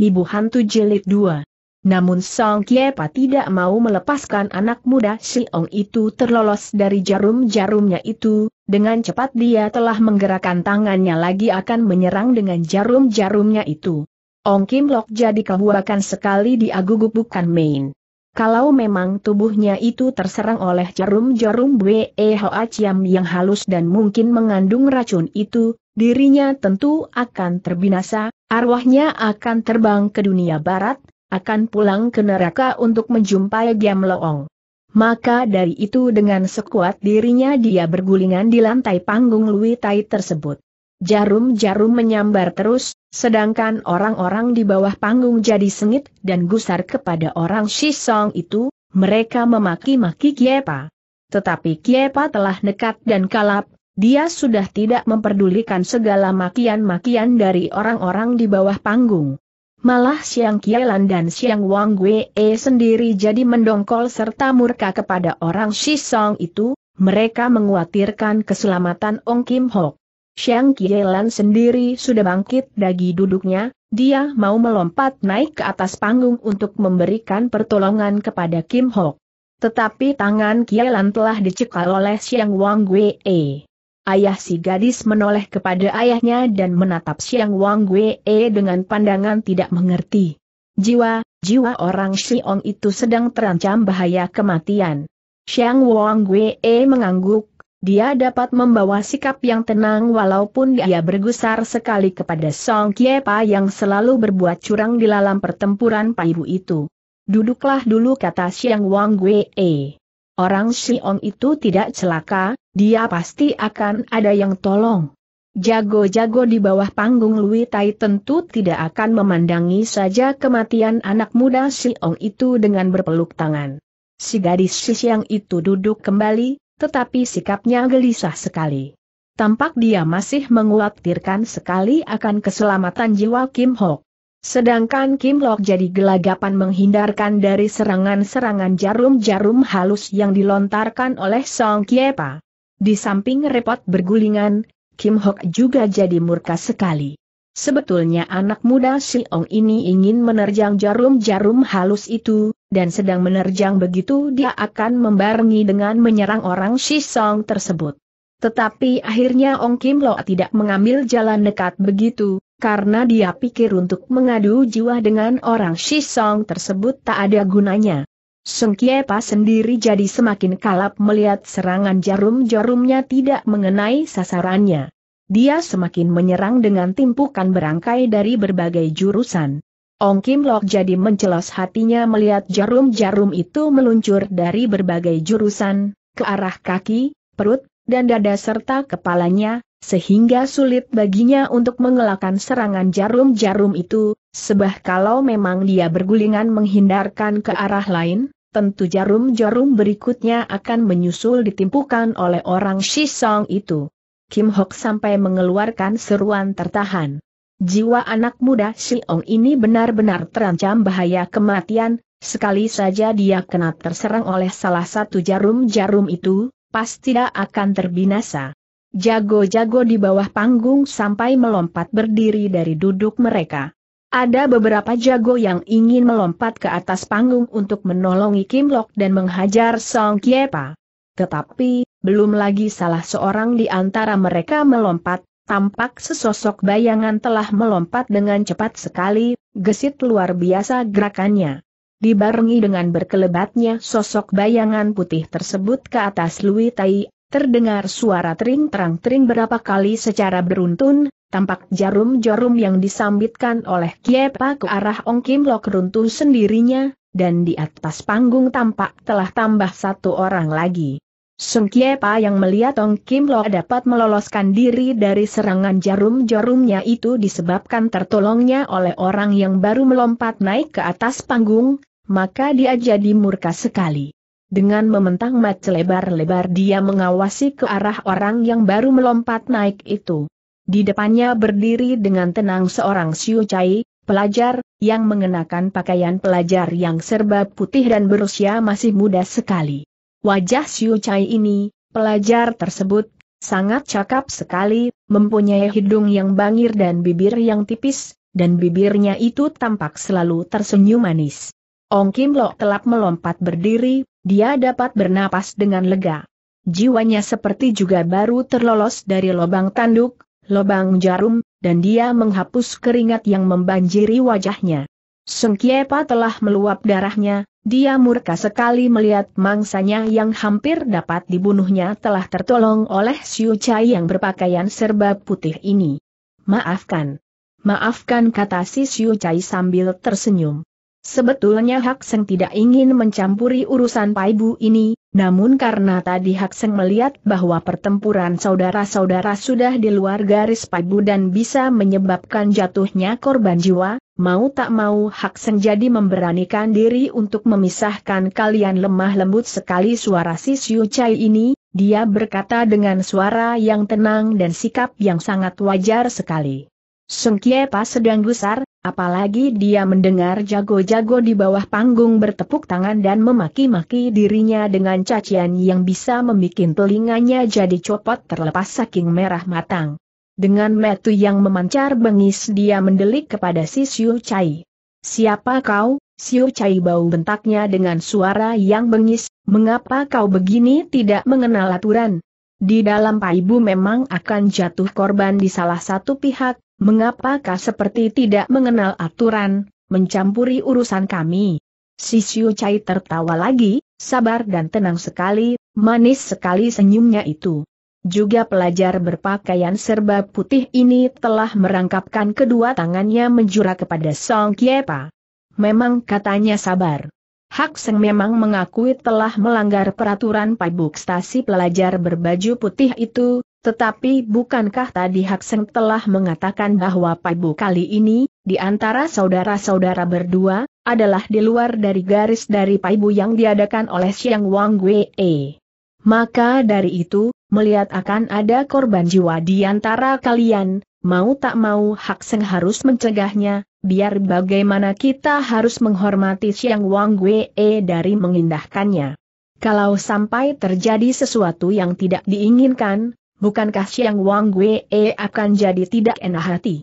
Ibu Hantu Jilid 2. Namun Song Kiepa tidak mau melepaskan anak muda Siong itu terlolos dari jarum-jarumnya itu, dengan cepat dia telah menggerakkan tangannya lagi akan menyerang dengan jarum-jarumnya itu. Ong Kim Lok jadi kehuakan sekali dia gugup bukan main. Kalau memang tubuhnya itu terserang oleh jarum-jarum Bwe Hoa Chiam yang halus dan mungkin mengandung racun itu, dirinya tentu akan terbinasa, arwahnya akan terbang ke dunia barat, akan pulang ke neraka untuk menjumpai Giam Loong. Maka dari itu dengan sekuat dirinya dia bergulingan di lantai panggung Lui Tai tersebut. Jarum-jarum menyambar terus, sedangkan orang-orang di bawah panggung jadi sengit dan gusar kepada orang Shisong itu, mereka memaki-maki Kiepa. Tetapi Kiepa telah nekat dan kalap, dia sudah tidak memperdulikan segala makian-makian dari orang-orang di bawah panggung. Malah Siang Kielan dan Siang Wang Wei sendiri jadi mendongkol serta murka kepada orang Shisong itu, mereka menguatirkan keselamatan Ong Kim Hok. Siang Kielan sendiri sudah bangkit dari duduknya, dia mau melompat naik ke atas panggung untuk memberikan pertolongan kepada Kim Hok. Tetapi tangan Kielan telah dicekal oleh Siang Wang Wei. Ayah si gadis menoleh kepada ayahnya dan menatap Siang Wang Wee dengan pandangan tidak mengerti. Jiwa, jiwa orang Xiong itu sedang terancam bahaya kematian. Siang Wang Wee mengangguk, dia dapat membawa sikap yang tenang walaupun dia bergusar sekali kepada Song Kie Pa yang selalu berbuat curang di dalam pertempuran Paibu itu. Duduklah dulu kata Siang Wang Wee. Orang Sion itu tidak celaka, dia pasti akan ada yang tolong. Jago-jago di bawah panggung Lui Tai tentu tidak akan memandangi saja kematian anak muda Siong itu dengan berpeluk tangan. Si gadis si siang itu duduk kembali, tetapi sikapnya gelisah sekali. Tampak dia masih menguatirkan sekali akan keselamatan jiwa Kim Hok. Sedangkan Kim Lok jadi gelagapan menghindarkan dari serangan-serangan jarum-jarum halus yang dilontarkan oleh Song Kiepa. Di samping repot bergulingan, Kim Hok juga jadi murka sekali. Sebetulnya anak muda Si Ong ini ingin menerjang jarum-jarum halus itu, dan sedang menerjang begitu dia akan membarengi dengan menyerang orang Si Song tersebut. Tetapi akhirnya Ong Kim Lo tidak mengambil jalan dekat begitu, karena dia pikir untuk mengadu jiwa dengan orang Shisong tersebut tak ada gunanya. Seng Kiepa sendiri jadi semakin kalap melihat serangan jarum-jarumnya tidak mengenai sasarannya. Dia semakin menyerang dengan timpukan berangkai dari berbagai jurusan. Ong Kim Lok jadi mencelos hatinya melihat jarum-jarum itu meluncur dari berbagai jurusan, ke arah kaki, perut, dan dada serta kepalanya, sehingga sulit baginya untuk mengelakkan serangan jarum-jarum itu, Sebab kalau memang dia bergulingan menghindarkan ke arah lain, tentu jarum-jarum berikutnya akan menyusul ditimpukan oleh orang Shisong itu. Kim Hok sampai mengeluarkan seruan tertahan. Jiwa anak muda Siong ini benar-benar terancam bahaya kematian, sekali saja dia kena terserang oleh salah satu jarum-jarum itu, pasti tidak akan terbinasa jago-jago di bawah panggung sampai melompat berdiri dari duduk mereka. Ada beberapa jago yang ingin melompat ke atas panggung untuk menolongi Kim Lok dan menghajar Song Kiepa. Tetapi, belum lagi salah seorang di antara mereka melompat, tampak sesosok bayangan telah melompat dengan cepat sekali, gesit luar biasa gerakannya. Dibarengi dengan berkelebatnya sosok bayangan putih tersebut ke atas Lui Tai, Terdengar suara tering-terang-tering berapa kali secara beruntun, tampak jarum-jarum yang disambitkan oleh Kiepa ke arah Ong Kim Lok runtuh sendirinya, dan di atas panggung tampak telah tambah satu orang lagi. Sung Kiepa yang melihat Ong Kim Lok dapat meloloskan diri dari serangan jarum-jarumnya itu disebabkan tertolongnya oleh orang yang baru melompat naik ke atas panggung, maka dia jadi murka sekali. Dengan mementang mat lebar-lebar dia mengawasi ke arah orang yang baru melompat naik itu. Di depannya berdiri dengan tenang seorang Siu Chai, pelajar, yang mengenakan pakaian pelajar yang serba putih dan berusia masih muda sekali. Wajah Siu Chai ini, pelajar tersebut, sangat cakap sekali, mempunyai hidung yang bangir dan bibir yang tipis, dan bibirnya itu tampak selalu tersenyum manis. Ong Kim Lok telap melompat berdiri, dia dapat bernapas dengan lega. Jiwanya seperti juga baru terlolos dari lubang tanduk, lubang jarum, dan dia menghapus keringat yang membanjiri wajahnya. Kiepa telah meluap darahnya, dia murka sekali melihat mangsanya yang hampir dapat dibunuhnya telah tertolong oleh Siu Chai yang berpakaian serba putih ini. Maafkan. Maafkan kata si Siu Chai sambil tersenyum. Sebetulnya Hak Seng tidak ingin mencampuri urusan Paibu ini, namun karena tadi Hak Seng melihat bahwa pertempuran saudara-saudara sudah di luar garis Paibu dan bisa menyebabkan jatuhnya korban jiwa, mau tak mau Hak Seng jadi memberanikan diri untuk memisahkan kalian lemah lembut sekali suara si Siu Chai ini, dia berkata dengan suara yang tenang dan sikap yang sangat wajar sekali. Sengkie pas sedang gusar, Apalagi dia mendengar jago-jago di bawah panggung bertepuk tangan dan memaki-maki dirinya dengan cacian yang bisa membuat telinganya jadi copot terlepas saking merah matang. Dengan metu yang memancar bengis dia mendelik kepada si Siu Chai. Siapa kau, Siu Chai bau bentaknya dengan suara yang bengis, mengapa kau begini tidak mengenal aturan? Di dalam paibu memang akan jatuh korban di salah satu pihak, mengapakah seperti tidak mengenal aturan, mencampuri urusan kami? Si Siu Chai tertawa lagi, sabar dan tenang sekali, manis sekali senyumnya itu. Juga pelajar berpakaian serba putih ini telah merangkapkan kedua tangannya menjura kepada Song Kiepa. Memang katanya sabar. Hak Seng memang mengakui telah melanggar peraturan Buk stasi pelajar berbaju putih itu, tetapi bukankah tadi Hak telah mengatakan bahwa Paibu kali ini, di antara saudara-saudara berdua, adalah di luar dari garis dari Paibu yang diadakan oleh Siang Wang Wei. Maka dari itu, melihat akan ada korban jiwa di antara kalian, mau tak mau Hak harus mencegahnya, biar bagaimana kita harus menghormati Siang Wang Wei dari mengindahkannya. Kalau sampai terjadi sesuatu yang tidak diinginkan, bukankah siang Wang Wei akan jadi tidak enak hati?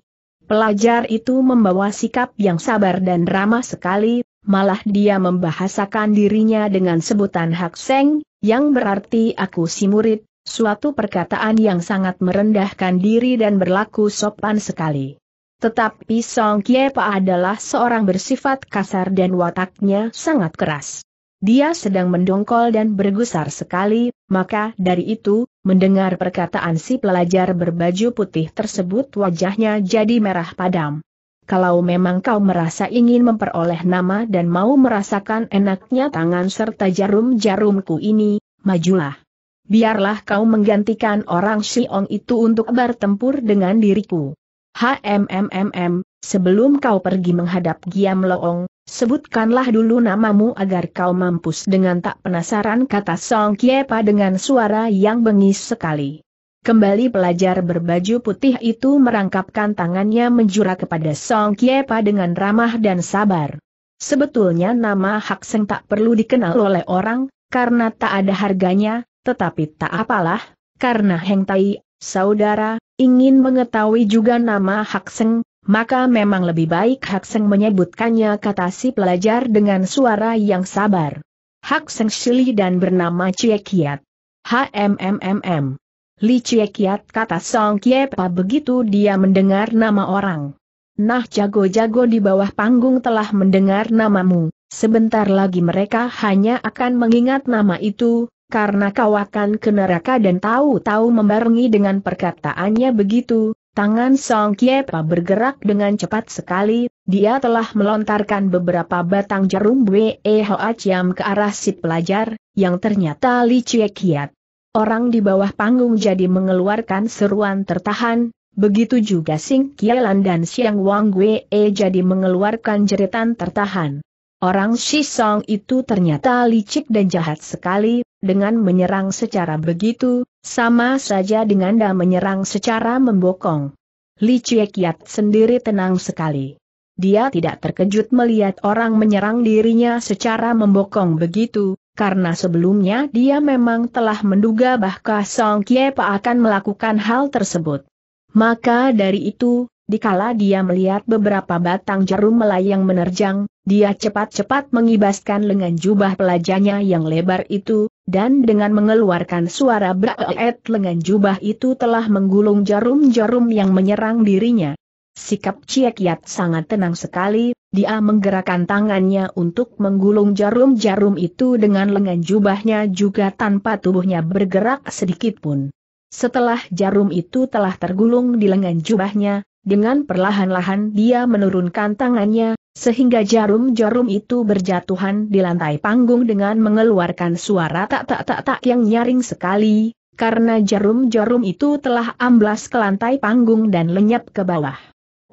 Pelajar itu membawa sikap yang sabar dan ramah sekali, malah dia membahasakan dirinya dengan sebutan Hak Seng, yang berarti aku si murid, suatu perkataan yang sangat merendahkan diri dan berlaku sopan sekali. Tetapi Song Kiepa adalah seorang bersifat kasar dan wataknya sangat keras. Dia sedang mendongkol dan bergusar sekali, maka dari itu, Mendengar perkataan si pelajar berbaju putih tersebut wajahnya jadi merah padam. Kalau memang kau merasa ingin memperoleh nama dan mau merasakan enaknya tangan serta jarum-jarumku ini, majulah. Biarlah kau menggantikan orang Siong itu untuk bertempur dengan diriku. HMMMM, Sebelum kau pergi menghadap Giam Loong, sebutkanlah dulu namamu agar kau mampus dengan tak penasaran kata Song Kiepa dengan suara yang bengis sekali. Kembali pelajar berbaju putih itu merangkapkan tangannya menjura kepada Song Kiepa dengan ramah dan sabar. Sebetulnya nama Hak Seng tak perlu dikenal oleh orang, karena tak ada harganya, tetapi tak apalah, karena Heng Tai, saudara, ingin mengetahui juga nama Hak Seng, maka memang lebih baik Hak Seng menyebutkannya kata si pelajar dengan suara yang sabar. Hak Seng Shili dan bernama Kiat. Hmmm. Li Kiat kata Song Kiepa begitu dia mendengar nama orang. Nah jago-jago di bawah panggung telah mendengar namamu, sebentar lagi mereka hanya akan mengingat nama itu, karena kau akan ke neraka dan tahu-tahu membarengi dengan perkataannya begitu, Tangan Song Kiepa bergerak dengan cepat sekali, dia telah melontarkan beberapa batang jarum Bwe Hoa Chiam ke arah si pelajar, yang ternyata Li Chie Kiat. Orang di bawah panggung jadi mengeluarkan seruan tertahan, begitu juga Sing Kielan dan Siang Wang Wei jadi mengeluarkan jeritan tertahan. Orang Shisong itu ternyata licik dan jahat sekali, dengan menyerang secara begitu, sama saja dengan dia menyerang secara membokong. Li Chiekiat sendiri tenang sekali. Dia tidak terkejut melihat orang menyerang dirinya secara membokong begitu, karena sebelumnya dia memang telah menduga bahwa Song Kiepa akan melakukan hal tersebut. Maka dari itu, Dikala dia melihat beberapa batang jarum melayang menerjang, dia cepat-cepat mengibaskan lengan jubah pelajanya yang lebar itu, dan dengan mengeluarkan suara beraet lengan jubah itu telah menggulung jarum-jarum yang menyerang dirinya. Sikap Ciekiat sangat tenang sekali, dia menggerakkan tangannya untuk menggulung jarum-jarum itu dengan lengan jubahnya juga tanpa tubuhnya bergerak sedikit pun. Setelah jarum itu telah tergulung di lengan jubahnya, dengan perlahan-lahan dia menurunkan tangannya, sehingga jarum-jarum itu berjatuhan di lantai panggung dengan mengeluarkan suara tak-tak-tak-tak yang nyaring sekali, karena jarum-jarum itu telah amblas ke lantai panggung dan lenyap ke bawah.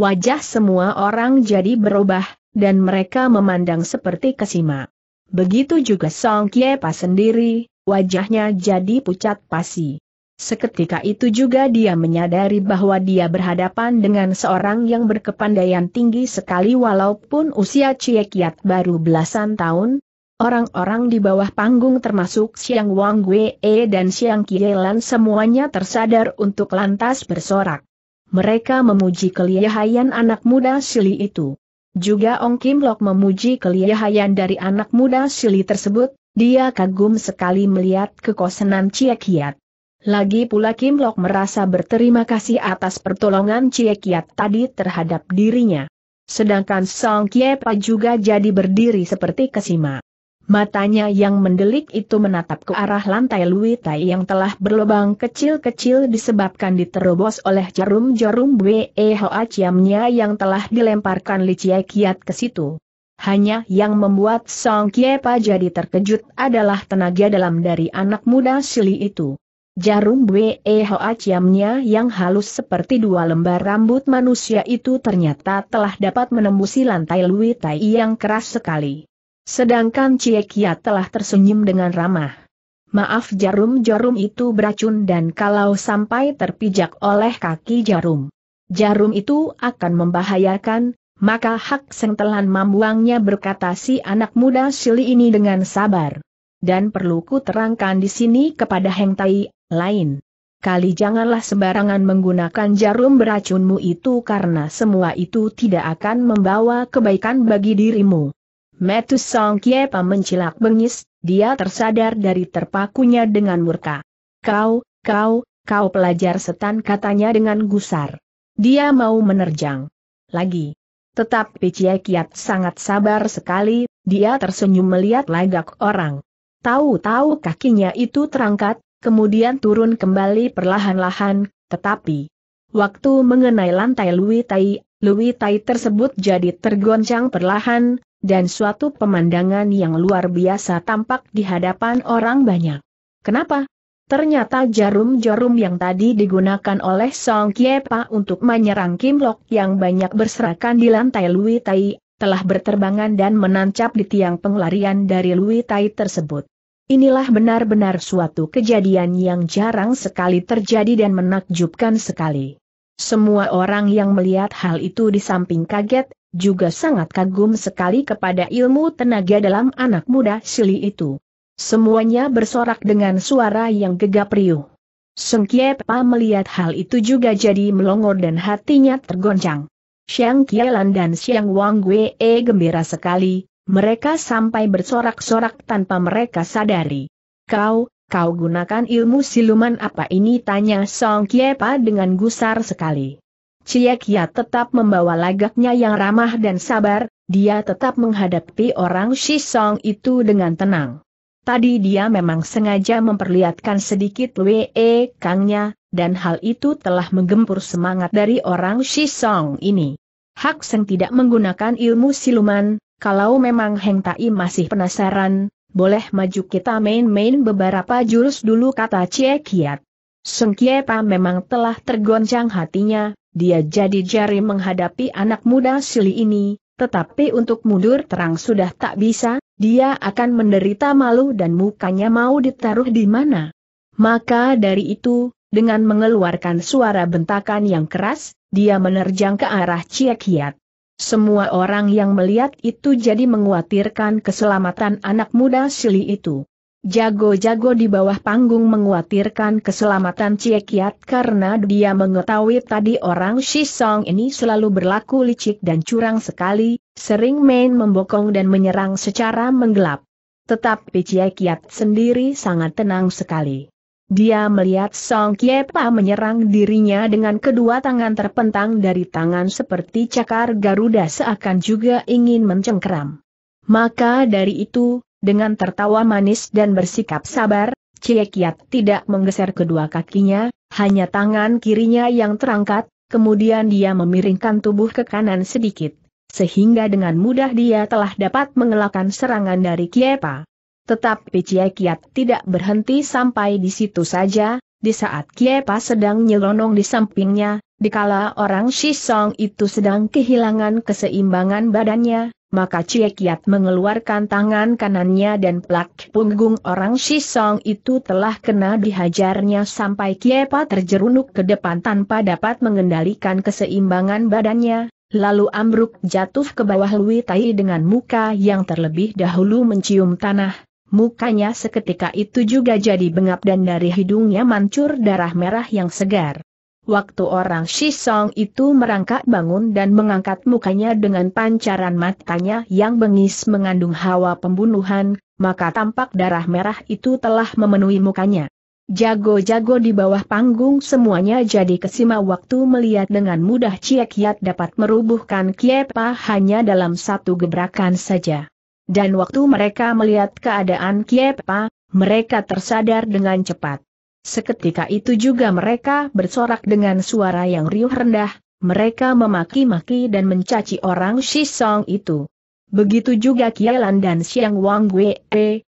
Wajah semua orang jadi berubah, dan mereka memandang seperti kesima. Begitu juga Song Kiepa sendiri, wajahnya jadi pucat pasi. Seketika itu juga dia menyadari bahwa dia berhadapan dengan seorang yang berkepandaian tinggi sekali walaupun usia Ciekiat baru belasan tahun. Orang-orang di bawah panggung termasuk Siang Wang Wei dan Siang Lan semuanya tersadar untuk lantas bersorak. Mereka memuji kelihayan anak muda Sili itu. Juga Ong Kim Lok memuji kelihayan dari anak muda Sili tersebut, dia kagum sekali melihat kekosenan Ciekiat. Lagi pula Kim Lok merasa berterima kasih atas pertolongan Cie Kiat tadi terhadap dirinya. Sedangkan Song Kiepa juga jadi berdiri seperti kesima. Matanya yang mendelik itu menatap ke arah lantai Lui Tai yang telah berlubang kecil-kecil disebabkan diterobos oleh jarum-jarum Bwe Hoa Ciamnya yang telah dilemparkan Li Cie Kiat ke situ. Hanya yang membuat Song Kiepa jadi terkejut adalah tenaga dalam dari anak muda Sili itu. Jarum BEHA ciamnya yang halus seperti dua lembar rambut manusia itu ternyata telah dapat menembusi lantai Lui Tai yang keras sekali. Sedangkan Kia telah tersenyum dengan ramah. Maaf jarum-jarum itu beracun dan kalau sampai terpijak oleh kaki jarum. Jarum itu akan membahayakan, maka Hak Seng telan mambuangnya berkata si anak muda Sili ini dengan sabar. Dan perlu kuterangkan di sini kepada Heng Tai lain. Kali janganlah sembarangan menggunakan jarum beracunmu itu karena semua itu tidak akan membawa kebaikan bagi dirimu. Metus Song Kiepa mencilak bengis, dia tersadar dari terpakunya dengan murka. Kau, kau, kau pelajar setan katanya dengan gusar. Dia mau menerjang. Lagi. tetap Cie Kiat sangat sabar sekali, dia tersenyum melihat lagak orang. Tahu-tahu kakinya itu terangkat, kemudian turun kembali perlahan-lahan, tetapi waktu mengenai lantai Lui Tai, Lui Tai tersebut jadi tergoncang perlahan, dan suatu pemandangan yang luar biasa tampak di hadapan orang banyak. Kenapa? Ternyata jarum-jarum yang tadi digunakan oleh Song Kiepa untuk menyerang Kim Lok yang banyak berserakan di lantai Lui Tai, telah berterbangan dan menancap di tiang penglarian dari Lui Tai tersebut. Inilah benar-benar suatu kejadian yang jarang sekali terjadi dan menakjubkan sekali. Semua orang yang melihat hal itu di samping kaget, juga sangat kagum sekali kepada ilmu tenaga dalam anak muda Sili itu. Semuanya bersorak dengan suara yang gegap riuh. Pa melihat hal itu juga jadi melongor dan hatinya tergoncang. Xiang Kielan dan Xiang Wang Wei gembira sekali, mereka sampai bersorak-sorak tanpa mereka sadari. Kau, kau gunakan ilmu siluman apa ini tanya Song Kiepa dengan gusar sekali. Cie Kia tetap membawa lagaknya yang ramah dan sabar, dia tetap menghadapi orang Shi Song itu dengan tenang. Tadi dia memang sengaja memperlihatkan sedikit Wee Kangnya, dan hal itu telah menggempur semangat dari orang Shi Song ini. Hak Seng tidak menggunakan ilmu siluman, kalau memang Heng Tai masih penasaran, boleh maju kita main-main beberapa jurus dulu kata Cie Kiat. Seng Kiepa memang telah tergoncang hatinya, dia jadi jari menghadapi anak muda sili ini, tetapi untuk mundur terang sudah tak bisa, dia akan menderita malu dan mukanya mau ditaruh di mana. Maka dari itu, dengan mengeluarkan suara bentakan yang keras, dia menerjang ke arah Cie Kiat. Semua orang yang melihat itu jadi menguatirkan keselamatan anak muda Sili itu. Jago-jago di bawah panggung menguatirkan keselamatan Ciekiat karena dia mengetahui tadi orang Shisong ini selalu berlaku licik dan curang sekali, sering main membokong dan menyerang secara menggelap. Tetapi Ciekiat sendiri sangat tenang sekali. Dia melihat Song Kiepa menyerang dirinya dengan kedua tangan terpentang dari tangan seperti cakar Garuda seakan juga ingin mencengkeram. Maka dari itu, dengan tertawa manis dan bersikap sabar, Cie Kiat tidak menggeser kedua kakinya, hanya tangan kirinya yang terangkat, kemudian dia memiringkan tubuh ke kanan sedikit, sehingga dengan mudah dia telah dapat mengelakkan serangan dari Kiepa. Tetapi Cie Kiat tidak berhenti sampai di situ saja, di saat Kiepa sedang nyelonong di sampingnya, dikala orang Shisong itu sedang kehilangan keseimbangan badannya, maka Cie Kiat mengeluarkan tangan kanannya dan plak punggung orang Shisong itu telah kena dihajarnya sampai Kiepa terjerunuk ke depan tanpa dapat mengendalikan keseimbangan badannya, lalu ambruk jatuh ke bawah Lui Tai dengan muka yang terlebih dahulu mencium tanah, Mukanya seketika itu juga jadi bengap dan dari hidungnya mancur darah merah yang segar. Waktu orang Shisong itu merangkak bangun dan mengangkat mukanya dengan pancaran matanya yang bengis mengandung hawa pembunuhan, maka tampak darah merah itu telah memenuhi mukanya. Jago-jago di bawah panggung semuanya jadi kesima waktu melihat dengan mudah Cie Kiat dapat merubuhkan Kiepa hanya dalam satu gebrakan saja. Dan waktu mereka melihat keadaan Kiepa, mereka tersadar dengan cepat. Seketika itu juga mereka bersorak dengan suara yang riuh rendah, mereka memaki-maki dan mencaci orang Shisong itu. Begitu juga Kielan dan Siang Wang Wei,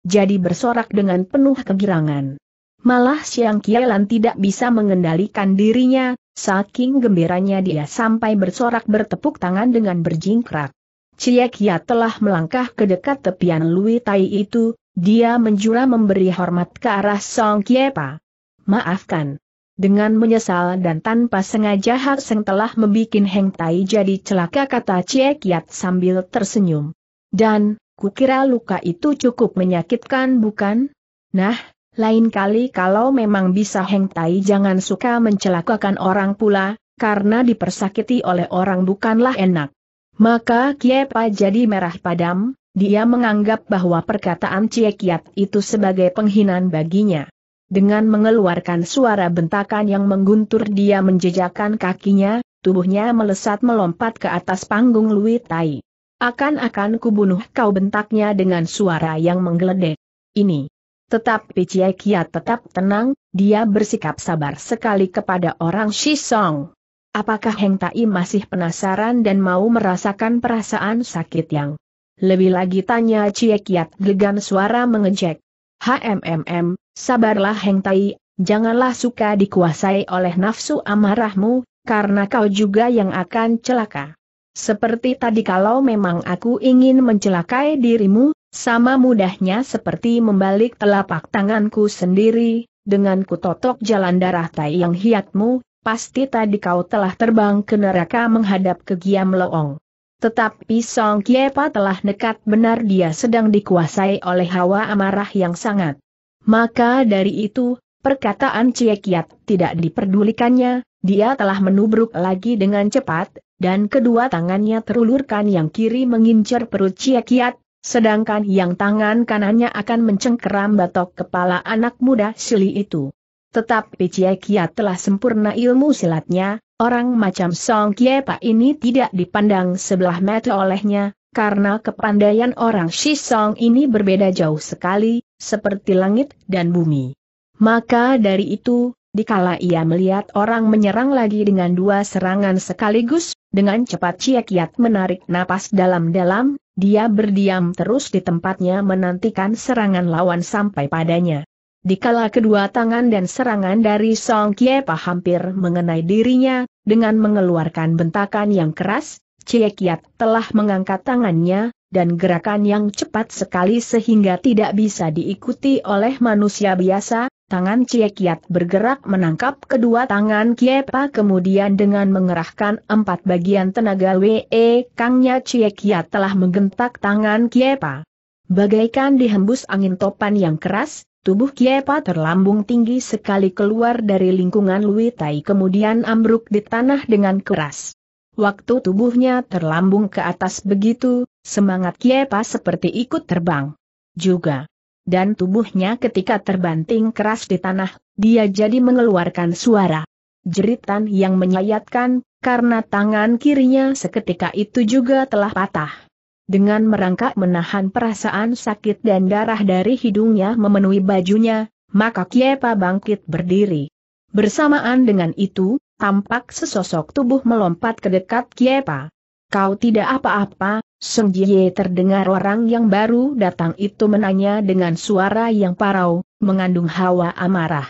jadi bersorak dengan penuh kegirangan. Malah Siang Kielan tidak bisa mengendalikan dirinya, saking gembiranya dia sampai bersorak bertepuk tangan dengan berjingkrak. Kia telah melangkah ke dekat tepian Lui Tai itu, dia menjura memberi hormat ke arah Song Kiepa. Maafkan. Dengan menyesal dan tanpa sengaja Hak Seng telah membuat Heng Tai jadi celaka kata Cie Kiat sambil tersenyum. Dan, kukira luka itu cukup menyakitkan bukan? Nah, lain kali kalau memang bisa Heng Tai jangan suka mencelakakan orang pula, karena dipersakiti oleh orang bukanlah enak. Maka Kiepa jadi merah padam, dia menganggap bahwa perkataan Ciekiat itu sebagai penghinaan baginya. Dengan mengeluarkan suara bentakan yang mengguntur dia menjejakkan kakinya, tubuhnya melesat melompat ke atas panggung Lui Tai. Akan-akan kubunuh kau bentaknya dengan suara yang menggeledek. Ini. Tetapi Ciekiat tetap tenang, dia bersikap sabar sekali kepada orang Shisong. Apakah Heng Tai masih penasaran dan mau merasakan perasaan sakit yang lebih lagi tanya Cie Kiat dengan suara mengejek. HMMM, sabarlah Heng Tai, janganlah suka dikuasai oleh nafsu amarahmu, karena kau juga yang akan celaka. Seperti tadi kalau memang aku ingin mencelakai dirimu, sama mudahnya seperti membalik telapak tanganku sendiri, dengan kutotok jalan darah tai yang hiatmu, pasti tadi kau telah terbang ke neraka menghadap ke Giam Loong. Tetapi Song Kiepa telah nekat benar dia sedang dikuasai oleh hawa amarah yang sangat. Maka dari itu, perkataan Cie Kiat tidak diperdulikannya, dia telah menubruk lagi dengan cepat, dan kedua tangannya terulurkan yang kiri mengincar perut Cie Kiat, sedangkan yang tangan kanannya akan mencengkeram batok kepala anak muda Sili itu. Tetapi Cia Kia telah sempurna ilmu silatnya, orang macam Song Kie Pak ini tidak dipandang sebelah mata olehnya, karena kepandaian orang Shisong ini berbeda jauh sekali, seperti langit dan bumi. Maka dari itu, dikala ia melihat orang menyerang lagi dengan dua serangan sekaligus, dengan cepat Cia Kia menarik napas dalam-dalam, dia berdiam terus di tempatnya menantikan serangan lawan sampai padanya. Dikala kedua tangan dan serangan dari Song Kiepa hampir mengenai dirinya, dengan mengeluarkan bentakan yang keras, Ciekiat Kiat telah mengangkat tangannya, dan gerakan yang cepat sekali sehingga tidak bisa diikuti oleh manusia biasa, tangan Ciekiat Kiat bergerak menangkap kedua tangan Kiepa kemudian dengan mengerahkan empat bagian tenaga WE Kangnya Ciekiat Kiat telah menggentak tangan Kiepa. Bagaikan dihembus angin topan yang keras, Tubuh Kiepa terlambung tinggi sekali keluar dari lingkungan Lui Tai kemudian ambruk di tanah dengan keras. Waktu tubuhnya terlambung ke atas begitu, semangat Kiepa seperti ikut terbang. Juga. Dan tubuhnya ketika terbanting keras di tanah, dia jadi mengeluarkan suara. Jeritan yang menyayatkan, karena tangan kirinya seketika itu juga telah patah dengan merangkak menahan perasaan sakit dan darah dari hidungnya memenuhi bajunya, maka Kiepa bangkit berdiri. Bersamaan dengan itu, tampak sesosok tubuh melompat ke dekat Kiepa. Kau tidak apa-apa, Sung Jie terdengar orang yang baru datang itu menanya dengan suara yang parau, mengandung hawa amarah.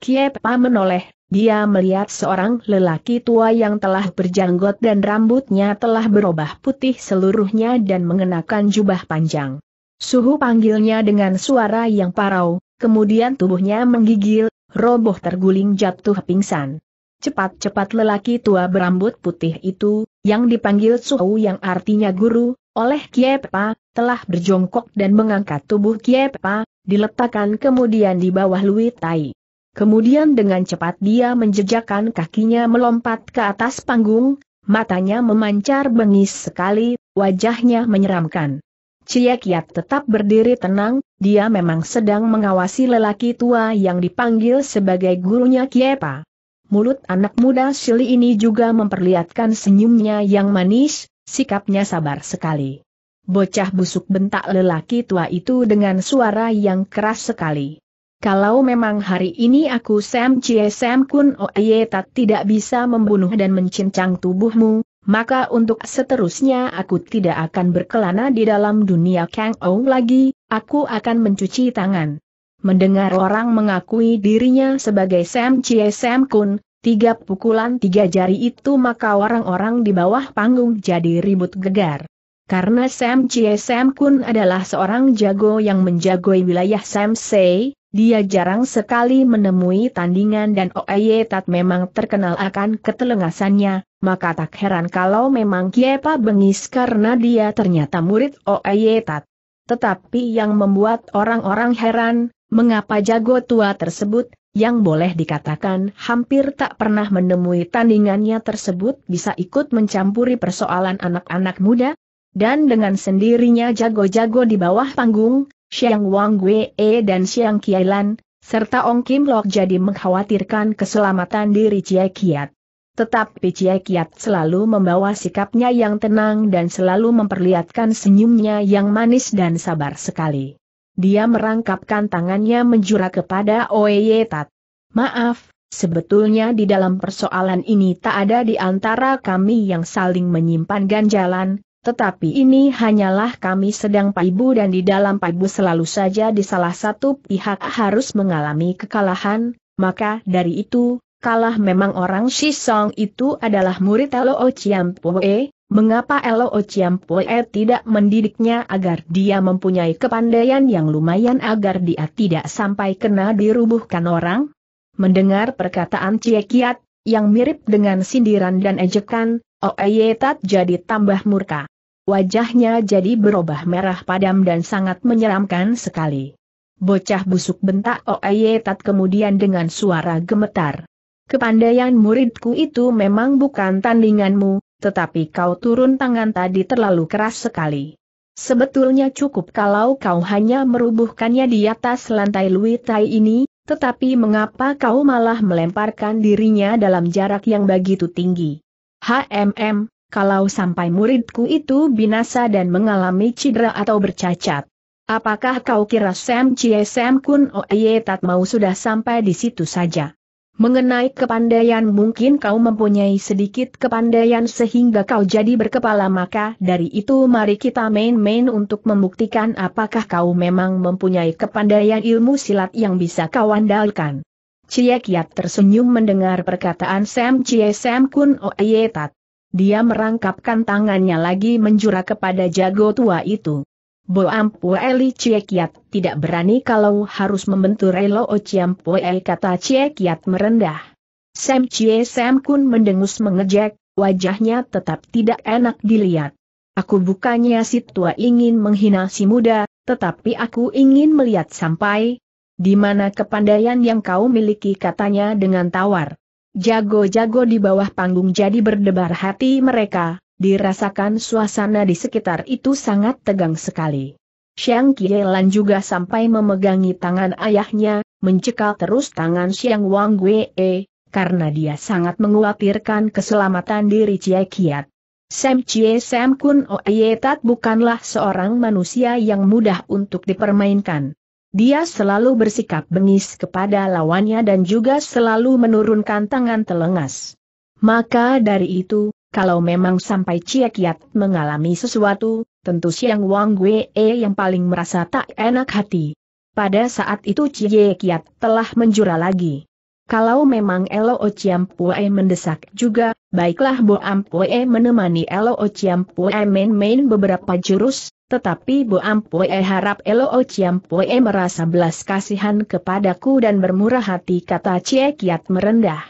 Kiepa menoleh, dia melihat seorang lelaki tua yang telah berjanggot dan rambutnya telah berubah putih seluruhnya dan mengenakan jubah panjang. Suhu panggilnya dengan suara yang parau, kemudian tubuhnya menggigil, roboh terguling jatuh pingsan. Cepat-cepat lelaki tua berambut putih itu, yang dipanggil Suhu yang artinya guru, oleh Kiepa, telah berjongkok dan mengangkat tubuh Kiepa, diletakkan kemudian di bawah Lui Tai. Kemudian dengan cepat dia menjejakkan kakinya melompat ke atas panggung, matanya memancar bengis sekali, wajahnya menyeramkan. Cie Kiat tetap berdiri tenang, dia memang sedang mengawasi lelaki tua yang dipanggil sebagai gurunya Kiepa. Mulut anak muda Shili ini juga memperlihatkan senyumnya yang manis, sikapnya sabar sekali. Bocah busuk bentak lelaki tua itu dengan suara yang keras sekali. Kalau memang hari ini aku Sam Chie Sam Kun oye oh, tak tidak bisa membunuh dan mencincang tubuhmu, maka untuk seterusnya aku tidak akan berkelana di dalam dunia Kang Ou lagi, aku akan mencuci tangan. Mendengar orang mengakui dirinya sebagai Sam Chie Sam Kun, tiga pukulan tiga jari itu maka orang-orang di bawah panggung jadi ribut gegar. Karena Sam Chie Sam Kun adalah seorang jago yang menjagoi wilayah Sam Sei, dia jarang sekali menemui tandingan dan Oeye Tat memang terkenal akan ketelengasannya, maka tak heran kalau memang Kiepa bengis karena dia ternyata murid Oeye Tat. Tetapi yang membuat orang-orang heran, mengapa jago tua tersebut, yang boleh dikatakan hampir tak pernah menemui tandingannya tersebut bisa ikut mencampuri persoalan anak-anak muda? Dan dengan sendirinya jago-jago di bawah panggung, Xiang Wang Wei e dan Xiang Kiailan, serta Ong Kim Lok jadi mengkhawatirkan keselamatan diri Chia Kiat. Tetapi Chia Kiat selalu membawa sikapnya yang tenang dan selalu memperlihatkan senyumnya yang manis dan sabar sekali. Dia merangkapkan tangannya menjura kepada Oye Tat. Maaf, sebetulnya di dalam persoalan ini tak ada di antara kami yang saling menyimpan ganjalan, tetapi ini hanyalah kami sedang paibu dan di dalam paibu selalu saja di salah satu pihak harus mengalami kekalahan, maka dari itu, kalah memang orang Shisong itu adalah murid Elo Chiampoe, mengapa Elo Chiampoe tidak mendidiknya agar dia mempunyai kepandaian yang lumayan agar dia tidak sampai kena dirubuhkan orang? Mendengar perkataan Cie yang mirip dengan sindiran dan ejekan, Oeyetat jadi tambah murka. Wajahnya jadi berubah merah padam dan sangat menyeramkan sekali. Bocah busuk bentak Tat kemudian dengan suara gemetar. Kepandaian muridku itu memang bukan tandinganmu, tetapi kau turun tangan tadi terlalu keras sekali. Sebetulnya cukup kalau kau hanya merubuhkannya di atas lantai luitai ini, tetapi mengapa kau malah melemparkan dirinya dalam jarak yang begitu tinggi? HMM, kalau sampai muridku itu binasa dan mengalami cedera atau bercacat. Apakah kau kira Sam Chie Sam Kun Oye oh Tat mau sudah sampai di situ saja? Mengenai kepandaian mungkin kau mempunyai sedikit kepandaian sehingga kau jadi berkepala maka dari itu mari kita main-main untuk membuktikan apakah kau memang mempunyai kepandaian ilmu silat yang bisa kau andalkan. Cie Kiat tersenyum mendengar perkataan Sam Chie Sam Kun Oye oh Tat. Dia merangkapkan tangannya lagi menjura kepada jago tua itu. Boampue Eli kiat tidak berani kalau harus membentur Elo Ociampue kata cie kiat merendah. Sam Cie Sam Kun mendengus mengejek, wajahnya tetap tidak enak dilihat. Aku bukannya si tua ingin menghina si muda, tetapi aku ingin melihat sampai di mana kepandaian yang kau miliki katanya dengan tawar. Jago-jago di bawah panggung jadi berdebar hati mereka, dirasakan suasana di sekitar itu sangat tegang sekali. Xiang Kielan juga sampai memegangi tangan ayahnya, mencekal terus tangan Xiang Wang Wei, karena dia sangat mengkhawatirkan keselamatan diri Cie Kiat. Sam Chie Sam Kun Oye Tat bukanlah seorang manusia yang mudah untuk dipermainkan. Dia selalu bersikap bengis kepada lawannya dan juga selalu menurunkan tangan telengas. Maka dari itu, kalau memang sampai Cie Kiat mengalami sesuatu, tentu Siang Wang Wee yang paling merasa tak enak hati. Pada saat itu Cie Kiat telah menjura lagi. Kalau memang Elo Chiam Pue mendesak juga, baiklah Bo Am Pue menemani Elo Chiam Pue main-main beberapa jurus, tetapi Bo Ampue harap Elo Eloo Chiampue merasa belas kasihan kepadaku dan bermurah hati kata Cie Kiat merendah.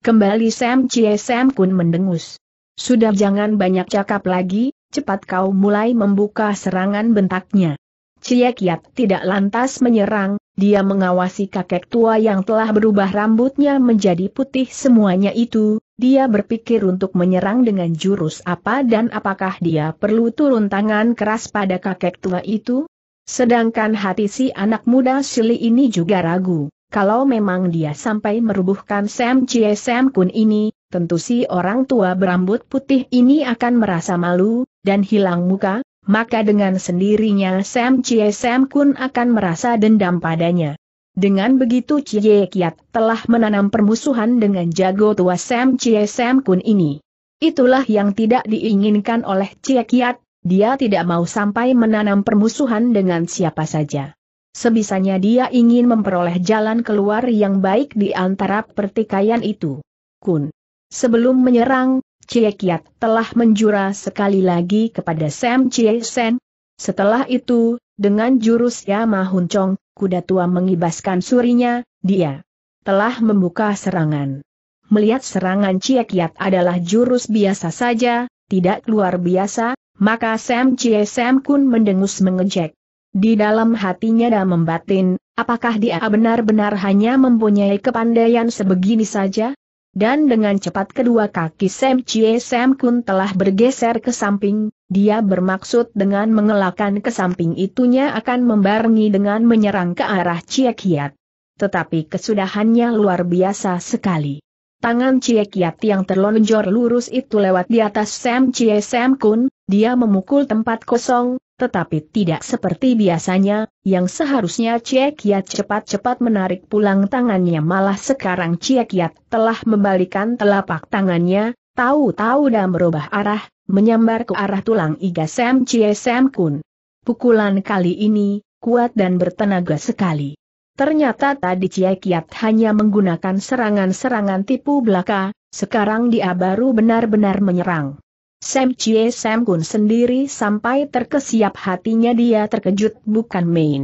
Kembali Sam Cie Sam Kun mendengus. Sudah jangan banyak cakap lagi, cepat kau mulai membuka serangan bentaknya. Cie Kiat tidak lantas menyerang, dia mengawasi kakek tua yang telah berubah rambutnya menjadi putih semuanya itu, dia berpikir untuk menyerang dengan jurus apa dan apakah dia perlu turun tangan keras pada kakek tua itu? Sedangkan hati si anak muda Sili ini juga ragu, kalau memang dia sampai merubuhkan Sam Chie Sam Kun ini, tentu si orang tua berambut putih ini akan merasa malu, dan hilang muka, maka dengan sendirinya Sam Chie Sam Kun akan merasa dendam padanya. Dengan begitu Cie Kiat telah menanam permusuhan dengan jago tua Sam Cie Sam Kun ini. Itulah yang tidak diinginkan oleh Cie Kiat, dia tidak mau sampai menanam permusuhan dengan siapa saja. Sebisanya dia ingin memperoleh jalan keluar yang baik di antara pertikaian itu. Kun. Sebelum menyerang, Cie Kiat telah menjura sekali lagi kepada Sam Cie Sen. Setelah itu, dengan jurus Yamahun Chong, kuda tua mengibaskan surinya, dia telah membuka serangan. Melihat serangan Ciekiat adalah jurus biasa saja, tidak luar biasa, maka Sam Cie Sam Kun mendengus mengejek. Di dalam hatinya dan membatin, apakah dia benar-benar hanya mempunyai kepandaian sebegini saja? Dan dengan cepat kedua kaki Sam Cie Sam Kun telah bergeser ke samping, dia bermaksud dengan mengelakkan ke samping itunya akan membarengi dengan menyerang ke arah Ciekiat. Tetapi kesudahannya luar biasa sekali. Tangan Ciekiat yang terlonjor lurus itu lewat di atas Sam Cie Sam Kun, dia memukul tempat kosong, tetapi tidak seperti biasanya, yang seharusnya Ciekiat cepat-cepat menarik pulang tangannya malah sekarang Ciekiat telah membalikan telapak tangannya, tahu-tahu dan berubah arah, menyambar ke arah tulang iga Sam Chie Sam Kun. Pukulan kali ini, kuat dan bertenaga sekali. Ternyata tadi Chie Kiat hanya menggunakan serangan-serangan tipu belaka, sekarang dia baru benar-benar menyerang. Sam Chie Sam Kun sendiri sampai terkesiap hatinya dia terkejut bukan main.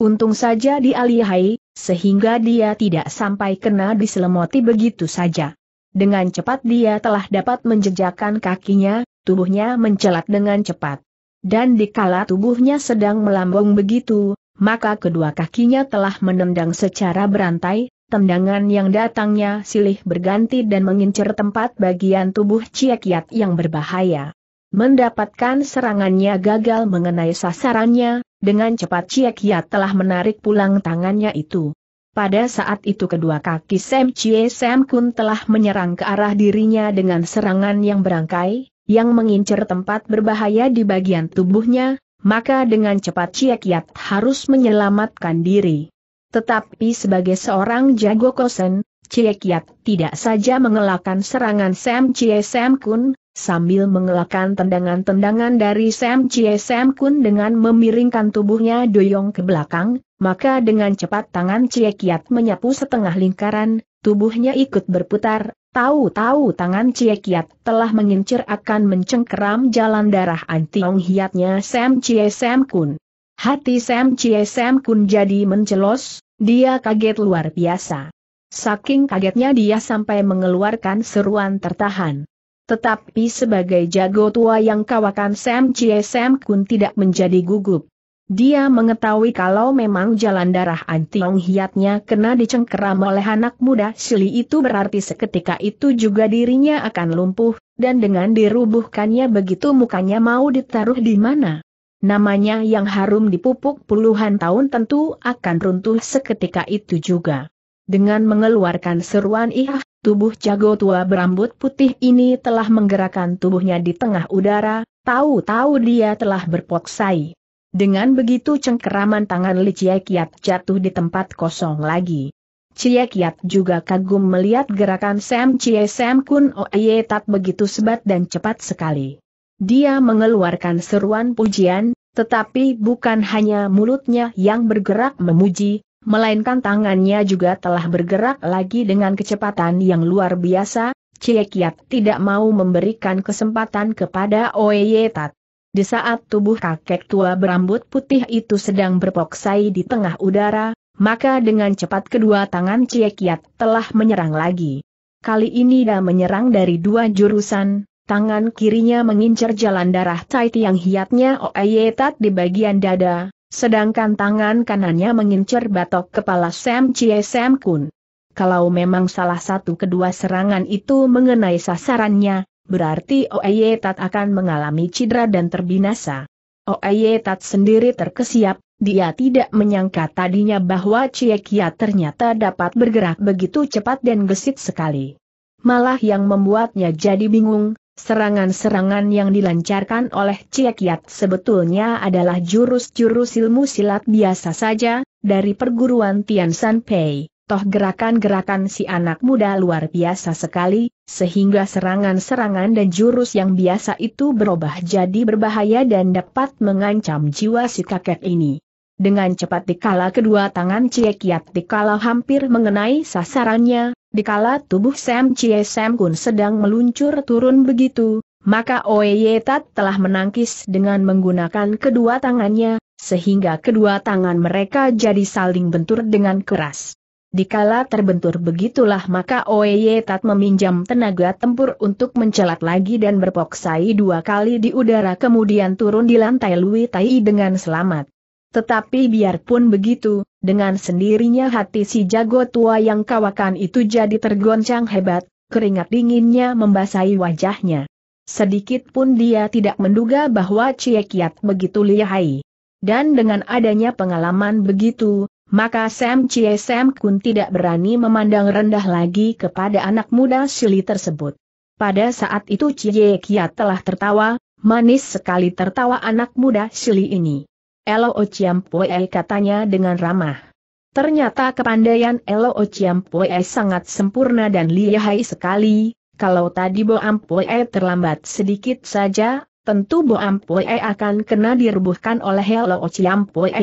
Untung saja dialihai, sehingga dia tidak sampai kena diselemoti begitu saja. Dengan cepat dia telah dapat menjejakkan kakinya, tubuhnya mencelat dengan cepat. Dan dikala tubuhnya sedang melambung begitu, maka kedua kakinya telah menendang secara berantai, tendangan yang datangnya silih berganti dan mengincer tempat bagian tubuh Ciekiat yang berbahaya. Mendapatkan serangannya gagal mengenai sasarannya, dengan cepat Ciekiat telah menarik pulang tangannya itu. Pada saat itu kedua kaki Sam Chie Sam Kun telah menyerang ke arah dirinya dengan serangan yang berangkai, yang mengincar tempat berbahaya di bagian tubuhnya, maka dengan cepat Ciekiat harus menyelamatkan diri. Tetapi sebagai seorang jago kosen, Ciekiat tidak saja mengelakkan serangan Sam Chie Sam Kun, sambil mengelakkan tendangan-tendangan dari Sam Chie Sam Kun dengan memiringkan tubuhnya doyong ke belakang, maka dengan cepat tangan Ciekiat menyapu setengah lingkaran, tubuhnya ikut berputar, Tahu-tahu tangan Cie Kiat telah mengincir akan mencengkeram jalan darah antiong hiatnya Sam Cie Sam Kun. Hati Sam Cie Sam Kun jadi mencelos, dia kaget luar biasa. Saking kagetnya dia sampai mengeluarkan seruan tertahan. Tetapi sebagai jago tua yang kawakan Sam Cie Sam Kun tidak menjadi gugup. Dia mengetahui kalau memang jalan darah Antiong Hiatnya kena dicengkeram oleh anak muda Sili itu berarti seketika itu juga dirinya akan lumpuh, dan dengan dirubuhkannya begitu mukanya mau ditaruh di mana. Namanya yang harum dipupuk puluhan tahun tentu akan runtuh seketika itu juga. Dengan mengeluarkan seruan ihah, tubuh jago tua berambut putih ini telah menggerakkan tubuhnya di tengah udara, tahu-tahu dia telah berpoksai. Dengan begitu cengkeraman tangan Li Cie Kiat jatuh di tempat kosong lagi. Cie Kiat juga kagum melihat gerakan Sam Cie Sam Kun Oye Tat begitu sebat dan cepat sekali. Dia mengeluarkan seruan pujian, tetapi bukan hanya mulutnya yang bergerak memuji, melainkan tangannya juga telah bergerak lagi dengan kecepatan yang luar biasa, Chie Kiat tidak mau memberikan kesempatan kepada Oye Tat. Di saat tubuh kakek tua berambut putih itu sedang berpoksai di tengah udara, maka dengan cepat kedua tangan Cie Kiat telah menyerang lagi. Kali ini dia menyerang dari dua jurusan, tangan kirinya mengincar jalan darah Tai Tiang hiatnya Oeyetat di bagian dada, sedangkan tangan kanannya mengincar batok kepala Sam Cie Sam Kun. Kalau memang salah satu kedua serangan itu mengenai sasarannya, berarti Oeye Tat akan mengalami cedera dan terbinasa. Oeye Tat sendiri terkesiap, dia tidak menyangka tadinya bahwa Ciekia ternyata dapat bergerak begitu cepat dan gesit sekali. Malah yang membuatnya jadi bingung, serangan-serangan yang dilancarkan oleh Ciekiat sebetulnya adalah jurus-jurus ilmu silat biasa saja, dari perguruan Tian San Pei. Toh gerakan-gerakan si anak muda luar biasa sekali, sehingga serangan-serangan dan jurus yang biasa itu berubah jadi berbahaya dan dapat mengancam jiwa si kakek ini. Dengan cepat dikala kedua tangan Cie Kiat dikala hampir mengenai sasarannya, dikala tubuh Sam Cie Sam Kun sedang meluncur turun begitu, maka Oye Tat telah menangkis dengan menggunakan kedua tangannya, sehingga kedua tangan mereka jadi saling bentur dengan keras. Dikala terbentur begitulah maka Oeye Tat meminjam tenaga tempur untuk mencelat lagi dan berpoksai dua kali di udara kemudian turun di lantai Lui Tai dengan selamat. Tetapi biarpun begitu, dengan sendirinya hati si jago tua yang kawakan itu jadi tergoncang hebat, keringat dinginnya membasahi wajahnya. Sedikit pun dia tidak menduga bahwa Cie Kiat begitu lihai. Dan dengan adanya pengalaman begitu, maka Sam Chie Sam Kun tidak berani memandang rendah lagi kepada anak muda Shili tersebut. Pada saat itu Chie Kia telah tertawa, manis sekali tertawa anak muda Shili ini. Elo Ociampue katanya dengan ramah. Ternyata kepandaian Elo Ociampue sangat sempurna dan lihai sekali, kalau tadi Bo Ampue terlambat sedikit saja, tentu Bo Ampue akan kena direbuhkan oleh Elo Ociampue.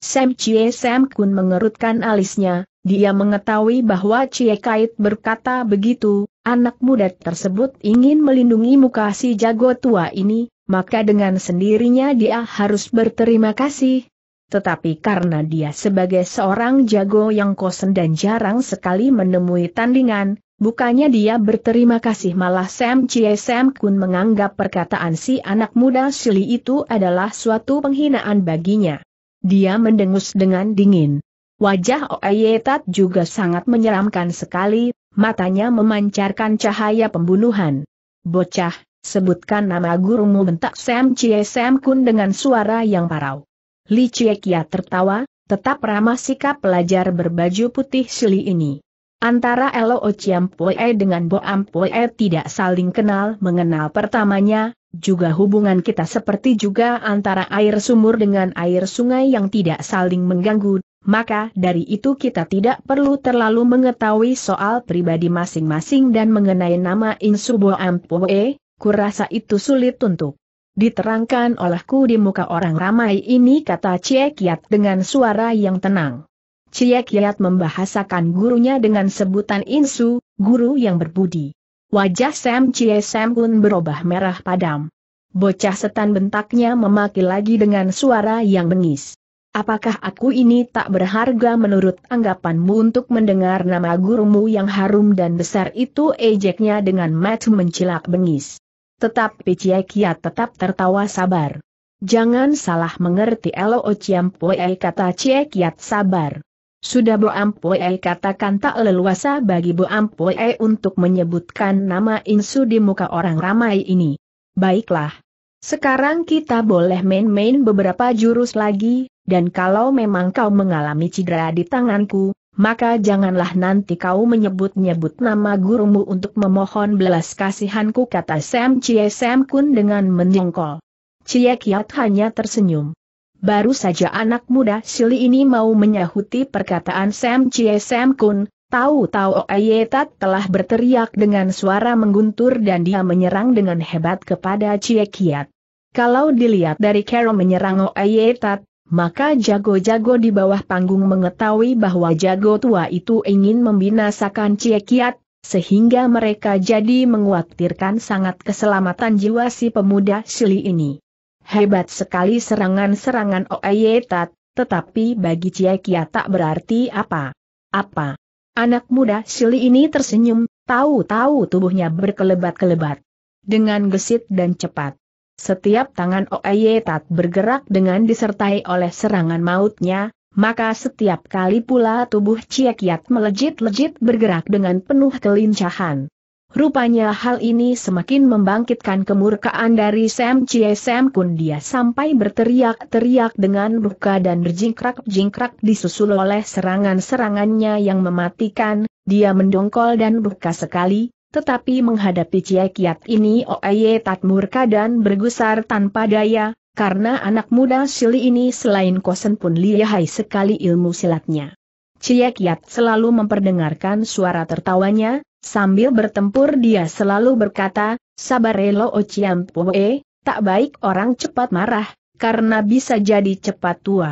Sam Chie Sam Kun mengerutkan alisnya, dia mengetahui bahwa Chie Kait berkata begitu, anak muda tersebut ingin melindungi muka si jago tua ini, maka dengan sendirinya dia harus berterima kasih. Tetapi karena dia sebagai seorang jago yang kosen dan jarang sekali menemui tandingan, bukannya dia berterima kasih malah Sam Chie Sam Kun menganggap perkataan si anak muda Shili itu adalah suatu penghinaan baginya. Dia mendengus dengan dingin. Wajah Oeyetat juga sangat menyeramkan sekali, matanya memancarkan cahaya pembunuhan. Bocah, sebutkan nama gurumu bentak Sam Chie Sam Kun dengan suara yang parau. Li Chie Kia tertawa, tetap ramah sikap pelajar berbaju putih sili ini. Antara Elo Ociam Poe dengan Boam Poe tidak saling kenal mengenal pertamanya, juga hubungan kita seperti juga antara air sumur dengan air sungai yang tidak saling mengganggu, maka dari itu kita tidak perlu terlalu mengetahui soal pribadi masing-masing dan mengenai nama Insubo Ampoe, kurasa itu sulit untuk diterangkan olehku di muka orang ramai ini kata Ciekiat Kiat dengan suara yang tenang. Ciekiat Kiat membahasakan gurunya dengan sebutan Insu, guru yang berbudi. Wajah Sam Chie Sam pun berubah merah padam. Bocah setan bentaknya memaki lagi dengan suara yang bengis. Apakah aku ini tak berharga menurut anggapanmu untuk mendengar nama gurumu yang harum dan besar itu ejeknya dengan mata mencilak bengis. Tetap, Cie Kia tetap tertawa sabar. Jangan salah mengerti Lo Chiam Pue kata Cie Kiat sabar. Sudah Bo Ampue katakan tak leluasa bagi Bo Ampue untuk menyebutkan nama Insu di muka orang ramai ini. Baiklah. Sekarang kita boleh main-main beberapa jurus lagi, dan kalau memang kau mengalami cedera di tanganku, maka janganlah nanti kau menyebut-nyebut nama gurumu untuk memohon belas kasihanku kata Sam Chie Sam Kun dengan menjengkol. Cie Kiat hanya tersenyum. Baru saja anak muda Sili ini mau menyahuti perkataan Sam Chie Sam Kun, tahu-tahu Ayetat telah berteriak dengan suara mengguntur dan dia menyerang dengan hebat kepada Chie Kiat. Kalau dilihat dari Carol menyerang Ayetat, maka jago-jago di bawah panggung mengetahui bahwa jago tua itu ingin membinasakan Chie Kiat, sehingga mereka jadi menguatirkan sangat keselamatan jiwa si pemuda Sili ini. Hebat sekali serangan-serangan Oeyetat, tetapi bagi Cia tak berarti apa. Apa? Anak muda Sili ini tersenyum, tahu-tahu tubuhnya berkelebat-kelebat. Dengan gesit dan cepat. Setiap tangan Oeyetat bergerak dengan disertai oleh serangan mautnya, maka setiap kali pula tubuh Ciekiat melejit-lejit bergerak dengan penuh kelincahan. Rupanya hal ini semakin membangkitkan kemurkaan dari Sam Chie Sam Kun dia sampai berteriak-teriak dengan luka dan berjingkrak-jingkrak disusul oleh serangan-serangannya yang mematikan, dia mendongkol dan buka sekali, tetapi menghadapi Chie Kiat ini Oeye Tat murka dan bergusar tanpa daya, karena anak muda Sili ini selain kosen pun lihai sekali ilmu silatnya. Cie Kiat selalu memperdengarkan suara tertawanya, Sambil bertempur dia selalu berkata, Sabarelo Ociampoe, tak baik orang cepat marah, karena bisa jadi cepat tua.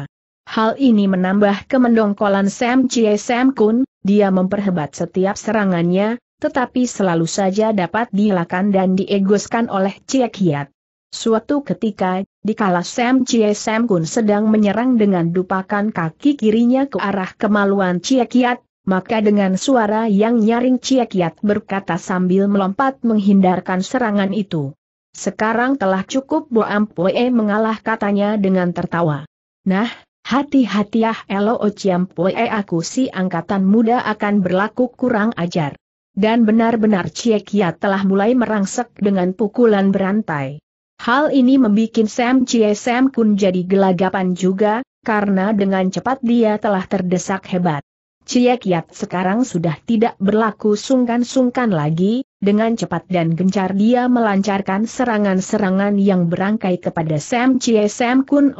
Hal ini menambah kemendongkolan Sam Chie Sam Kun, dia memperhebat setiap serangannya, tetapi selalu saja dapat dilakan dan diegoskan oleh Cie Kiat. Suatu ketika, dikala Sam Cie Sam Kun sedang menyerang dengan dupakan kaki kirinya ke arah kemaluan Cie Kiat, maka dengan suara yang nyaring Ciekiat berkata sambil melompat menghindarkan serangan itu. Sekarang telah cukup Bo Ampue mengalah katanya dengan tertawa. Nah, hati-hati ah Elo Ciampue aku si angkatan muda akan berlaku kurang ajar. Dan benar-benar Ciekiat telah mulai merangsek dengan pukulan berantai. Hal ini membuat Sam Cie Sam Kun jadi gelagapan juga, karena dengan cepat dia telah terdesak hebat. Cie Kiat sekarang sudah tidak berlaku sungkan-sungkan lagi, dengan cepat dan gencar dia melancarkan serangan-serangan yang berangkai kepada Sam Cie Sam Kun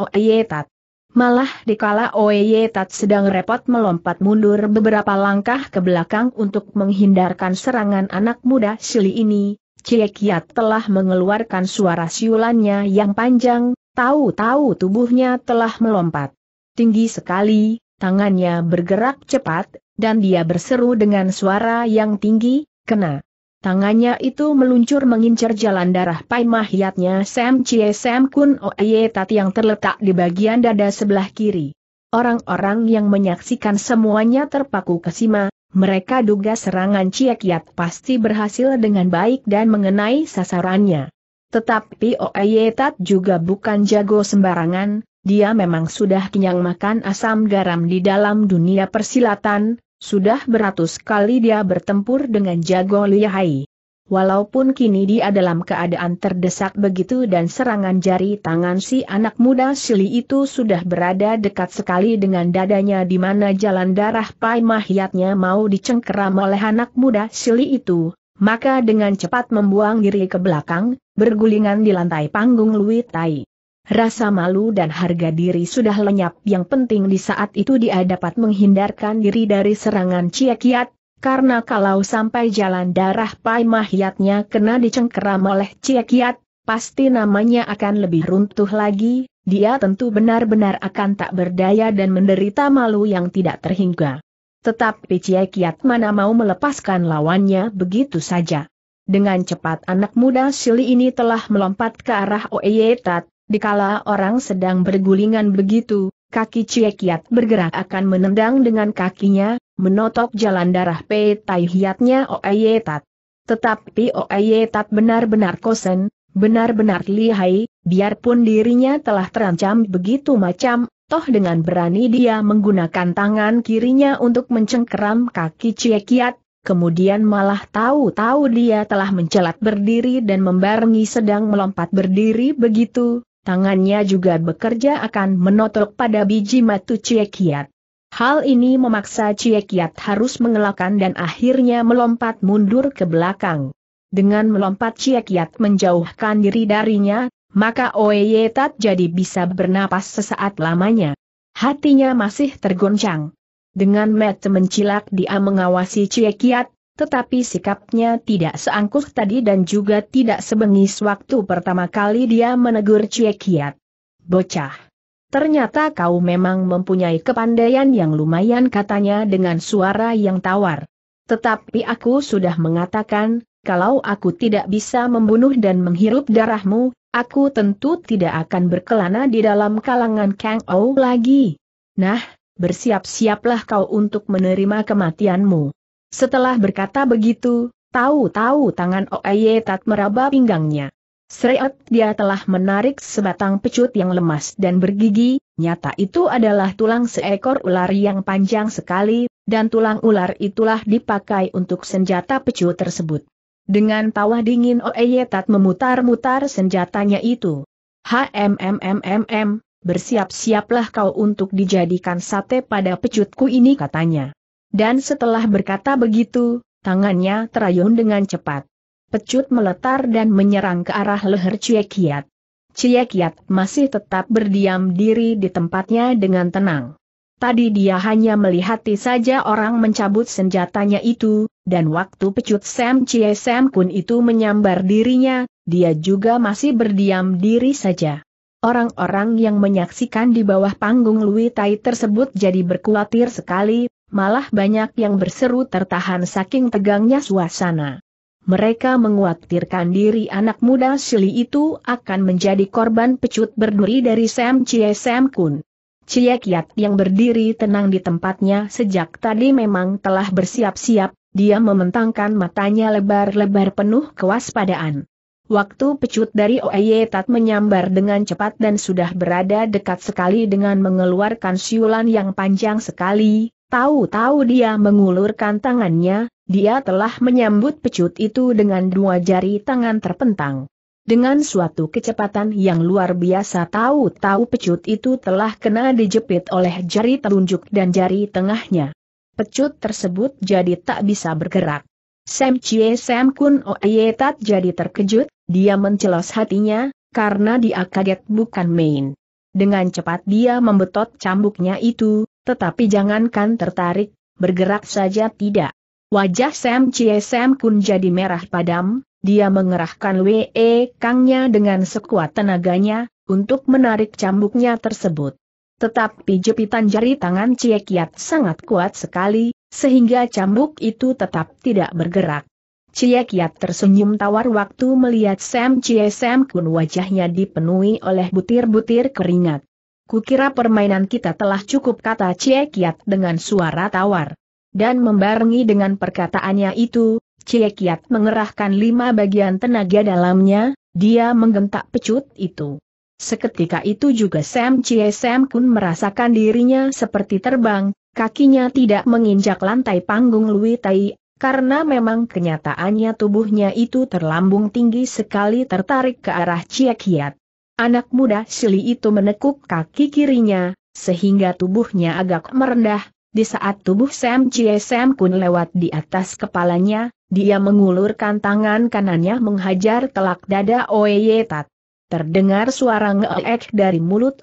Tat. Malah dikala Oye Tat sedang repot melompat mundur beberapa langkah ke belakang untuk menghindarkan serangan anak muda Sili ini, Ciekiat telah mengeluarkan suara siulannya yang panjang, tahu-tahu tubuhnya telah melompat. Tinggi sekali, tangannya bergerak cepat, dan dia berseru dengan suara yang tinggi, kena. Tangannya itu meluncur mengincar jalan darah pai mahiatnya Sam Chie Sam Kun Oye Tat yang terletak di bagian dada sebelah kiri. Orang-orang yang menyaksikan semuanya terpaku kesima, mereka duga serangan Chie Kiat pasti berhasil dengan baik dan mengenai sasarannya. Tetapi Oye Tat juga bukan jago sembarangan, dia memang sudah kenyang makan asam garam di dalam dunia persilatan, sudah beratus kali dia bertempur dengan jago lihai. Walaupun kini dia dalam keadaan terdesak begitu dan serangan jari tangan si anak muda Sili itu sudah berada dekat sekali dengan dadanya di mana jalan darah Pai Mahiatnya mau dicengkeram oleh anak muda Sili itu, maka dengan cepat membuang diri ke belakang, bergulingan di lantai panggung Lui Tai. Rasa malu dan harga diri sudah lenyap yang penting di saat itu dia dapat menghindarkan diri dari serangan Kiat, karena kalau sampai jalan darah Pai Mahiatnya kena dicengkeram oleh Kiat, pasti namanya akan lebih runtuh lagi, dia tentu benar-benar akan tak berdaya dan menderita malu yang tidak terhingga. Tetapi Kiat mana mau melepaskan lawannya begitu saja. Dengan cepat anak muda Sili ini telah melompat ke arah Oeyetat, Dikala orang sedang bergulingan begitu, kaki Ciekiat bergerak akan menendang dengan kakinya, menotok jalan darah P. Tai Hiatnya Oeyetat. Tetapi Oeyetat benar-benar kosen, benar-benar lihai, biarpun dirinya telah terancam begitu macam, toh dengan berani dia menggunakan tangan kirinya untuk mencengkeram kaki Ciekiat, kemudian malah tahu-tahu dia telah mencelat berdiri dan membarengi sedang melompat berdiri begitu, tangannya juga bekerja akan menotok pada biji matu Ciekiat. Hal ini memaksa Ciekiat harus mengelakkan dan akhirnya melompat mundur ke belakang. Dengan melompat Ciekiat menjauhkan diri darinya, maka Oye Tat jadi bisa bernapas sesaat lamanya. Hatinya masih tergoncang. Dengan mata mencilak dia mengawasi Ciekiat, tetapi sikapnya tidak seangkuh tadi dan juga tidak sebengis waktu pertama kali dia menegur Cie Kiat. Bocah. Ternyata kau memang mempunyai kepandaian yang lumayan katanya dengan suara yang tawar. Tetapi aku sudah mengatakan, kalau aku tidak bisa membunuh dan menghirup darahmu, aku tentu tidak akan berkelana di dalam kalangan Kang Ou lagi. Nah, bersiap-siaplah kau untuk menerima kematianmu. Setelah berkata begitu, tahu-tahu tangan Oeye Tat meraba pinggangnya. Sreot dia telah menarik sebatang pecut yang lemas dan bergigi, nyata itu adalah tulang seekor ular yang panjang sekali, dan tulang ular itulah dipakai untuk senjata pecut tersebut. Dengan tawa dingin tak memutar-mutar senjatanya itu. HMMMMM, bersiap-siaplah kau untuk dijadikan sate pada pecutku ini katanya. Dan setelah berkata begitu, tangannya terayun dengan cepat. Pecut meletar dan menyerang ke arah leher Ciekiat. Ciekiat masih tetap berdiam diri di tempatnya dengan tenang. Tadi dia hanya melihati saja orang mencabut senjatanya itu, dan waktu pecut Sam Chie Sam Kun itu menyambar dirinya, dia juga masih berdiam diri saja. Orang-orang yang menyaksikan di bawah panggung Lui Tai tersebut jadi berkuatir sekali, Malah banyak yang berseru tertahan saking tegangnya suasana. Mereka menguatirkan diri anak muda Shili itu akan menjadi korban pecut berduri dari Sam Chie Sam Kun. Chie Kiat yang berdiri tenang di tempatnya sejak tadi memang telah bersiap-siap, dia mementangkan matanya lebar-lebar penuh kewaspadaan. Waktu pecut dari Oye Tat menyambar dengan cepat dan sudah berada dekat sekali dengan mengeluarkan siulan yang panjang sekali, Tahu-tahu dia mengulurkan tangannya, dia telah menyambut pecut itu dengan dua jari tangan terpentang. Dengan suatu kecepatan yang luar biasa tahu-tahu pecut itu telah kena dijepit oleh jari telunjuk dan jari tengahnya. Pecut tersebut jadi tak bisa bergerak. Sam Chie Sam Kun Oye jadi terkejut, dia mencelos hatinya, karena dia kaget bukan main. Dengan cepat dia membetot cambuknya itu, tetapi jangankan tertarik, bergerak saja tidak. Wajah Sam Chie Sam Kun jadi merah padam, dia mengerahkan Wee Kangnya dengan sekuat tenaganya, untuk menarik cambuknya tersebut. Tetapi jepitan jari tangan Cie Kiat sangat kuat sekali, sehingga cambuk itu tetap tidak bergerak. Cie Kiat tersenyum tawar waktu melihat Sam Cie Sam Kun wajahnya dipenuhi oleh butir-butir keringat. Kukira permainan kita telah cukup kata Cie Kiat dengan suara tawar. Dan membarengi dengan perkataannya itu, Cie Kiat mengerahkan lima bagian tenaga dalamnya, dia menggentak pecut itu. Seketika itu juga Sam Cie Sam Kun merasakan dirinya seperti terbang, kakinya tidak menginjak lantai panggung Lui Tai, karena memang kenyataannya tubuhnya itu terlambung tinggi sekali tertarik ke arah Cie Kiat. Anak muda Sili itu menekuk kaki kirinya, sehingga tubuhnya agak merendah, di saat tubuh Sam Chie Sam Kun lewat di atas kepalanya, dia mengulurkan tangan kanannya menghajar telak dada Tat. Terdengar suara ngeek dari mulut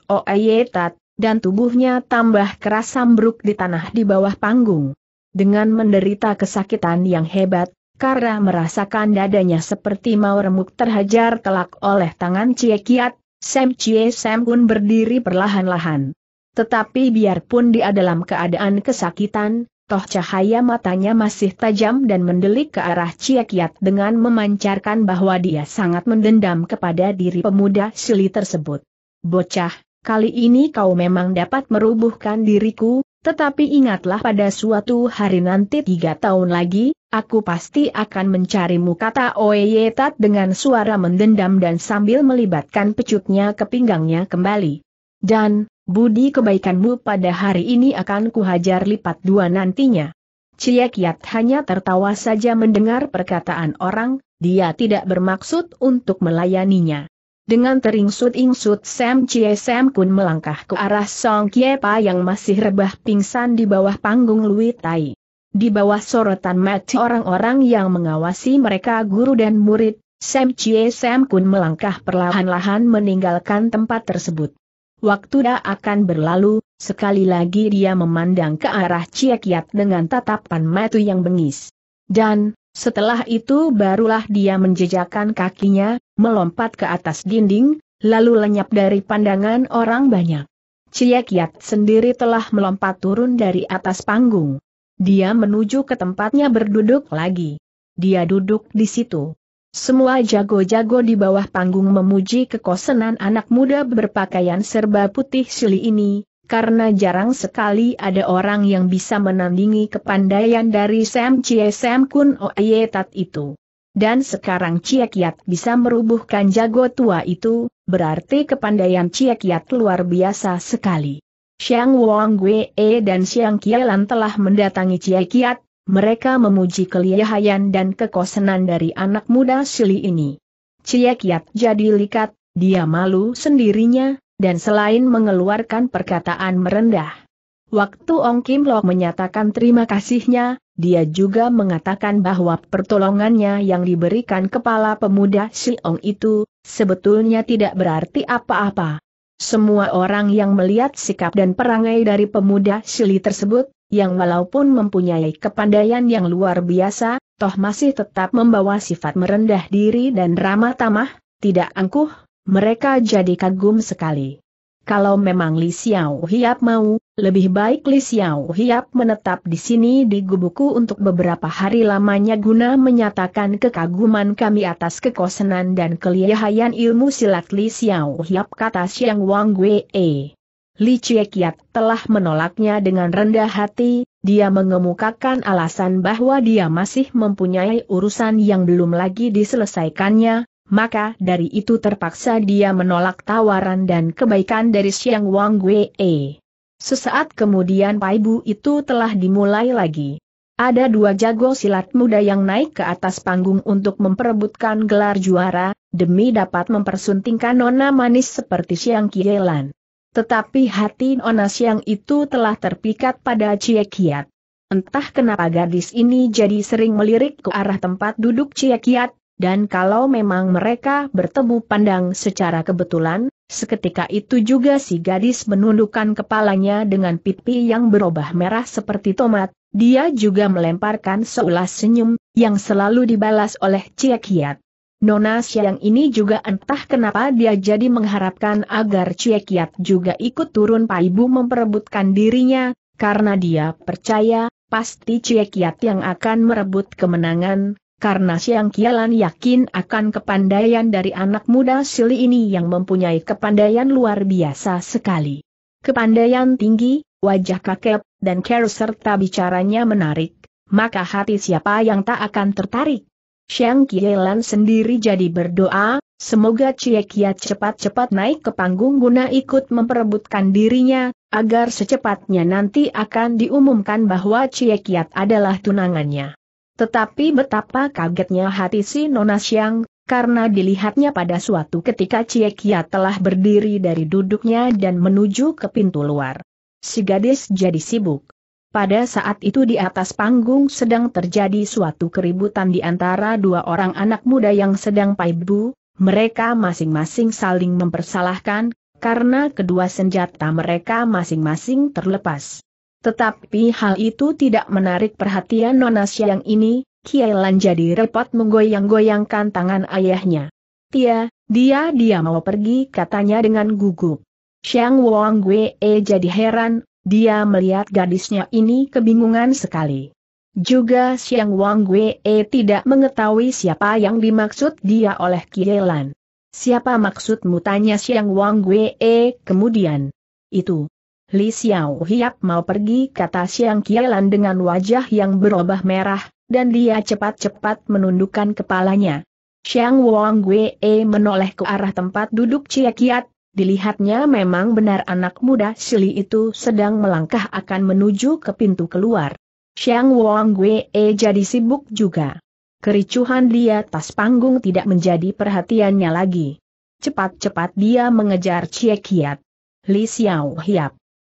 Tat, dan tubuhnya tambah keras sambruk di tanah di bawah panggung. Dengan menderita kesakitan yang hebat, karena merasakan dadanya seperti mau remuk terhajar telak oleh tangan Cie Kiat, Sam Chie Samgun berdiri perlahan-lahan. Tetapi biarpun dia dalam keadaan kesakitan, toh cahaya matanya masih tajam dan mendelik ke arah Chie Kiat dengan memancarkan bahwa dia sangat mendendam kepada diri pemuda sili tersebut. Bocah, kali ini kau memang dapat merubuhkan diriku, tetapi ingatlah pada suatu hari nanti tiga tahun lagi, aku pasti akan mencarimu kata Oeyetat dengan suara mendendam dan sambil melibatkan pecutnya ke pinggangnya kembali. Dan, budi kebaikanmu pada hari ini akan kuhajar lipat dua nantinya. Ciekiat hanya tertawa saja mendengar perkataan orang, dia tidak bermaksud untuk melayaninya. Dengan teringsut-ingsut, Sam Chie Sam Kun melangkah ke arah Song Kiepa yang masih rebah pingsan di bawah panggung Lui Tai. Di bawah sorotan mati orang-orang yang mengawasi mereka guru dan murid, Sam Chie Sam Kun melangkah perlahan-lahan meninggalkan tempat tersebut. Waktu dah akan berlalu, sekali lagi dia memandang ke arah Cie Kiat dengan tatapan matu yang bengis. Dan, setelah itu barulah dia menjejakkan kakinya, melompat ke atas dinding, lalu lenyap dari pandangan orang banyak. Cie Kiat sendiri telah melompat turun dari atas panggung. Dia menuju ke tempatnya berduduk lagi. Dia duduk di situ. Semua jago-jago di bawah panggung memuji kekosenan anak muda berpakaian serba putih sili ini, karena jarang sekali ada orang yang bisa menandingi kepandaian dari Sam Chie Sam Kun Oye Tat itu. Dan sekarang Chie Kiat bisa merubuhkan jago tua itu, berarti kepandaian Chie Kiat luar biasa sekali. Xiang Wang Wei e dan Xiang Kielan telah mendatangi Cia Kiat, mereka memuji kelihayan dan kekosenan dari anak muda Sili ini. Cia Kiat jadi likat, dia malu sendirinya, dan selain mengeluarkan perkataan merendah. Waktu Ong Kim Lok menyatakan terima kasihnya, dia juga mengatakan bahwa pertolongannya yang diberikan kepala pemuda Ong itu, sebetulnya tidak berarti apa-apa. Semua orang yang melihat sikap dan perangai dari pemuda Sili tersebut, yang walaupun mempunyai kepandaian yang luar biasa, toh masih tetap membawa sifat merendah diri dan ramah tamah, tidak angkuh, mereka jadi kagum sekali. Kalau memang Li Xiao Hiap mau, lebih baik Li Xiao Hiap menetap di sini di gubuku untuk beberapa hari lamanya guna menyatakan kekaguman kami atas kekosenan dan kelihayan ilmu silat Li Xiao Hiap kata Xiang Wang Wei. Li Chiekiat telah menolaknya dengan rendah hati, dia mengemukakan alasan bahwa dia masih mempunyai urusan yang belum lagi diselesaikannya, maka dari itu terpaksa dia menolak tawaran dan kebaikan dari Siang Wang Wei. Sesaat kemudian Paibu itu telah dimulai lagi. Ada dua jago silat muda yang naik ke atas panggung untuk memperebutkan gelar juara, demi dapat mempersuntingkan nona manis seperti Siang Kielan. Tetapi hati nona Siang itu telah terpikat pada Cie Kiat. Entah kenapa gadis ini jadi sering melirik ke arah tempat duduk Cie Kiat, dan kalau memang mereka bertemu pandang secara kebetulan, seketika itu juga si gadis menundukkan kepalanya dengan pipi yang berubah merah seperti tomat, dia juga melemparkan seulas senyum, yang selalu dibalas oleh Ciek Kiat. Nona Siang ini juga entah kenapa dia jadi mengharapkan agar Ciek Kiat juga ikut turun paibu memperebutkan dirinya, karena dia percaya, pasti Ciek Kiat yang akan merebut kemenangan, karena Siang Kialan yakin akan kepandaian dari anak muda Sili ini yang mempunyai kepandaian luar biasa sekali. Kepandaian tinggi, wajah kakep, dan care serta bicaranya menarik, maka hati siapa yang tak akan tertarik? Siang Kielan sendiri jadi berdoa, semoga Cie Kia cepat-cepat naik ke panggung guna ikut memperebutkan dirinya, agar secepatnya nanti akan diumumkan bahwa Cie Kiat adalah tunangannya. Tetapi betapa kagetnya hati si Nona Siang, karena dilihatnya pada suatu ketika Ciekia telah berdiri dari duduknya dan menuju ke pintu luar. Si gadis jadi sibuk. Pada saat itu di atas panggung sedang terjadi suatu keributan di antara dua orang anak muda yang sedang paibu, mereka masing-masing saling mempersalahkan, karena kedua senjata mereka masing-masing terlepas. Tetapi hal itu tidak menarik perhatian Nona Siang ini, Kielan jadi repot menggoyang-goyangkan tangan ayahnya. Tia, dia dia mau pergi katanya dengan gugup. Xiang Wang Gue jadi heran, dia melihat gadisnya ini kebingungan sekali. Juga Siang Wang Gue tidak mengetahui siapa yang dimaksud dia oleh Kielan. Siapa maksudmu tanya Siang Wang Gue kemudian. Itu, Li Xiao Hiap mau pergi kata Siang Kielan dengan wajah yang berubah merah, dan dia cepat-cepat menundukkan kepalanya. Siang Wang Wee menoleh ke arah tempat duduk Cia Kiat, dilihatnya memang benar anak muda Sili itu sedang melangkah akan menuju ke pintu keluar. Siang Wang Wee jadi sibuk juga. Kericuhan di atas panggung tidak menjadi perhatiannya lagi. Cepat-cepat dia mengejar Cie Kiat. Li Xiao Hiap.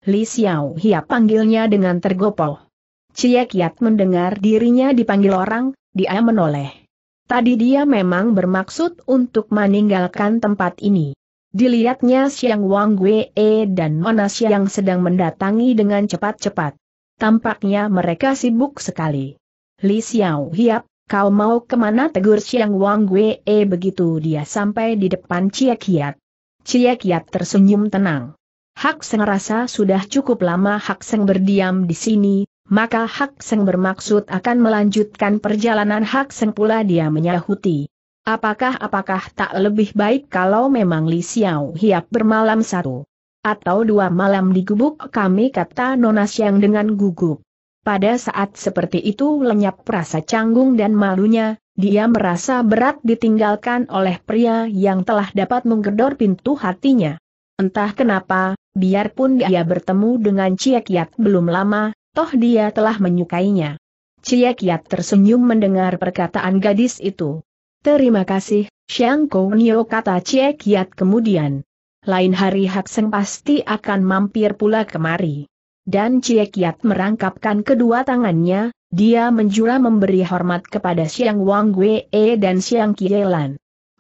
Li Xiao Hia panggilnya dengan tergopoh. Cie Kiat mendengar dirinya dipanggil orang, dia menoleh. Tadi dia memang bermaksud untuk meninggalkan tempat ini. Dilihatnya Siang Wang Gwee dan Nona yang sedang mendatangi dengan cepat-cepat. Tampaknya mereka sibuk sekali. Li Xiao Hiap, kau mau kemana tegur Siang Wang Gwee begitu dia sampai di depan Cie Kiat. Cie Kiat tersenyum tenang. Hak Seng rasa sudah cukup lama Hak Seng berdiam di sini, maka Hak Seng bermaksud akan melanjutkan perjalanan Hak Seng pula dia menyahuti. Apakah-apakah tak lebih baik kalau memang Li Xiao Hiap bermalam satu atau dua malam di gubuk kami kata Nona Siang dengan gugup. Pada saat seperti itu lenyap rasa canggung dan malunya, dia merasa berat ditinggalkan oleh pria yang telah dapat menggedor pintu hatinya. Entah kenapa, biarpun dia bertemu dengan Cie Kiat belum lama, toh dia telah menyukainya. Cie Kiat tersenyum mendengar perkataan gadis itu. Terima kasih, Xiang Kounio kata Cie Kiat kemudian. Lain hari Hak Seng pasti akan mampir pula kemari. Dan Cie Kiat merangkapkan kedua tangannya, dia menjura memberi hormat kepada Xiang Wang Wei dan Xiang Kielan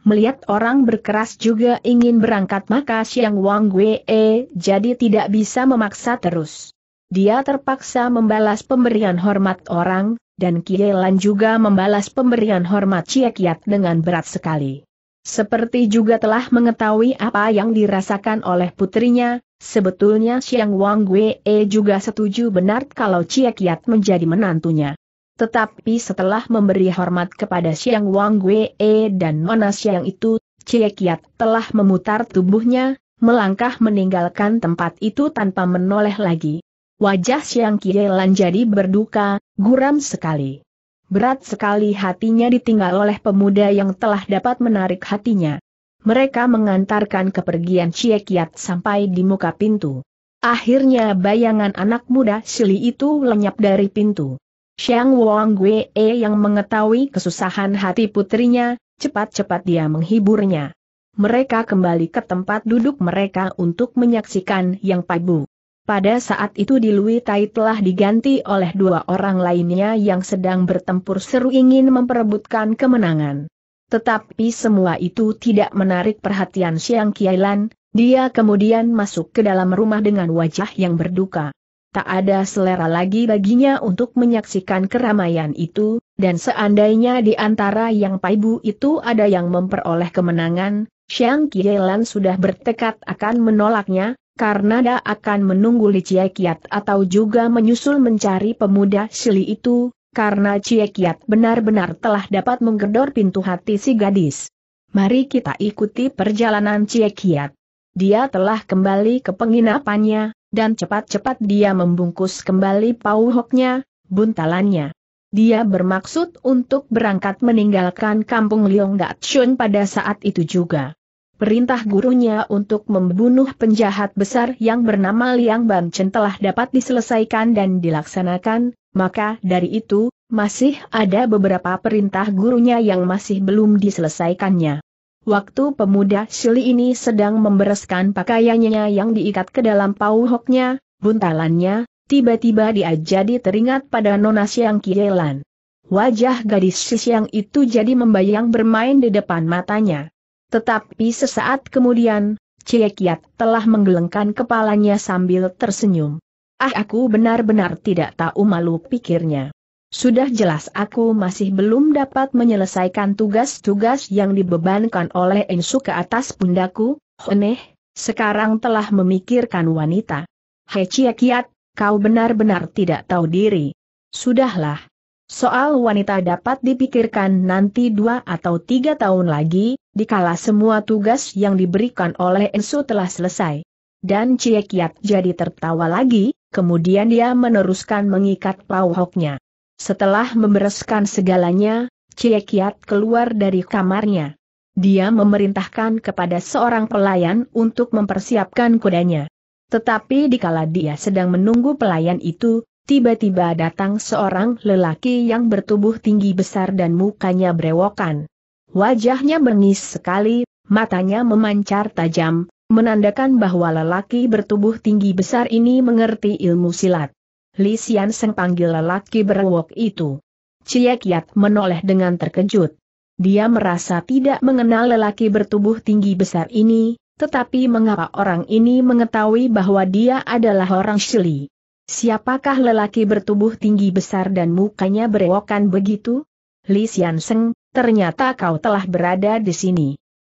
melihat orang berkeras juga ingin berangkat maka Siang Wang Wei jadi tidak bisa memaksa terus. Dia terpaksa membalas pemberian hormat orang, dan Kielan juga membalas pemberian hormat Kiat dengan berat sekali. Seperti juga telah mengetahui apa yang dirasakan oleh putrinya, sebetulnya Siang Wang Wei juga setuju benar kalau Kiat menjadi menantunya. Tetapi setelah memberi hormat kepada Siang Wang Wei dan Nona Siang itu, Cie Kiat telah memutar tubuhnya, melangkah meninggalkan tempat itu tanpa menoleh lagi. Wajah Siang Lan jadi berduka, guram sekali. Berat sekali hatinya ditinggal oleh pemuda yang telah dapat menarik hatinya. Mereka mengantarkan kepergian Cie Kiat sampai di muka pintu. Akhirnya bayangan anak muda Sili itu lenyap dari pintu. Xiang Wang Wei e yang mengetahui kesusahan hati putrinya, cepat-cepat dia menghiburnya. Mereka kembali ke tempat duduk mereka untuk menyaksikan Yang Pabu. Pada saat itu di Lui Tai telah diganti oleh dua orang lainnya yang sedang bertempur seru ingin memperebutkan kemenangan. Tetapi semua itu tidak menarik perhatian Xiang Kialan, dia kemudian masuk ke dalam rumah dengan wajah yang berduka tak ada selera lagi baginya untuk menyaksikan keramaian itu, dan seandainya di antara yang paibu itu ada yang memperoleh kemenangan, Xiang Kielan sudah bertekad akan menolaknya, karena dia akan menunggu Li Ciekiat atau juga menyusul mencari pemuda Shili itu, karena Ciekiat benar-benar telah dapat menggedor pintu hati si gadis. Mari kita ikuti perjalanan Ciekiat. Dia telah kembali ke penginapannya, dan cepat-cepat dia membungkus kembali pauhoknya, buntalannya. Dia bermaksud untuk berangkat meninggalkan kampung Liong Datshun pada saat itu juga. Perintah gurunya untuk membunuh penjahat besar yang bernama Liang Ban Chen telah dapat diselesaikan dan dilaksanakan, maka dari itu, masih ada beberapa perintah gurunya yang masih belum diselesaikannya. Waktu pemuda Shili ini sedang membereskan pakaiannya yang diikat ke dalam pauhoknya, buntalannya, tiba-tiba dia jadi teringat pada Nona Siang Kielan. Wajah gadis si siang itu jadi membayang bermain di depan matanya. Tetapi sesaat kemudian, Ciekiat telah menggelengkan kepalanya sambil tersenyum. Ah aku benar-benar tidak tahu malu pikirnya. Sudah jelas aku masih belum dapat menyelesaikan tugas-tugas yang dibebankan oleh Insu ke atas pundaku, Honeh, sekarang telah memikirkan wanita. Heci Kiat, kau benar-benar tidak tahu diri. Sudahlah. Soal wanita dapat dipikirkan nanti dua atau tiga tahun lagi, dikala semua tugas yang diberikan oleh Ensu telah selesai. Dan Cie Kiat jadi tertawa lagi, kemudian dia meneruskan mengikat pauhoknya. Setelah membereskan segalanya, Cie Kiat keluar dari kamarnya. Dia memerintahkan kepada seorang pelayan untuk mempersiapkan kudanya. Tetapi dikala dia sedang menunggu pelayan itu, tiba-tiba datang seorang lelaki yang bertubuh tinggi besar dan mukanya berewokan. Wajahnya bengis sekali, matanya memancar tajam, menandakan bahwa lelaki bertubuh tinggi besar ini mengerti ilmu silat. Li Xian Seng panggil lelaki berwok itu. Cie Kiat menoleh dengan terkejut. Dia merasa tidak mengenal lelaki bertubuh tinggi besar ini, tetapi mengapa orang ini mengetahui bahwa dia adalah orang Shili? Siapakah lelaki bertubuh tinggi besar dan mukanya berewokan begitu? Li Xian Seng, ternyata kau telah berada di sini.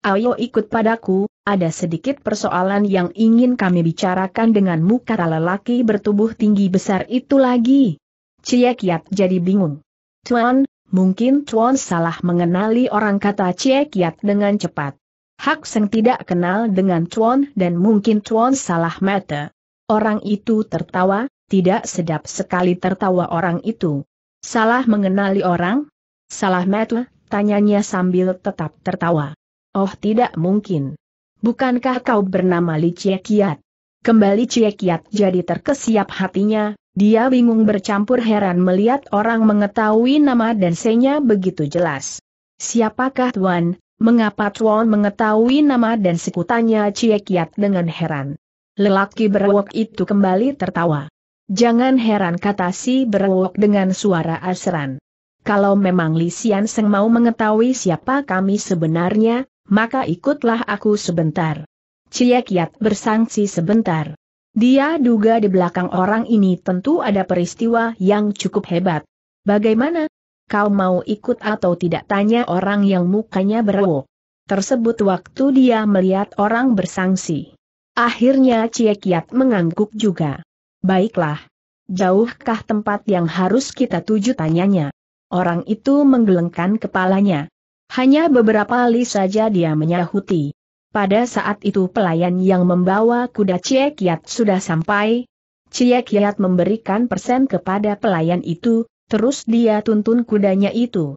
Ayo ikut padaku, ada sedikit persoalan yang ingin kami bicarakan denganmu muka lelaki bertubuh tinggi besar itu lagi. Cie Kiat jadi bingung. Tuan, mungkin Tuan salah mengenali orang kata Cie Kiat dengan cepat. Hak Seng tidak kenal dengan Tuan dan mungkin Tuan salah mata. Orang itu tertawa, tidak sedap sekali tertawa orang itu. Salah mengenali orang? Salah mata, tanyanya sambil tetap tertawa. Oh tidak mungkin bukankah kau bernama Li Ciekiat? Kembali Ciekiat jadi terkesiap hatinya, dia bingung bercampur heran melihat orang mengetahui nama dan senya begitu jelas. Siapakah Tuan? Mengapa Tuan mengetahui nama dan sekutanya Ciekiat dengan heran? Lelaki berwok itu kembali tertawa. Jangan heran kata si berwok dengan suara asran. Kalau memang Lisian Seng mau mengetahui siapa kami sebenarnya, maka ikutlah aku sebentar. Ciekiat Kiat bersangsi sebentar. Dia duga di belakang orang ini tentu ada peristiwa yang cukup hebat. Bagaimana? Kau mau ikut atau tidak tanya orang yang mukanya berwok. Tersebut waktu dia melihat orang bersangsi. Akhirnya Ciekiat mengangguk juga. Baiklah. Jauhkah tempat yang harus kita tuju tanyanya? Orang itu menggelengkan kepalanya. Hanya beberapa li saja dia menyahuti. Pada saat itu pelayan yang membawa kuda Cie sudah sampai. Cie memberikan persen kepada pelayan itu, terus dia tuntun kudanya itu.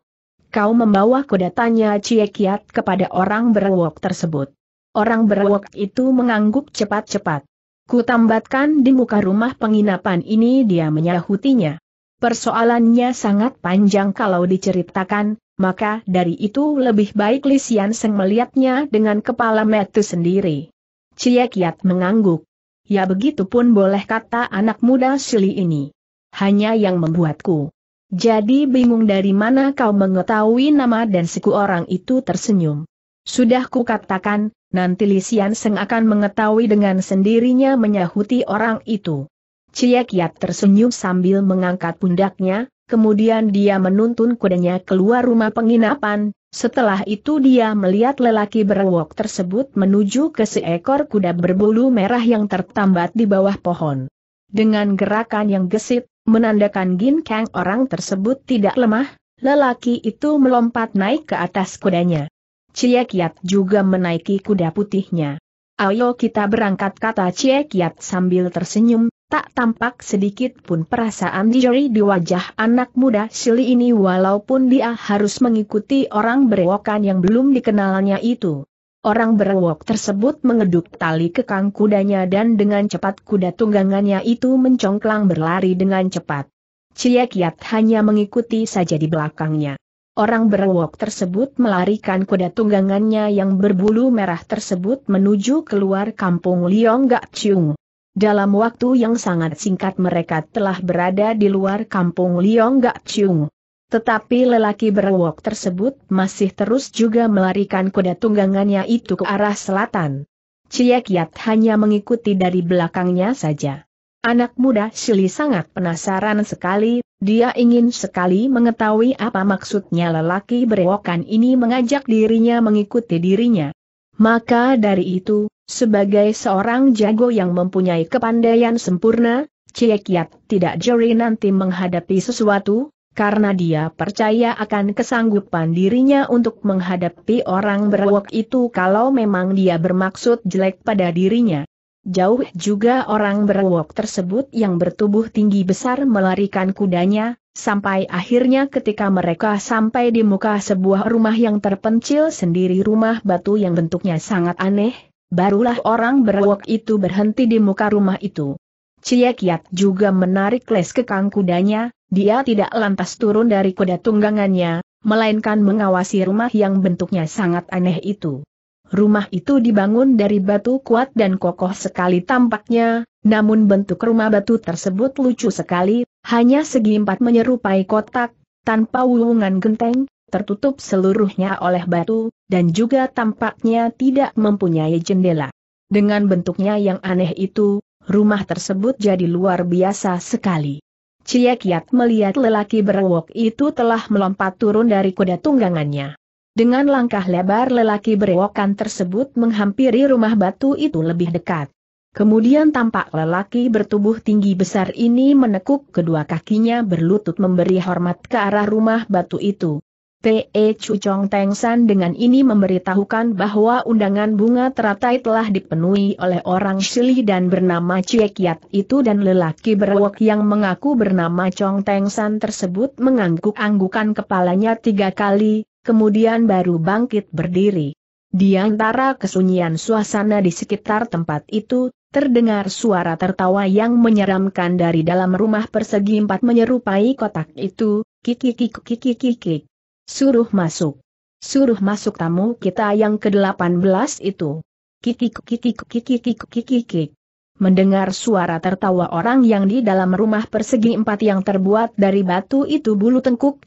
Kau membawa kuda tanya Cie kepada orang berwok tersebut. Orang berwok itu mengangguk cepat-cepat. Kutambatkan di muka rumah penginapan ini dia menyahutinya. Persoalannya sangat panjang kalau diceritakan, maka dari itu lebih baik Lisian Seng melihatnya dengan kepala metu sendiri. Cie Kiat mengangguk. Ya begitu pun boleh kata anak muda Sili ini. Hanya yang membuatku. Jadi bingung dari mana kau mengetahui nama dan siku orang itu tersenyum. Sudah ku katakan, nanti Lisian Seng akan mengetahui dengan sendirinya menyahuti orang itu. Cie Kiat tersenyum sambil mengangkat pundaknya, kemudian dia menuntun kudanya keluar rumah penginapan, setelah itu dia melihat lelaki berwok tersebut menuju ke seekor kuda berbulu merah yang tertambat di bawah pohon. Dengan gerakan yang gesit, menandakan Gin Kang orang tersebut tidak lemah, lelaki itu melompat naik ke atas kudanya. Cia Kiat juga menaiki kuda putihnya. Ayo kita berangkat kata Cie Kiat sambil tersenyum, tak tampak sedikit pun perasaan dijeri di wajah anak muda Sili ini walaupun dia harus mengikuti orang berewokan yang belum dikenalnya itu. Orang berewok tersebut mengeduk tali kekang kudanya dan dengan cepat kuda tunggangannya itu mencongklang berlari dengan cepat. Cie Kiat hanya mengikuti saja di belakangnya orang berewok tersebut melarikan kuda tunggangannya yang berbulu merah tersebut menuju keluar kampung Liong Gak Chung. Dalam waktu yang sangat singkat mereka telah berada di luar kampung Liong Gak Chung. Tetapi lelaki berewok tersebut masih terus juga melarikan kuda tunggangannya itu ke arah selatan. Ciek Yat hanya mengikuti dari belakangnya saja. Anak muda Shili sangat penasaran sekali, dia ingin sekali mengetahui apa maksudnya lelaki berewokan ini mengajak dirinya mengikuti dirinya. Maka dari itu, sebagai seorang jago yang mempunyai kepandaian sempurna, Ciekiat tidak jeri nanti menghadapi sesuatu, karena dia percaya akan kesanggupan dirinya untuk menghadapi orang berewok itu kalau memang dia bermaksud jelek pada dirinya jauh juga orang berwok tersebut yang bertubuh tinggi besar melarikan kudanya, sampai akhirnya ketika mereka sampai di muka sebuah rumah yang terpencil sendiri rumah batu yang bentuknya sangat aneh, barulah orang berwok itu berhenti di muka rumah itu. Ciekiat juga menarik les kekang kudanya, dia tidak lantas turun dari kuda tunggangannya, melainkan mengawasi rumah yang bentuknya sangat aneh itu. Rumah itu dibangun dari batu kuat dan kokoh sekali tampaknya, namun bentuk rumah batu tersebut lucu sekali, hanya segi empat menyerupai kotak, tanpa wulungan genteng, tertutup seluruhnya oleh batu, dan juga tampaknya tidak mempunyai jendela. Dengan bentuknya yang aneh itu, rumah tersebut jadi luar biasa sekali. Cie Kiat melihat lelaki berwok itu telah melompat turun dari kuda tunggangannya. Dengan langkah lebar lelaki berewokan tersebut menghampiri rumah batu itu lebih dekat. Kemudian tampak lelaki bertubuh tinggi besar ini menekuk kedua kakinya berlutut memberi hormat ke arah rumah batu itu. T.E. E Teng San dengan ini memberitahukan bahwa undangan bunga teratai telah dipenuhi oleh orang Sili dan bernama Ciekiat itu dan lelaki berwok yang mengaku bernama Chong Teng San tersebut mengangguk-anggukan kepalanya tiga kali, kemudian baru bangkit berdiri. Di antara kesunyian suasana di sekitar tempat itu, terdengar suara tertawa yang menyeramkan dari dalam rumah persegi empat menyerupai kotak itu, kikikik Suruh masuk. Suruh masuk tamu kita yang ke-18 itu. Mendengar suara tertawa orang yang di dalam rumah persegi empat yang terbuat dari batu itu bulu tengkuk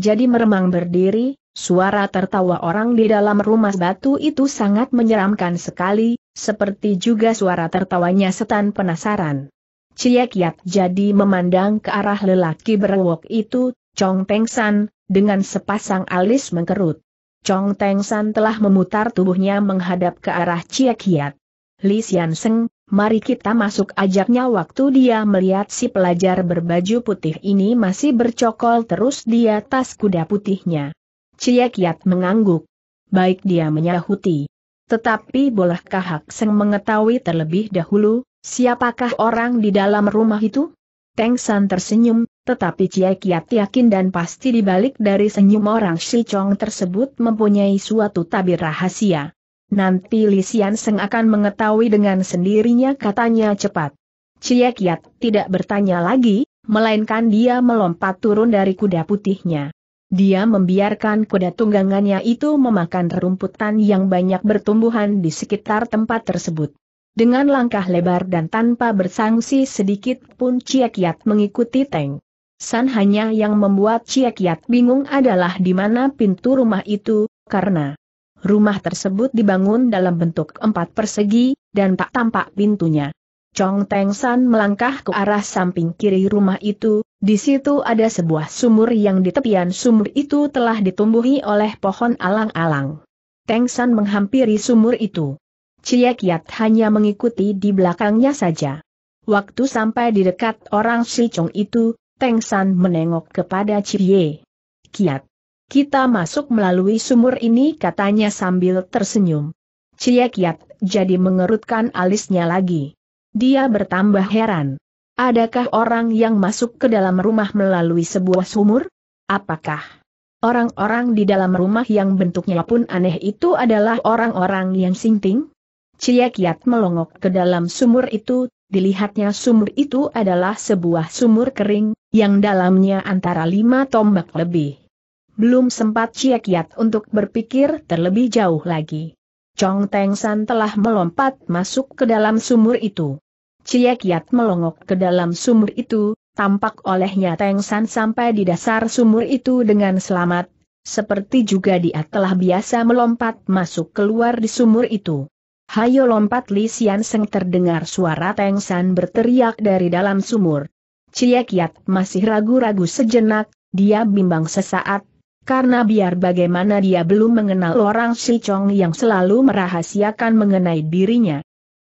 jadi meremang berdiri, Suara tertawa orang di dalam rumah batu itu sangat menyeramkan sekali, seperti juga suara tertawanya setan penasaran. Ciekiat Kiat jadi memandang ke arah lelaki berwok itu, Chong Teng San, dengan sepasang alis mengkerut. Chong Teng San telah memutar tubuhnya menghadap ke arah Ciekiat. Kiat. Li Xian Seng, mari kita masuk ajaknya waktu dia melihat si pelajar berbaju putih ini masih bercokol terus di atas kuda putihnya. Cie Kiat mengangguk. Baik dia menyahuti. Tetapi bolehkah Hak Seng mengetahui terlebih dahulu, siapakah orang di dalam rumah itu? Teng San tersenyum, tetapi Cie Kiat yakin dan pasti dibalik dari senyum orang Si Chong tersebut mempunyai suatu tabir rahasia. Nanti Xian Seng akan mengetahui dengan sendirinya katanya cepat. Cie Kiat tidak bertanya lagi, melainkan dia melompat turun dari kuda putihnya. Dia membiarkan kuda tunggangannya itu memakan rerumputan yang banyak bertumbuhan di sekitar tempat tersebut. Dengan langkah lebar dan tanpa bersangsi sedikit pun Ciakiat mengikuti Teng. San hanya yang membuat Ciakiat bingung adalah di mana pintu rumah itu, karena rumah tersebut dibangun dalam bentuk empat persegi, dan tak tampak pintunya. Chong Teng San melangkah ke arah samping kiri rumah itu, di situ ada sebuah sumur yang di tepian sumur itu telah ditumbuhi oleh pohon alang-alang. Teng San menghampiri sumur itu. Ciek Yat hanya mengikuti di belakangnya saja. Waktu sampai di dekat orang Si Chong itu, Teng San menengok kepada Cie Kiat. Kita masuk melalui sumur ini katanya sambil tersenyum. Cie Kiat jadi mengerutkan alisnya lagi. Dia bertambah heran. Adakah orang yang masuk ke dalam rumah melalui sebuah sumur? Apakah orang-orang di dalam rumah yang bentuknya pun aneh itu adalah orang-orang yang sinting? Cia Kiat melongok ke dalam sumur itu, dilihatnya sumur itu adalah sebuah sumur kering, yang dalamnya antara lima tombak lebih. Belum sempat Cia Kiat untuk berpikir terlebih jauh lagi. Chong Teng San telah melompat masuk ke dalam sumur itu. Cie Kiat melongok ke dalam sumur itu, tampak olehnya Teng San sampai di dasar sumur itu dengan selamat, seperti juga dia telah biasa melompat masuk keluar di sumur itu. Hayo lompat Li Xian Seng terdengar suara Teng San berteriak dari dalam sumur. Cie Kiat masih ragu-ragu sejenak, dia bimbang sesaat, karena biar bagaimana dia belum mengenal orang Si Chong yang selalu merahasiakan mengenai dirinya.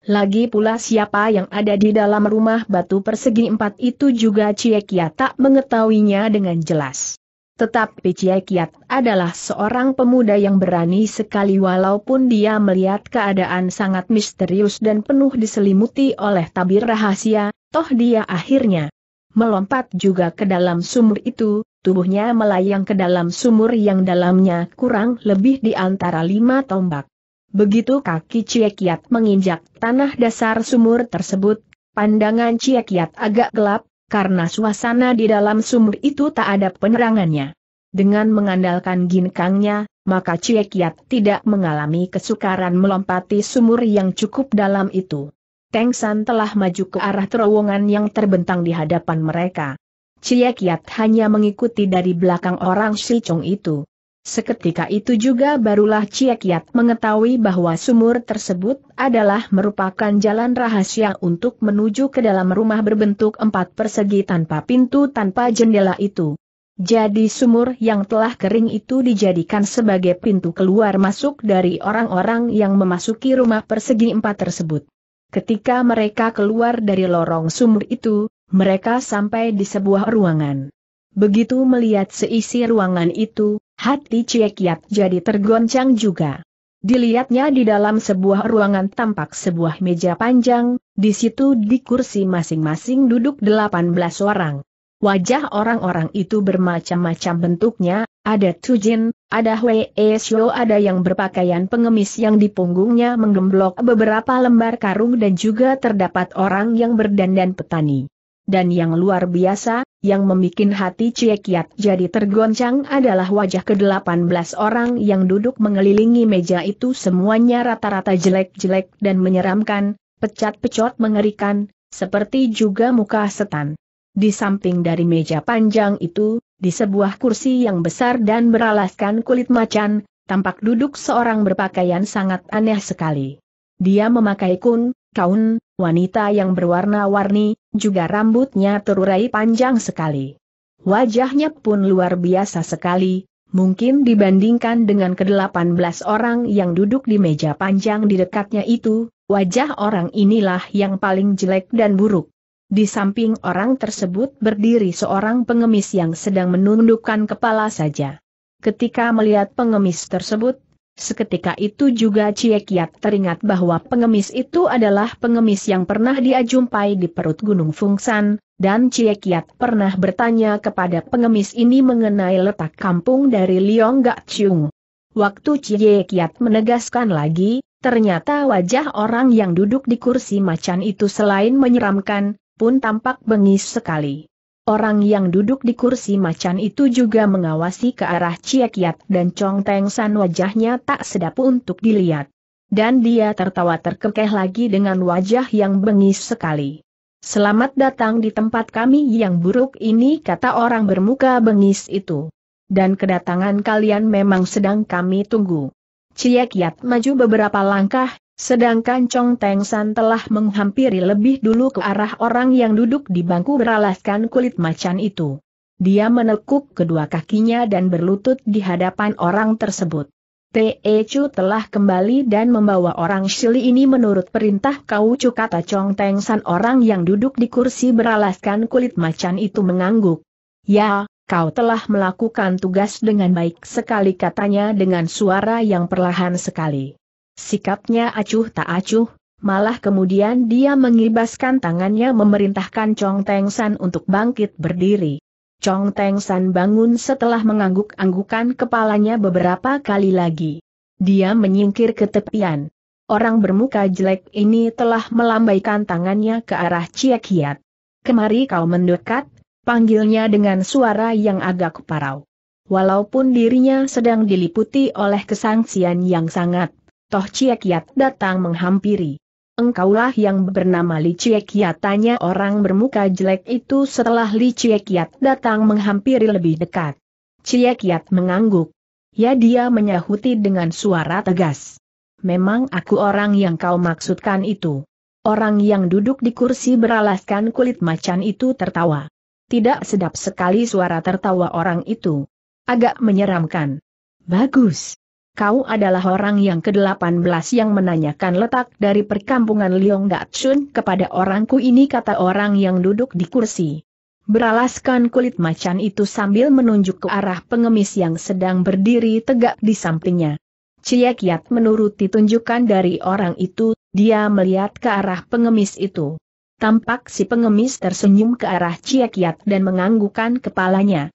Lagi pula siapa yang ada di dalam rumah batu persegi empat itu juga Ciekia tak mengetahuinya dengan jelas. Tetapi Ciekiat adalah seorang pemuda yang berani sekali walaupun dia melihat keadaan sangat misterius dan penuh diselimuti oleh tabir rahasia, toh dia akhirnya melompat juga ke dalam sumur itu, tubuhnya melayang ke dalam sumur yang dalamnya kurang lebih di antara lima tombak. Begitu kaki Ciekiat menginjak tanah dasar sumur tersebut, pandangan Ciekiat agak gelap, karena suasana di dalam sumur itu tak ada penerangannya. Dengan mengandalkan ginkangnya, maka Ciekiat tidak mengalami kesukaran melompati sumur yang cukup dalam itu. Teng San telah maju ke arah terowongan yang terbentang di hadapan mereka. Ciekiat hanya mengikuti dari belakang orang Silcong itu. Seketika itu juga barulah Ciekiat mengetahui bahwa sumur tersebut adalah merupakan jalan rahasia untuk menuju ke dalam rumah berbentuk empat persegi tanpa pintu tanpa jendela itu. Jadi sumur yang telah kering itu dijadikan sebagai pintu keluar masuk dari orang-orang yang memasuki rumah persegi empat tersebut. Ketika mereka keluar dari lorong sumur itu, mereka sampai di sebuah ruangan. Begitu melihat seisi ruangan itu, Hati Ciekiat jadi tergoncang juga. Dilihatnya di dalam sebuah ruangan tampak sebuah meja panjang, di situ di kursi masing-masing duduk 18 orang. Wajah orang-orang itu bermacam-macam bentuknya, ada Tujin, ada Wei e Shio, ada yang berpakaian pengemis yang di punggungnya menggemblok beberapa lembar karung dan juga terdapat orang yang berdandan petani. Dan yang luar biasa, yang membuat hati Ciekiat jadi tergoncang adalah wajah ke-18 orang yang duduk mengelilingi meja itu semuanya rata-rata jelek-jelek dan menyeramkan, pecat-pecot mengerikan, seperti juga muka setan. Di samping dari meja panjang itu, di sebuah kursi yang besar dan beralaskan kulit macan, tampak duduk seorang berpakaian sangat aneh sekali. Dia memakai kun, kaun, wanita yang berwarna-warni, juga rambutnya terurai panjang sekali. Wajahnya pun luar biasa sekali, mungkin dibandingkan dengan ke-18 orang yang duduk di meja panjang di dekatnya itu, wajah orang inilah yang paling jelek dan buruk. Di samping orang tersebut berdiri seorang pengemis yang sedang menundukkan kepala saja. Ketika melihat pengemis tersebut, Seketika itu juga Cie Kiat teringat bahwa pengemis itu adalah pengemis yang pernah dia jumpai di perut Gunung Fungsan, dan Cie Kiat pernah bertanya kepada pengemis ini mengenai letak kampung dari Liong Gak Chung. Waktu Cie Kiat menegaskan lagi, ternyata wajah orang yang duduk di kursi macan itu selain menyeramkan, pun tampak bengis sekali. Orang yang duduk di kursi macan itu juga mengawasi ke arah Yat dan Chong Teng San wajahnya tak sedap untuk dilihat. Dan dia tertawa terkekeh lagi dengan wajah yang bengis sekali. Selamat datang di tempat kami yang buruk ini kata orang bermuka bengis itu. Dan kedatangan kalian memang sedang kami tunggu. Ciek Kiat maju beberapa langkah, Sedangkan Chong Teng San telah menghampiri lebih dulu ke arah orang yang duduk di bangku beralaskan kulit macan itu. Dia menekuk kedua kakinya dan berlutut di hadapan orang tersebut. Te Chu telah kembali dan membawa orang Shili ini menurut perintah Kau Chu kata Chong Teng San orang yang duduk di kursi beralaskan kulit macan itu mengangguk. Ya, kau telah melakukan tugas dengan baik sekali katanya dengan suara yang perlahan sekali. Sikapnya acuh tak acuh, malah kemudian dia mengibaskan tangannya memerintahkan Chong Teng San untuk bangkit berdiri. Chong Teng San bangun setelah mengangguk-anggukan kepalanya beberapa kali lagi. Dia menyingkir ke tepian. Orang bermuka jelek ini telah melambaikan tangannya ke arah Chiek Hiat. Kemari kau mendekat, panggilnya dengan suara yang agak parau. Walaupun dirinya sedang diliputi oleh kesangsian yang sangat Toh Ciekiat datang menghampiri. Engkaulah yang bernama Li Ciekiat tanya orang bermuka jelek itu setelah Li Ciekiat datang menghampiri lebih dekat. Ciekiat mengangguk. Ya dia menyahuti dengan suara tegas. Memang aku orang yang kau maksudkan itu. Orang yang duduk di kursi beralaskan kulit macan itu tertawa. Tidak sedap sekali suara tertawa orang itu. Agak menyeramkan. Bagus kau adalah orang yang ke-18 yang menanyakan letak dari perkampungan Liong Gatsun kepada orangku ini kata orang yang duduk di kursi. Beralaskan kulit macan itu sambil menunjuk ke arah pengemis yang sedang berdiri tegak di sampingnya. Cie Kiat menuruti tunjukan dari orang itu, dia melihat ke arah pengemis itu. Tampak si pengemis tersenyum ke arah Cie dan menganggukkan kepalanya.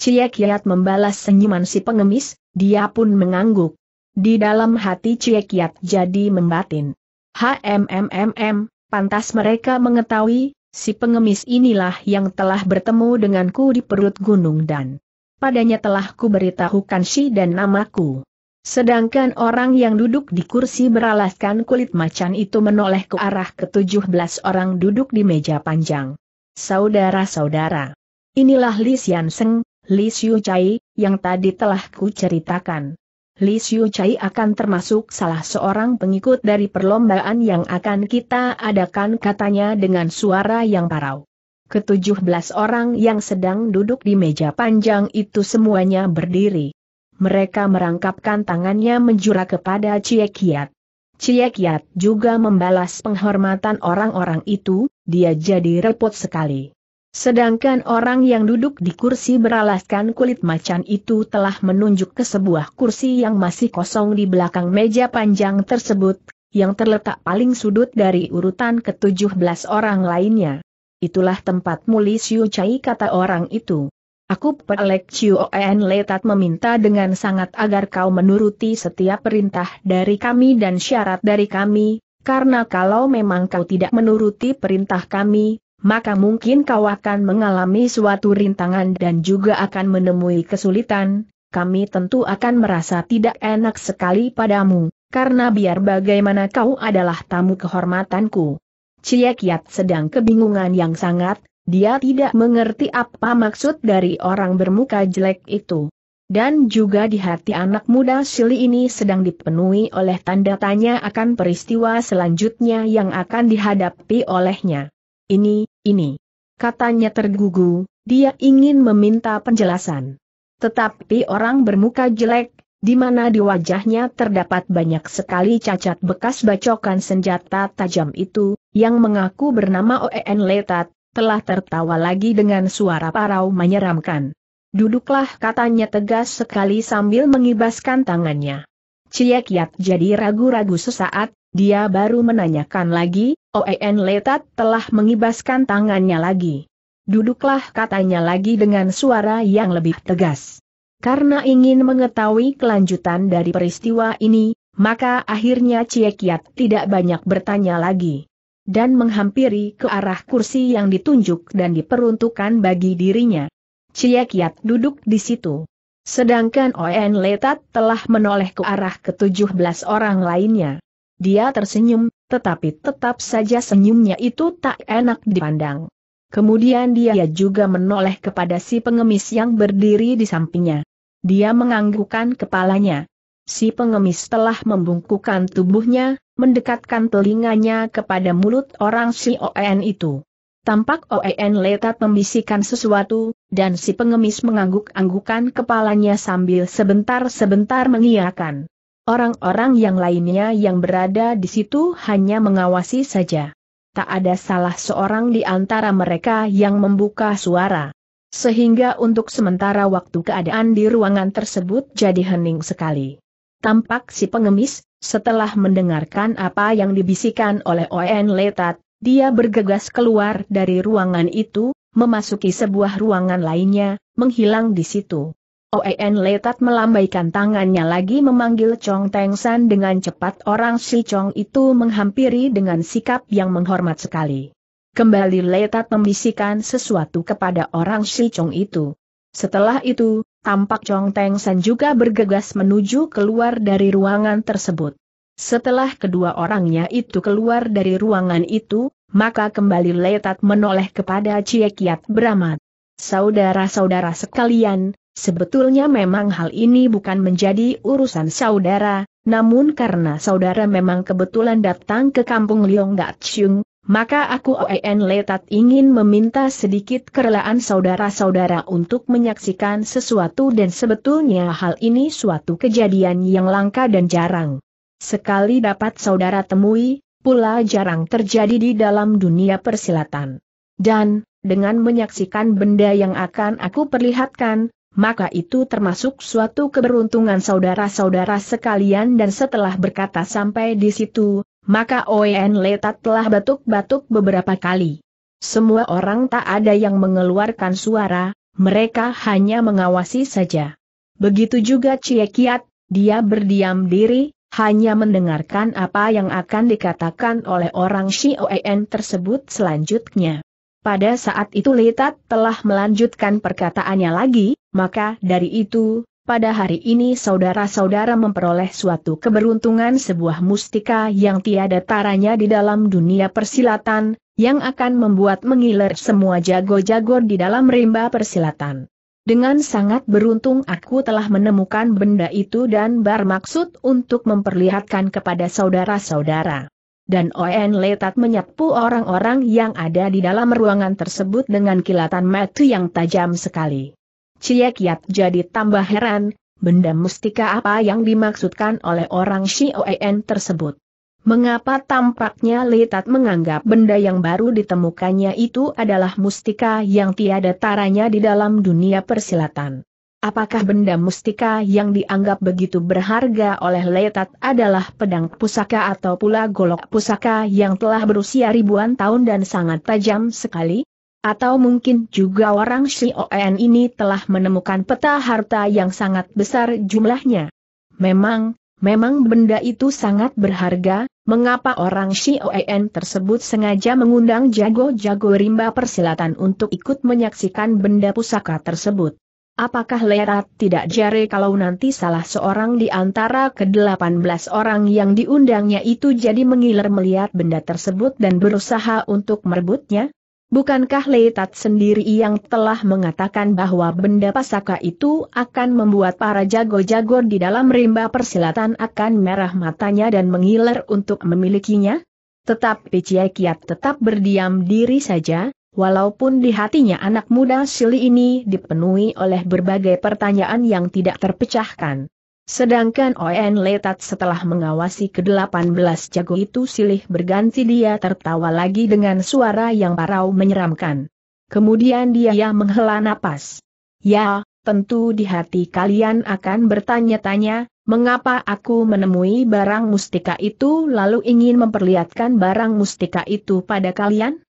Cie Kiat membalas senyuman si pengemis, dia pun mengangguk. Di dalam hati Cie Kiat jadi membatin. HMMMM, pantas mereka mengetahui, si pengemis inilah yang telah bertemu denganku di perut gunung dan padanya telah kuberitahukan si dan namaku. Sedangkan orang yang duduk di kursi beralaskan kulit macan itu menoleh ke arah ketujuh belas orang duduk di meja panjang. Saudara-saudara. Inilah Li Xian Seng, Li Xiu Chai, yang tadi telah kuceritakan. Li Xiu Chai akan termasuk salah seorang pengikut dari perlombaan yang akan kita adakan katanya dengan suara yang parau. Ketujuh belas orang yang sedang duduk di meja panjang itu semuanya berdiri. Mereka merangkapkan tangannya menjura kepada Cie Kiat. Cie Kiat juga membalas penghormatan orang-orang itu, dia jadi repot sekali. Sedangkan orang yang duduk di kursi beralaskan kulit macan itu telah menunjuk ke sebuah kursi yang masih kosong di belakang meja panjang tersebut, yang terletak paling sudut dari urutan ke-17 orang lainnya. Itulah tempat muli Siu Chai kata orang itu. Aku pelek Chiu Oen Letat meminta dengan sangat agar kau menuruti setiap perintah dari kami dan syarat dari kami, karena kalau memang kau tidak menuruti perintah kami, maka mungkin kau akan mengalami suatu rintangan dan juga akan menemui kesulitan, kami tentu akan merasa tidak enak sekali padamu, karena biar bagaimana kau adalah tamu kehormatanku. Cie sedang kebingungan yang sangat, dia tidak mengerti apa maksud dari orang bermuka jelek itu. Dan juga di hati anak muda Sili ini sedang dipenuhi oleh tanda tanya akan peristiwa selanjutnya yang akan dihadapi olehnya. Ini, ini. Katanya tergugu, dia ingin meminta penjelasan. Tetapi orang bermuka jelek, di mana di wajahnya terdapat banyak sekali cacat bekas bacokan senjata tajam itu, yang mengaku bernama Oen Letat, telah tertawa lagi dengan suara parau menyeramkan. Duduklah katanya tegas sekali sambil mengibaskan tangannya. Ciekiat jadi ragu-ragu sesaat, dia baru menanyakan lagi, Oen Letat telah mengibaskan tangannya lagi. Duduklah katanya lagi dengan suara yang lebih tegas. Karena ingin mengetahui kelanjutan dari peristiwa ini, maka akhirnya Ciekiat tidak banyak bertanya lagi. Dan menghampiri ke arah kursi yang ditunjuk dan diperuntukkan bagi dirinya. Ciekiat duduk di situ. Sedangkan Oen Letat telah menoleh ke arah ketujuh belas orang lainnya. Dia tersenyum, tetapi tetap saja senyumnya itu tak enak dipandang. Kemudian dia juga menoleh kepada si pengemis yang berdiri di sampingnya. Dia menganggukkan kepalanya. Si pengemis telah membungkukkan tubuhnya, mendekatkan telinganya kepada mulut orang si OEN itu. Tampak OEN letat membisikkan sesuatu, dan si pengemis mengangguk-anggukan kepalanya sambil sebentar-sebentar mengiakan. Orang-orang yang lainnya yang berada di situ hanya mengawasi saja. Tak ada salah seorang di antara mereka yang membuka suara. Sehingga untuk sementara waktu keadaan di ruangan tersebut jadi hening sekali. Tampak si pengemis, setelah mendengarkan apa yang dibisikkan oleh O.N. Letat, dia bergegas keluar dari ruangan itu, memasuki sebuah ruangan lainnya, menghilang di situ. Oen Letat melambaikan tangannya lagi memanggil Chong Teng San dengan cepat orang si Chong itu menghampiri dengan sikap yang menghormat sekali. Kembali Letat membisikkan sesuatu kepada orang si Chong itu. Setelah itu, tampak Chong Teng San juga bergegas menuju keluar dari ruangan tersebut. Setelah kedua orangnya itu keluar dari ruangan itu, maka kembali Letat menoleh kepada Cie Kiat Bramat, Saudara-saudara sekalian, Sebetulnya memang hal ini bukan menjadi urusan saudara, namun karena saudara memang kebetulan datang ke kampung Liong Gatchung, maka aku OEN Letat ingin meminta sedikit kerelaan saudara-saudara untuk menyaksikan sesuatu dan sebetulnya hal ini suatu kejadian yang langka dan jarang. Sekali dapat saudara temui, pula jarang terjadi di dalam dunia persilatan. Dan, dengan menyaksikan benda yang akan aku perlihatkan, maka itu termasuk suatu keberuntungan saudara-saudara sekalian dan setelah berkata sampai di situ, maka Oen Letat telah batuk-batuk beberapa kali. Semua orang tak ada yang mengeluarkan suara, mereka hanya mengawasi saja. Begitu juga Cie Kiat, dia berdiam diri, hanya mendengarkan apa yang akan dikatakan oleh orang Oen tersebut selanjutnya. Pada saat itu Letat telah melanjutkan perkataannya lagi, maka dari itu, pada hari ini saudara-saudara memperoleh suatu keberuntungan sebuah mustika yang tiada taranya di dalam dunia persilatan, yang akan membuat mengiler semua jago-jago di dalam rimba persilatan. Dengan sangat beruntung aku telah menemukan benda itu dan bermaksud untuk memperlihatkan kepada saudara-saudara. Dan On Letat menyapu orang-orang yang ada di dalam ruangan tersebut dengan kilatan mata yang tajam sekali. Cie Kiat jadi tambah heran, benda mustika apa yang dimaksudkan oleh orang Shioen tersebut. Mengapa tampaknya Letat menganggap benda yang baru ditemukannya itu adalah mustika yang tiada taranya di dalam dunia persilatan? Apakah benda mustika yang dianggap begitu berharga oleh Letat adalah pedang pusaka atau pula golok pusaka yang telah berusia ribuan tahun dan sangat tajam sekali? Atau mungkin juga orang Si Oen ini telah menemukan peta harta yang sangat besar jumlahnya. Memang, memang benda itu sangat berharga, mengapa orang Si Oen tersebut sengaja mengundang jago-jago rimba persilatan untuk ikut menyaksikan benda pusaka tersebut. Apakah Lerat tidak jare kalau nanti salah seorang di antara ke-18 orang yang diundangnya itu jadi mengiler melihat benda tersebut dan berusaha untuk merebutnya? Bukankah Leitat sendiri yang telah mengatakan bahwa benda pasaka itu akan membuat para jago-jago di dalam rimba persilatan akan merah matanya dan mengiler untuk memilikinya? Tetap, Pecia Kiat tetap berdiam diri saja, walaupun di hatinya anak muda Sili ini dipenuhi oleh berbagai pertanyaan yang tidak terpecahkan. Sedangkan Oen Letat setelah mengawasi ke-18 jago itu silih berganti dia tertawa lagi dengan suara yang parau menyeramkan. Kemudian dia menghela napas. Ya, tentu di hati kalian akan bertanya-tanya, mengapa aku menemui barang mustika itu lalu ingin memperlihatkan barang mustika itu pada kalian?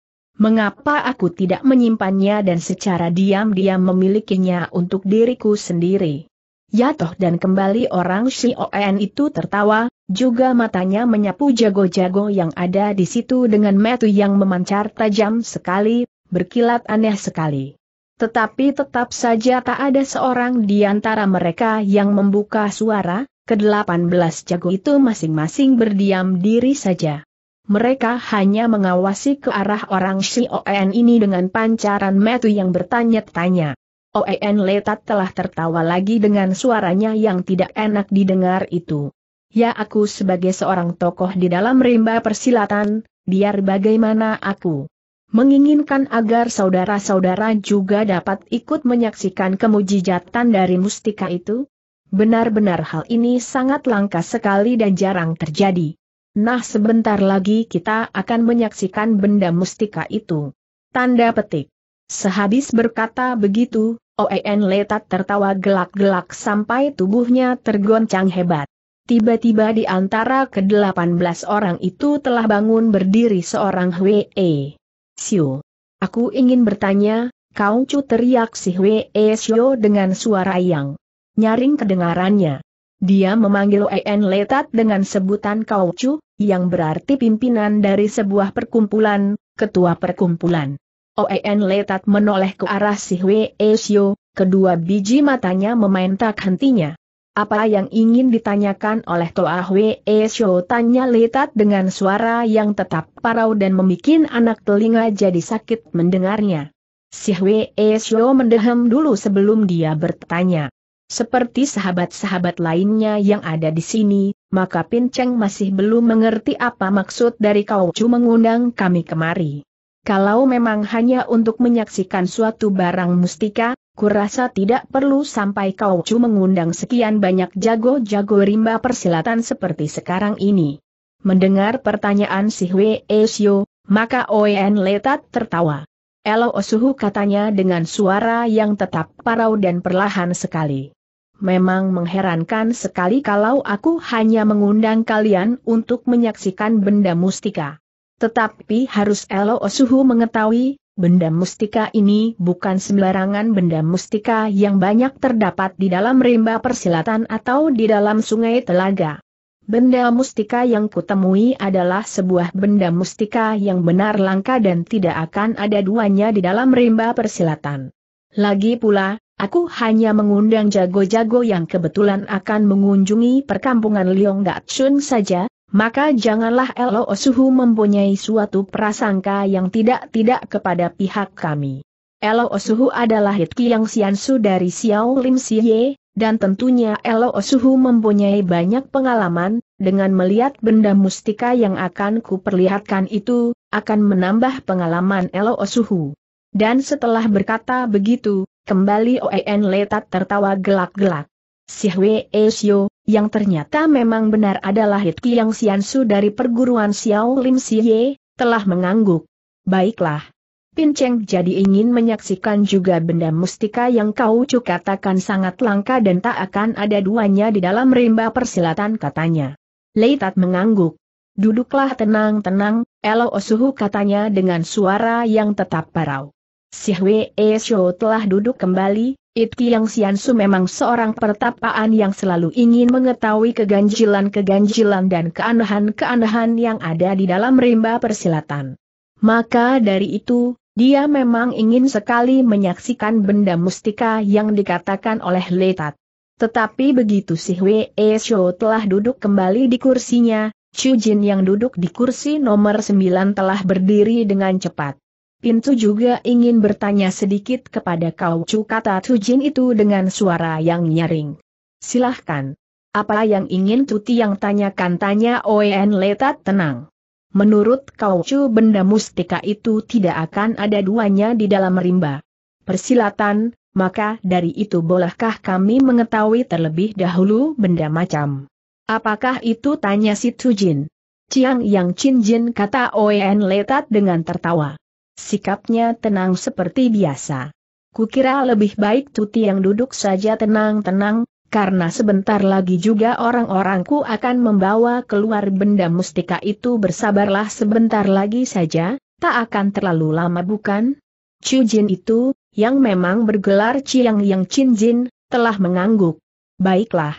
Mengapa aku tidak menyimpannya dan secara diam-diam memilikinya untuk diriku sendiri? toh dan kembali orang si OEN itu tertawa, juga matanya menyapu jago-jago yang ada di situ dengan metu yang memancar tajam sekali, berkilat aneh sekali. Tetapi tetap saja tak ada seorang di antara mereka yang membuka suara, Ke-18 jago itu masing-masing berdiam diri saja. Mereka hanya mengawasi ke arah orang si OEN ini dengan pancaran metu yang bertanya-tanya. Oen Letat telah tertawa lagi dengan suaranya yang tidak enak didengar itu. Ya aku sebagai seorang tokoh di dalam rimba persilatan, biar bagaimana aku menginginkan agar saudara-saudara juga dapat ikut menyaksikan kemujijatan dari mustika itu? Benar-benar hal ini sangat langka sekali dan jarang terjadi. Nah sebentar lagi kita akan menyaksikan benda mustika itu. Tanda petik. Sehabis berkata begitu, Oen Letat tertawa gelak-gelak sampai tubuhnya tergoncang hebat. Tiba-tiba di antara ke-18 orang itu telah bangun berdiri seorang Hwee. Siu. Aku ingin bertanya, kau cu teriak si Hwee Siu dengan suara yang nyaring kedengarannya. Dia memanggil Oen Letat dengan sebutan Kau Chu, yang berarti pimpinan dari sebuah perkumpulan, ketua perkumpulan. Oen Letat menoleh ke arah si Hwe Esyo, kedua biji matanya meminta hentinya. Apa yang ingin ditanyakan oleh Toa Hwe Esyo tanya Letat dengan suara yang tetap parau dan membuat anak telinga jadi sakit mendengarnya. Si Hwe Esyo mendehem dulu sebelum dia bertanya. Seperti sahabat-sahabat lainnya yang ada di sini, maka Pinceng masih belum mengerti apa maksud dari kau cu mengundang kami kemari. Kalau memang hanya untuk menyaksikan suatu barang mustika, kurasa tidak perlu sampai kau cu mengundang sekian banyak jago-jago rimba persilatan seperti sekarang ini. Mendengar pertanyaan si Hwe Esyo, maka Oen Letat tertawa. Elo Osuhu katanya dengan suara yang tetap parau dan perlahan sekali. Memang mengherankan sekali kalau aku hanya mengundang kalian untuk menyaksikan benda mustika. Tetapi harus Elo Osuhu mengetahui, benda mustika ini bukan sembarangan benda mustika yang banyak terdapat di dalam rimba persilatan atau di dalam sungai telaga. Benda mustika yang kutemui adalah sebuah benda mustika yang benar langka dan tidak akan ada duanya di dalam rimba persilatan. Lagi pula, Aku hanya mengundang jago-jago yang kebetulan akan mengunjungi perkampungan Liong Gatsun saja, maka janganlah Elo Osuhu mempunyai suatu prasangka yang tidak-tidak kepada pihak kami. Elo Osuhu adalah Hitki yang Siansu dari Xiao Lim Siye, dan tentunya Elo Osuhu mempunyai banyak pengalaman, dengan melihat benda mustika yang akan kuperlihatkan itu, akan menambah pengalaman Elo Osuhu. Dan setelah berkata begitu, kembali Oen Letat tertawa gelak-gelak. Si Hwe Esyo, yang ternyata memang benar adalah Hit Kiang Su dari perguruan Xiao Lim Siye, telah mengangguk. Baiklah. Pin Cheng jadi ingin menyaksikan juga benda mustika yang kau cu katakan sangat langka dan tak akan ada duanya di dalam rimba persilatan katanya. Lei Tat mengangguk. Duduklah tenang-tenang, Elo Osuhu katanya dengan suara yang tetap parau. Si Hwee Sho telah duduk kembali, It Kiang Xiansu memang seorang pertapaan yang selalu ingin mengetahui keganjilan-keganjilan dan keanehan-keanehan yang ada di dalam rimba persilatan. Maka dari itu, dia memang ingin sekali menyaksikan benda mustika yang dikatakan oleh Letat. Tetapi begitu si Hwee Shou telah duduk kembali di kursinya, Chu Jin yang duduk di kursi nomor 9 telah berdiri dengan cepat. Pintu juga ingin bertanya sedikit kepada kau cu kata Tujin itu dengan suara yang nyaring. Silahkan. Apa yang ingin Tuti yang tanyakan tanya Oen Letat tenang. Menurut kau cu benda mustika itu tidak akan ada duanya di dalam rimba. Persilatan, maka dari itu bolehkah kami mengetahui terlebih dahulu benda macam. Apakah itu tanya si Tujin? Ciang Yang Chin Jin kata Oen Letat dengan tertawa. Sikapnya tenang seperti biasa. Kukira lebih baik Tuti yang duduk saja tenang-tenang, karena sebentar lagi juga orang-orangku akan membawa keluar benda mustika itu bersabarlah sebentar lagi saja, tak akan terlalu lama bukan? Jin itu, yang memang bergelar Chiang Yang Chin Jin, telah mengangguk. Baiklah.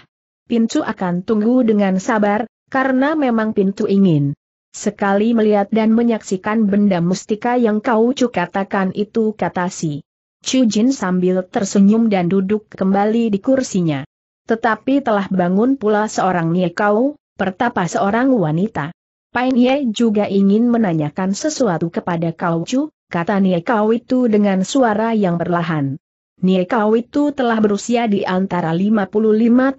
Pintu akan tunggu dengan sabar, karena memang pintu ingin Sekali melihat dan menyaksikan benda mustika yang kau katakan itu kata si. Chu Jin sambil tersenyum dan duduk kembali di kursinya. Tetapi telah bangun pula seorang Nye Kau, pertapa seorang wanita. Pain Ye juga ingin menanyakan sesuatu kepada Kau Chu, kata Nye Kau itu dengan suara yang perlahan. Nye Kau itu telah berusia di antara 55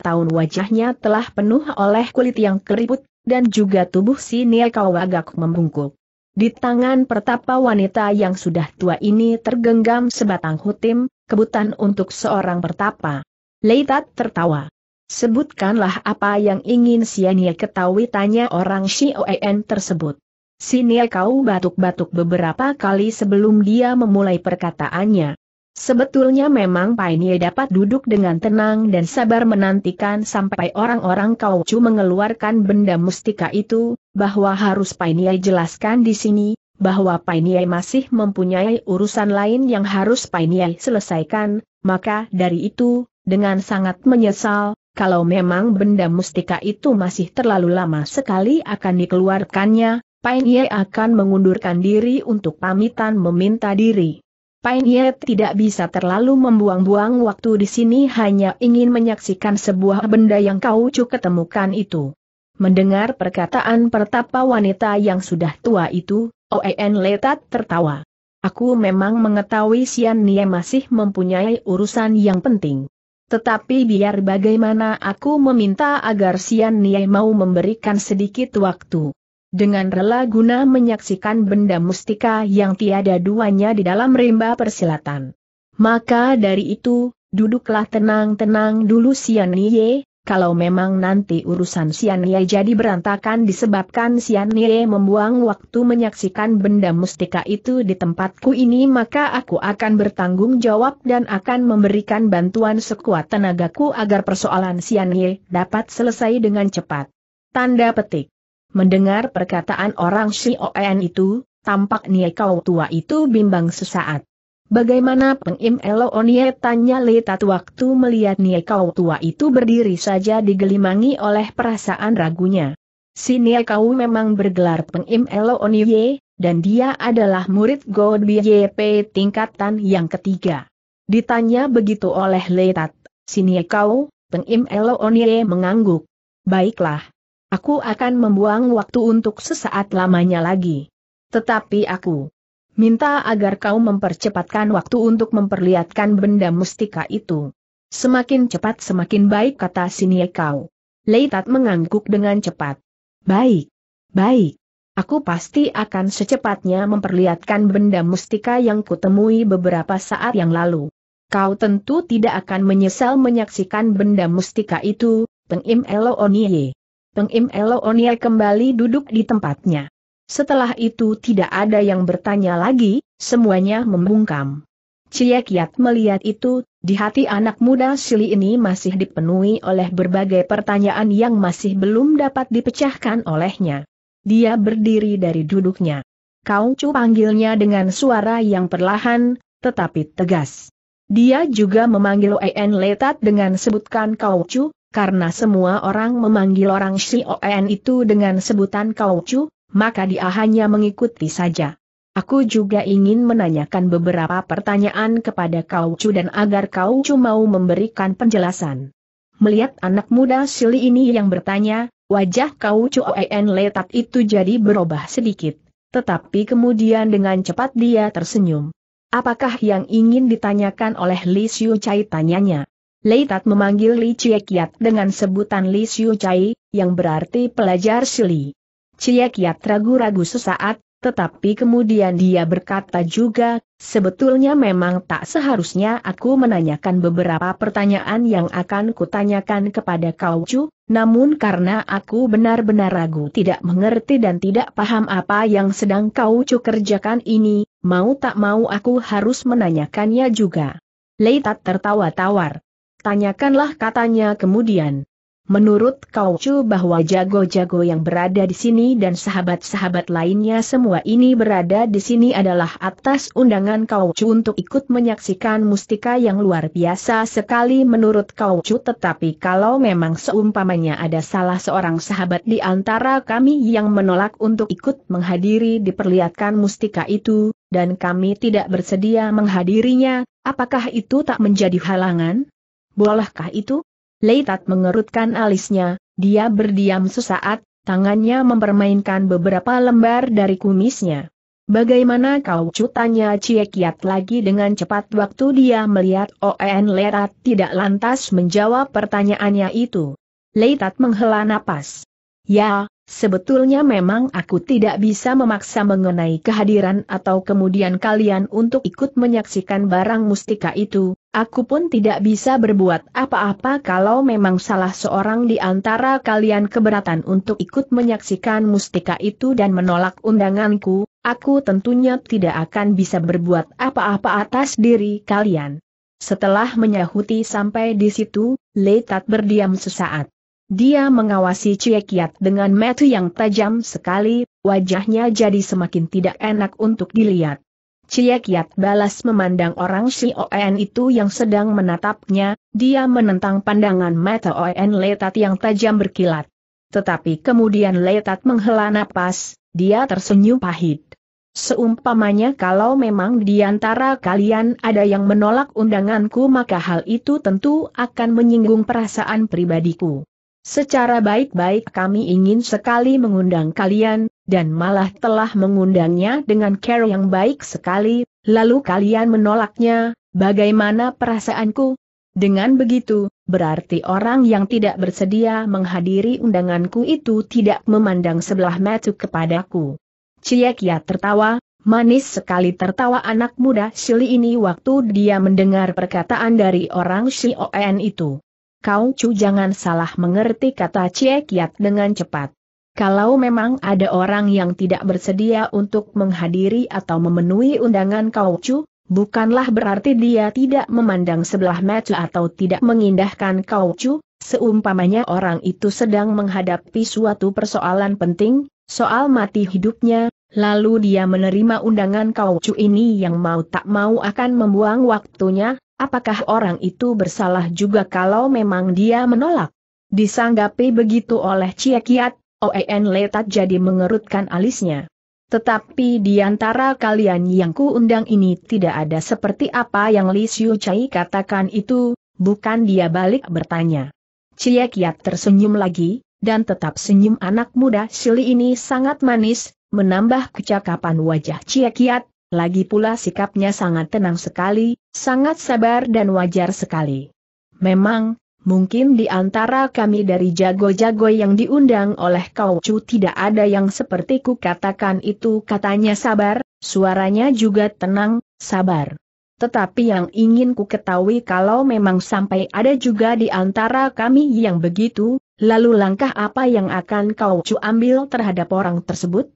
tahun wajahnya telah penuh oleh kulit yang keriput, dan juga tubuh si kau agak membungkuk. Di tangan pertapa wanita yang sudah tua ini tergenggam sebatang hutim, kebutan untuk seorang pertapa. Leitat tertawa. Sebutkanlah apa yang ingin Siania ketahui tanya orang OEN tersebut. Sinia kau batuk-batuk beberapa kali sebelum dia memulai perkataannya. Sebetulnya memang Painie dapat duduk dengan tenang dan sabar menantikan sampai orang-orang Kaucu mengeluarkan benda mustika itu, bahwa harus Painie jelaskan di sini, bahwa Painie masih mempunyai urusan lain yang harus Painie selesaikan, maka dari itu, dengan sangat menyesal, kalau memang benda mustika itu masih terlalu lama sekali akan dikeluarkannya, Painie akan mengundurkan diri untuk pamitan meminta diri. Ye tidak bisa terlalu membuang-buang waktu di sini hanya ingin menyaksikan sebuah benda yang kau cu ketemukan itu. Mendengar perkataan pertapa wanita yang sudah tua itu, Oen Letat tertawa. Aku memang mengetahui Sian Nia masih mempunyai urusan yang penting. Tetapi biar bagaimana aku meminta agar Sian Nia mau memberikan sedikit waktu dengan rela guna menyaksikan benda mustika yang tiada duanya di dalam rimba persilatan. Maka dari itu, duduklah tenang-tenang dulu Sian Sianie, kalau memang nanti urusan Sian Sianie jadi berantakan disebabkan Sian Sianie membuang waktu menyaksikan benda mustika itu di tempatku ini maka aku akan bertanggung jawab dan akan memberikan bantuan sekuat tenagaku agar persoalan Sian Sianie dapat selesai dengan cepat. Tanda petik Mendengar perkataan orang Shioen itu, tampak Nie kau tua itu bimbang sesaat. Bagaimana Pengim Eloonie tanya Letat waktu melihat Nie kau tua itu berdiri saja digelimangi oleh perasaan ragunya. Si Nie kau memang bergelar Pengim Elo Eloonie, dan dia adalah murid God YP tingkatan yang ketiga. Ditanya begitu oleh Letat, si Nie kau, Pengim Elo Eloonie mengangguk. Baiklah, Aku akan membuang waktu untuk sesaat lamanya lagi. Tetapi aku minta agar kau mempercepatkan waktu untuk memperlihatkan benda mustika itu. Semakin cepat semakin baik kata Sinie kau. Leitat mengangguk dengan cepat. Baik, baik. Aku pasti akan secepatnya memperlihatkan benda mustika yang kutemui beberapa saat yang lalu kau tentu tidak akan menyesal menyaksikan benda mustika itu, Peng Im Onie. Pengim Oniel kembali duduk di tempatnya. Setelah itu tidak ada yang bertanya lagi, semuanya membungkam. Cie Kiat melihat itu, di hati anak muda Sili ini masih dipenuhi oleh berbagai pertanyaan yang masih belum dapat dipecahkan olehnya. Dia berdiri dari duduknya. Kau Cu panggilnya dengan suara yang perlahan, tetapi tegas. Dia juga memanggil En Letat dengan sebutkan Kau Cu, karena semua orang memanggil orang Xioen itu dengan sebutan Kau Chu, maka dia hanya mengikuti saja. Aku juga ingin menanyakan beberapa pertanyaan kepada Kau Chu dan agar Kau Chu mau memberikan penjelasan. Melihat anak muda Sili ini yang bertanya, wajah Kau Chu Oen letat itu jadi berubah sedikit. Tetapi kemudian dengan cepat dia tersenyum. Apakah yang ingin ditanyakan oleh Li Xiu Chai tanyanya? Lei Tat memanggil Li Ciekiat dengan sebutan Li Xiu Chai, yang berarti pelajar Sili. Ciekiat ragu-ragu sesaat, tetapi kemudian dia berkata juga, sebetulnya memang tak seharusnya aku menanyakan beberapa pertanyaan yang akan kutanyakan kepada kau Chu, namun karena aku benar-benar ragu tidak mengerti dan tidak paham apa yang sedang kau Chu kerjakan ini, mau tak mau aku harus menanyakannya juga. Lei Leitat tertawa tawar. Tanyakanlah katanya kemudian. Menurut Kau Chu bahwa jago-jago yang berada di sini dan sahabat-sahabat lainnya semua ini berada di sini adalah atas undangan Kau Chu untuk ikut menyaksikan mustika yang luar biasa sekali menurut Kau Chu tetapi kalau memang seumpamanya ada salah seorang sahabat di antara kami yang menolak untuk ikut menghadiri diperlihatkan mustika itu, dan kami tidak bersedia menghadirinya, apakah itu tak menjadi halangan? Bolehkah itu? Leitat mengerutkan alisnya, dia berdiam sesaat, tangannya mempermainkan beberapa lembar dari kumisnya. Bagaimana kau cutanya Cie Kiat lagi dengan cepat waktu dia melihat Oen Lerat tidak lantas menjawab pertanyaannya itu. Leitat menghela napas. Ya, Sebetulnya memang aku tidak bisa memaksa mengenai kehadiran atau kemudian kalian untuk ikut menyaksikan barang mustika itu, aku pun tidak bisa berbuat apa-apa kalau memang salah seorang di antara kalian keberatan untuk ikut menyaksikan mustika itu dan menolak undanganku, aku tentunya tidak akan bisa berbuat apa-apa atas diri kalian. Setelah menyahuti sampai di situ, Letat berdiam sesaat. Dia mengawasi Cie dengan mata yang tajam sekali, wajahnya jadi semakin tidak enak untuk dilihat. Cie balas memandang orang si Oen itu yang sedang menatapnya, dia menentang pandangan mata Oen Letat yang tajam berkilat. Tetapi kemudian Letat menghela napas, dia tersenyum pahit. Seumpamanya kalau memang di antara kalian ada yang menolak undanganku maka hal itu tentu akan menyinggung perasaan pribadiku. Secara baik-baik kami ingin sekali mengundang kalian, dan malah telah mengundangnya dengan care yang baik sekali, lalu kalian menolaknya, bagaimana perasaanku? Dengan begitu, berarti orang yang tidak bersedia menghadiri undanganku itu tidak memandang sebelah mata kepadaku. Ciekia tertawa, manis sekali tertawa anak muda Shili ini waktu dia mendengar perkataan dari orang Shioen itu. Kau Cu jangan salah mengerti kata Cie Kiat dengan cepat. Kalau memang ada orang yang tidak bersedia untuk menghadiri atau memenuhi undangan Kau Cu, bukanlah berarti dia tidak memandang sebelah mata atau tidak mengindahkan Kau Cu, seumpamanya orang itu sedang menghadapi suatu persoalan penting, soal mati hidupnya, lalu dia menerima undangan Kau Cu ini yang mau tak mau akan membuang waktunya, Apakah orang itu bersalah juga kalau memang dia menolak? Disanggapi begitu oleh Cie Kiat, Oen Letat jadi mengerutkan alisnya. Tetapi di antara kalian yang kuundang ini tidak ada seperti apa yang Li Xiu Chai katakan itu, bukan dia balik bertanya. Cie Kiat tersenyum lagi, dan tetap senyum anak muda Sili ini sangat manis, menambah kecakapan wajah Cie Kiat, lagi pula sikapnya sangat tenang sekali, sangat sabar dan wajar sekali. Memang, mungkin di antara kami dari jago-jago yang diundang oleh kau cu tidak ada yang seperti ku katakan itu katanya sabar, suaranya juga tenang, sabar. Tetapi yang ingin ku ketahui kalau memang sampai ada juga di antara kami yang begitu, lalu langkah apa yang akan kau cu ambil terhadap orang tersebut?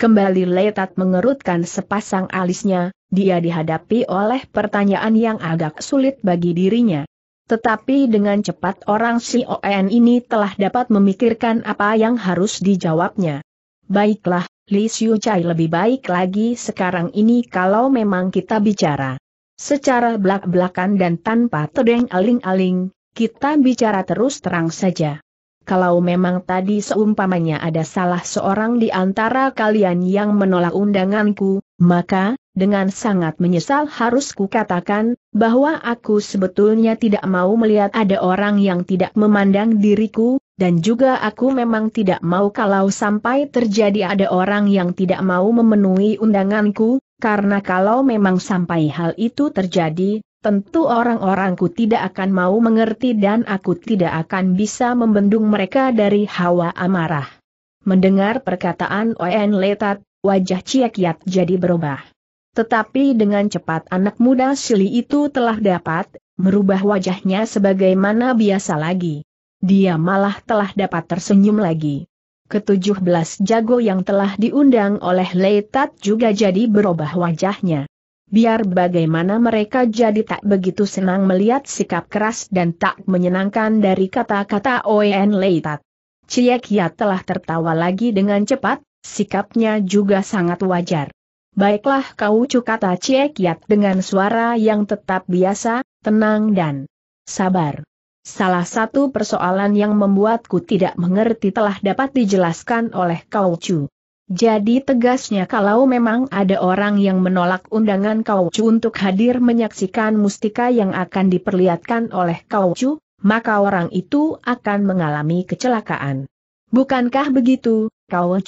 Kembali Letat mengerutkan sepasang alisnya, dia dihadapi oleh pertanyaan yang agak sulit bagi dirinya. Tetapi dengan cepat orang Si Oen ini telah dapat memikirkan apa yang harus dijawabnya. Baiklah, Li Xiu Chai lebih baik lagi sekarang ini kalau memang kita bicara. Secara belak-belakan dan tanpa tedeng aling-aling, kita bicara terus terang saja kalau memang tadi seumpamanya ada salah seorang di antara kalian yang menolak undanganku, maka, dengan sangat menyesal harus kukatakan, bahwa aku sebetulnya tidak mau melihat ada orang yang tidak memandang diriku, dan juga aku memang tidak mau kalau sampai terjadi ada orang yang tidak mau memenuhi undanganku, karena kalau memang sampai hal itu terjadi, tentu orang-orangku tidak akan mau mengerti dan aku tidak akan bisa membendung mereka dari hawa amarah. Mendengar perkataan Oen Letat, wajah Ciakiat jadi berubah. Tetapi dengan cepat anak muda Sili itu telah dapat, merubah wajahnya sebagaimana biasa lagi. Dia malah telah dapat tersenyum lagi. Ketujuh belas jago yang telah diundang oleh Letat juga jadi berubah wajahnya biar bagaimana mereka jadi tak begitu senang melihat sikap keras dan tak menyenangkan dari kata-kata Oen Leitat. Ciekia telah tertawa lagi dengan cepat, sikapnya juga sangat wajar. Baiklah kau kata Ciekiat dengan suara yang tetap biasa, tenang dan sabar. Salah satu persoalan yang membuatku tidak mengerti telah dapat dijelaskan oleh kau jadi tegasnya kalau memang ada orang yang menolak undangan Chu untuk hadir menyaksikan mustika yang akan diperlihatkan oleh Chu, maka orang itu akan mengalami kecelakaan. Bukankah begitu, Lei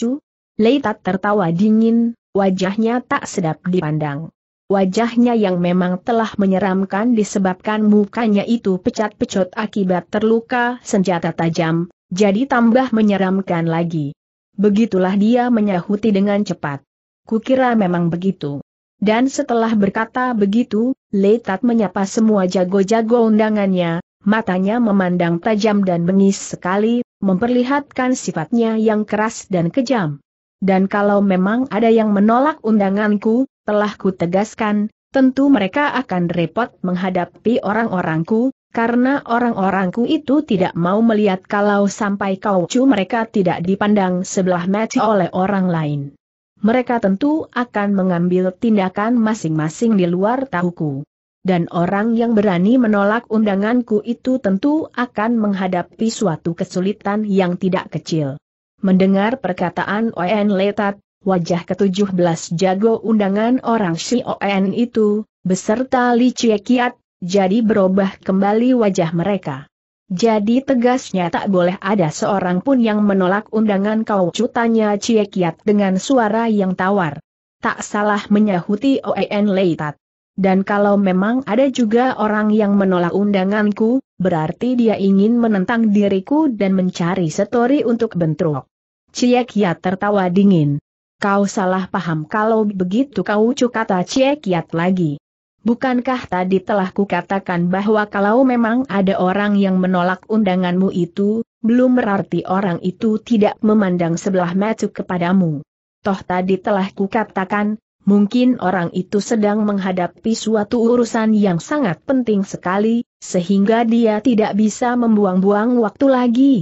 Leitat tertawa dingin, wajahnya tak sedap dipandang. Wajahnya yang memang telah menyeramkan disebabkan mukanya itu pecat-pecut akibat terluka senjata tajam, jadi tambah menyeramkan lagi. Begitulah dia menyahuti dengan cepat. Kukira memang begitu. Dan setelah berkata begitu, Letat menyapa semua jago-jago undangannya, matanya memandang tajam dan bengis sekali, memperlihatkan sifatnya yang keras dan kejam. Dan kalau memang ada yang menolak undanganku, telah kutegaskan, tentu mereka akan repot menghadapi orang-orangku, karena orang-orangku itu tidak mau melihat kalau sampai kau cu mereka tidak dipandang sebelah mata oleh orang lain. Mereka tentu akan mengambil tindakan masing-masing di luar tahuku. Dan orang yang berani menolak undanganku itu tentu akan menghadapi suatu kesulitan yang tidak kecil. Mendengar perkataan O.N. Letat, wajah ketujuh belas jago undangan orang si Shioen itu, beserta Li Kiat, jadi berubah kembali wajah mereka. Jadi tegasnya tak boleh ada seorang pun yang menolak undangan kau cutanya Cie Kiat dengan suara yang tawar. Tak salah menyahuti Oen Leitat. Dan kalau memang ada juga orang yang menolak undanganku, berarti dia ingin menentang diriku dan mencari setori untuk bentrok. Cie Kiat tertawa dingin. Kau salah paham kalau begitu kau cukata Cie Kiat lagi. Bukankah tadi telah kukatakan bahwa kalau memang ada orang yang menolak undanganmu itu, belum berarti orang itu tidak memandang sebelah mata kepadamu. Toh tadi telah kukatakan, mungkin orang itu sedang menghadapi suatu urusan yang sangat penting sekali, sehingga dia tidak bisa membuang-buang waktu lagi.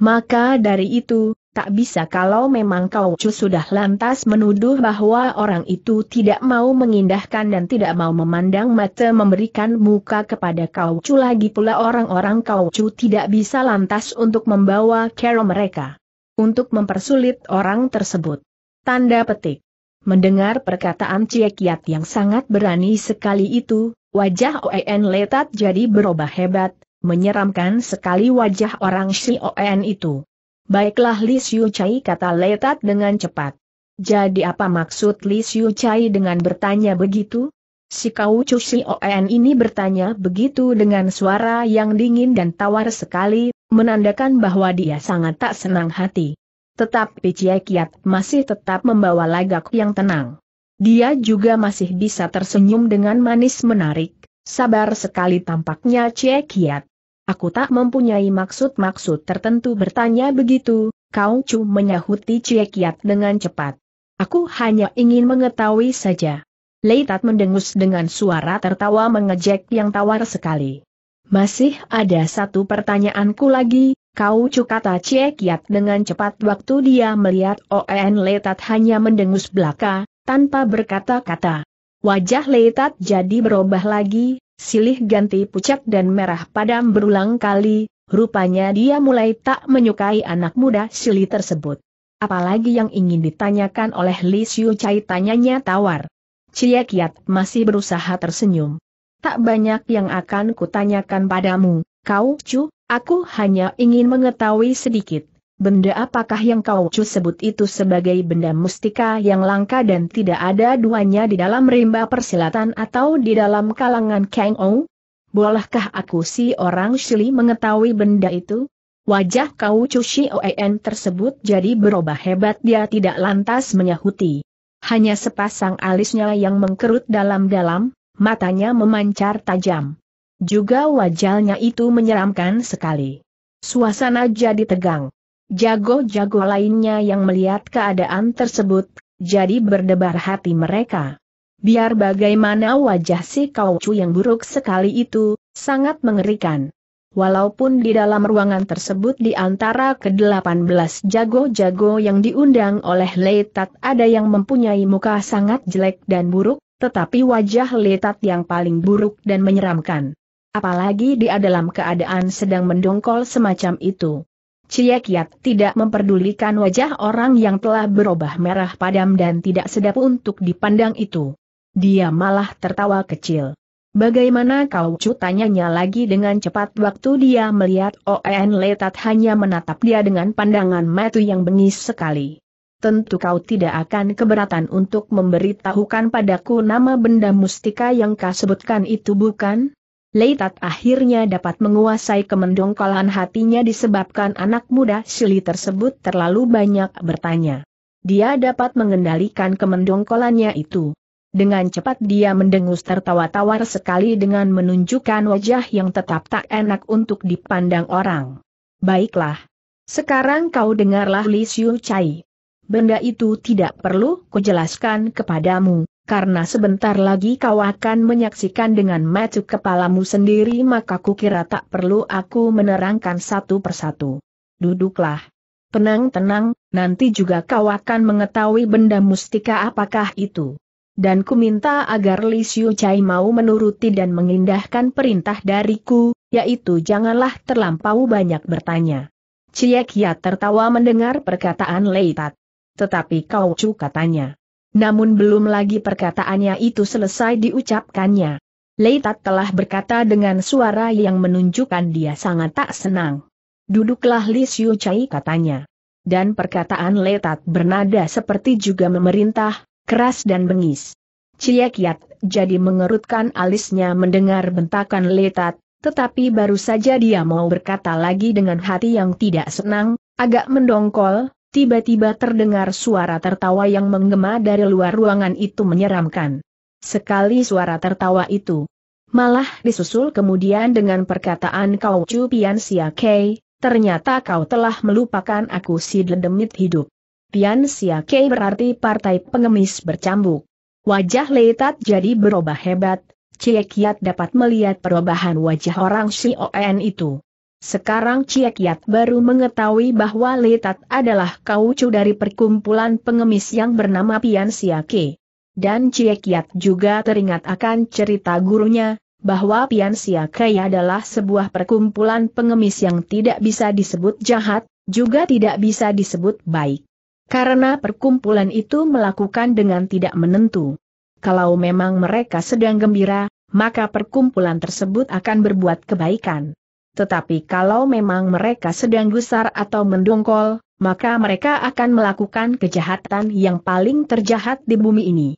Maka dari itu, tak bisa kalau memang kau cu sudah lantas menuduh bahwa orang itu tidak mau mengindahkan dan tidak mau memandang mata memberikan muka kepada kau cu lagi pula orang-orang kau cu tidak bisa lantas untuk membawa kero mereka. Untuk mempersulit orang tersebut. Tanda petik. Mendengar perkataan Ciekiat yang sangat berani sekali itu, wajah Oen Letat jadi berubah hebat, menyeramkan sekali wajah orang si OEN itu. Baiklah Li Xiu Chai kata Letat dengan cepat. Jadi apa maksud Li Xiu Chai dengan bertanya begitu? Si Kau Chu Oen ini bertanya begitu dengan suara yang dingin dan tawar sekali, menandakan bahwa dia sangat tak senang hati. Tetapi Chia Kiat masih tetap membawa lagak yang tenang. Dia juga masih bisa tersenyum dengan manis menarik, sabar sekali tampaknya Chia Kiat. Aku tak mempunyai maksud-maksud tertentu bertanya begitu, Kau Chu menyahuti Cekiat dengan cepat. Aku hanya ingin mengetahui saja. Leitat mendengus dengan suara tertawa mengejek yang tawar sekali. Masih ada satu pertanyaanku lagi, kau cukata kata Kiat dengan cepat waktu dia melihat Oen Letat hanya mendengus belaka, tanpa berkata-kata. Wajah Letat jadi berubah lagi, silih ganti pucat dan merah padam berulang kali, rupanya dia mulai tak menyukai anak muda Sili tersebut. Apalagi yang ingin ditanyakan oleh Li Xiu Chai tanyanya tawar. Cie Kiat masih berusaha tersenyum. Tak banyak yang akan kutanyakan padamu, kau cu, aku hanya ingin mengetahui sedikit, Benda apakah yang kau cu sebut itu sebagai benda mustika yang langka dan tidak ada duanya di dalam rimba persilatan atau di dalam kalangan Kang Ou? Bolehkah aku si orang Shili mengetahui benda itu? Wajah kau cu Oen tersebut jadi berubah hebat dia tidak lantas menyahuti. Hanya sepasang alisnya yang mengkerut dalam-dalam, matanya memancar tajam. Juga wajahnya itu menyeramkan sekali. Suasana jadi tegang. Jago-jago lainnya yang melihat keadaan tersebut, jadi berdebar hati mereka. Biar bagaimana wajah si kaucu yang buruk sekali itu, sangat mengerikan. Walaupun di dalam ruangan tersebut di antara ke-18 jago-jago yang diundang oleh Letat ada yang mempunyai muka sangat jelek dan buruk, tetapi wajah Letat yang paling buruk dan menyeramkan. Apalagi di dalam keadaan sedang mendongkol semacam itu. Cie Kiat tidak memperdulikan wajah orang yang telah berubah merah padam dan tidak sedap untuk dipandang itu. Dia malah tertawa kecil. Bagaimana kau Cu tanyanya lagi dengan cepat waktu dia melihat Oen Letat hanya menatap dia dengan pandangan matu yang bengis sekali. Tentu kau tidak akan keberatan untuk memberitahukan padaku nama benda mustika yang kau sebutkan itu bukan? Leitat akhirnya dapat menguasai kemendongkolan hatinya disebabkan anak muda Shili tersebut terlalu banyak bertanya. Dia dapat mengendalikan kemendongkolannya itu. Dengan cepat dia mendengus tertawa tawa sekali dengan menunjukkan wajah yang tetap tak enak untuk dipandang orang. Baiklah. Sekarang kau dengarlah Li Xiu Chai. Benda itu tidak perlu kujelaskan kepadamu karena sebentar lagi kau akan menyaksikan dengan mata kepalamu sendiri maka kukira tak perlu aku menerangkan satu persatu. Duduklah. Tenang-tenang, nanti juga kau akan mengetahui benda mustika apakah itu. Dan ku minta agar Li Xiu Chai mau menuruti dan mengindahkan perintah dariku, yaitu janganlah terlampau banyak bertanya. Ciek ya tertawa mendengar perkataan Leitat. Tetapi kau cu katanya. Namun belum lagi perkataannya itu selesai diucapkannya. Leitat telah berkata dengan suara yang menunjukkan dia sangat tak senang. Duduklah Li Xiu Chai katanya. Dan perkataan Leitat bernada seperti juga memerintah, keras dan bengis. Chia Kiat jadi mengerutkan alisnya mendengar bentakan Leitat, tetapi baru saja dia mau berkata lagi dengan hati yang tidak senang, agak mendongkol, tiba-tiba terdengar suara tertawa yang menggema dari luar ruangan itu menyeramkan. Sekali suara tertawa itu, malah disusul kemudian dengan perkataan kau cupian sia kei, ternyata kau telah melupakan aku si dedemit hidup. Pian sia kei berarti partai pengemis bercambuk. Wajah Leitat jadi berubah hebat, Cie Kiat dapat melihat perubahan wajah orang Si Oen itu. Sekarang Ciek Yat baru mengetahui bahwa Letat adalah kaucu dari perkumpulan pengemis yang bernama Pian Siake. Dan Ciek Yat juga teringat akan cerita gurunya, bahwa Pian Siake adalah sebuah perkumpulan pengemis yang tidak bisa disebut jahat, juga tidak bisa disebut baik. Karena perkumpulan itu melakukan dengan tidak menentu. Kalau memang mereka sedang gembira, maka perkumpulan tersebut akan berbuat kebaikan. Tetapi kalau memang mereka sedang gusar atau mendongkol, maka mereka akan melakukan kejahatan yang paling terjahat di bumi ini.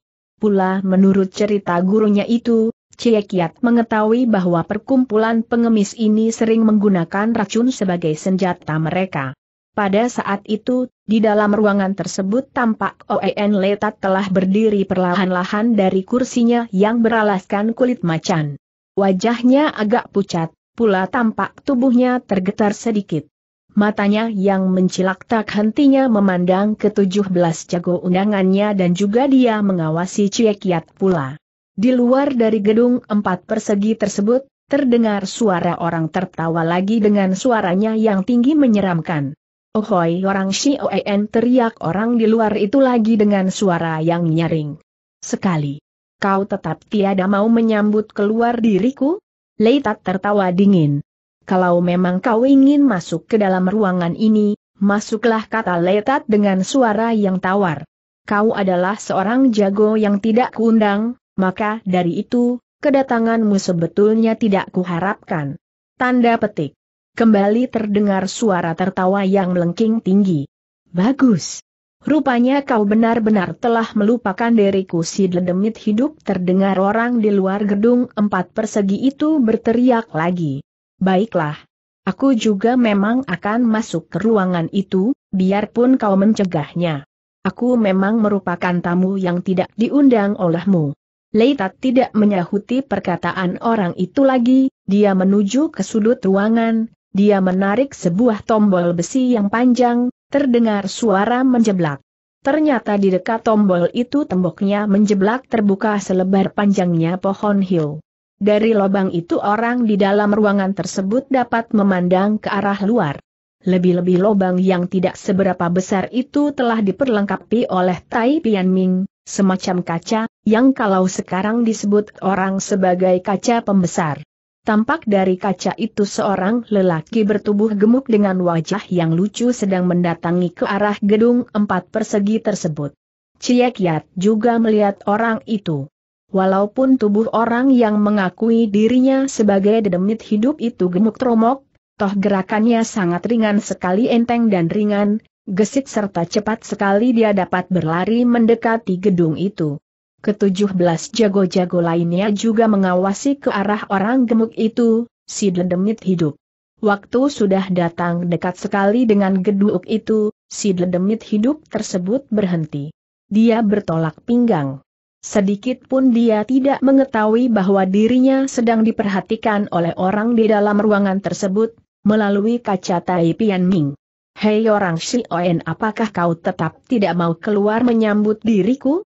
Pula menurut cerita gurunya itu, Ciekiat mengetahui bahwa perkumpulan pengemis ini sering menggunakan racun sebagai senjata mereka. Pada saat itu, di dalam ruangan tersebut tampak Oen Letat telah berdiri perlahan-lahan dari kursinya yang beralaskan kulit macan. Wajahnya agak pucat, pula tampak tubuhnya tergetar sedikit. Matanya yang mencilak tak hentinya memandang ketujuh belas jago undangannya dan juga dia mengawasi Ciekiat pula. Di luar dari gedung empat persegi tersebut, terdengar suara orang tertawa lagi dengan suaranya yang tinggi menyeramkan. Ohoi oh orang Shioen teriak orang di luar itu lagi dengan suara yang nyaring. Sekali. Kau tetap tiada mau menyambut keluar diriku? Leitat tertawa dingin. Kalau memang kau ingin masuk ke dalam ruangan ini, masuklah kata Leitat dengan suara yang tawar. Kau adalah seorang jago yang tidak kuundang, maka dari itu, kedatanganmu sebetulnya tidak kuharapkan. Tanda petik. Kembali terdengar suara tertawa yang melengking tinggi. Bagus. Rupanya kau benar-benar telah melupakan diriku si dedemit hidup terdengar orang di luar gedung empat persegi itu berteriak lagi. Baiklah. Aku juga memang akan masuk ke ruangan itu, biarpun kau mencegahnya. Aku memang merupakan tamu yang tidak diundang olehmu. Leitat tidak menyahuti perkataan orang itu lagi, dia menuju ke sudut ruangan, dia menarik sebuah tombol besi yang panjang, terdengar suara menjeblak. Ternyata di dekat tombol itu temboknya menjeblak terbuka selebar panjangnya pohon hiu. Dari lubang itu orang di dalam ruangan tersebut dapat memandang ke arah luar. Lebih-lebih lubang yang tidak seberapa besar itu telah diperlengkapi oleh Tai Pian Ming, semacam kaca, yang kalau sekarang disebut orang sebagai kaca pembesar. Tampak dari kaca itu seorang lelaki bertubuh gemuk dengan wajah yang lucu sedang mendatangi ke arah gedung empat persegi tersebut. Ciek juga melihat orang itu. Walaupun tubuh orang yang mengakui dirinya sebagai dedemit hidup itu gemuk tromok, toh gerakannya sangat ringan sekali enteng dan ringan, gesit serta cepat sekali dia dapat berlari mendekati gedung itu. Ketujuh belas jago-jago lainnya juga mengawasi ke arah orang gemuk itu, si dedemit hidup. Waktu sudah datang dekat sekali dengan geduk itu, si dedemit hidup tersebut berhenti. Dia bertolak pinggang. Sedikit pun dia tidak mengetahui bahwa dirinya sedang diperhatikan oleh orang di dalam ruangan tersebut, melalui kaca Tai Pian Ming. Hei orang Oen apakah kau tetap tidak mau keluar menyambut diriku?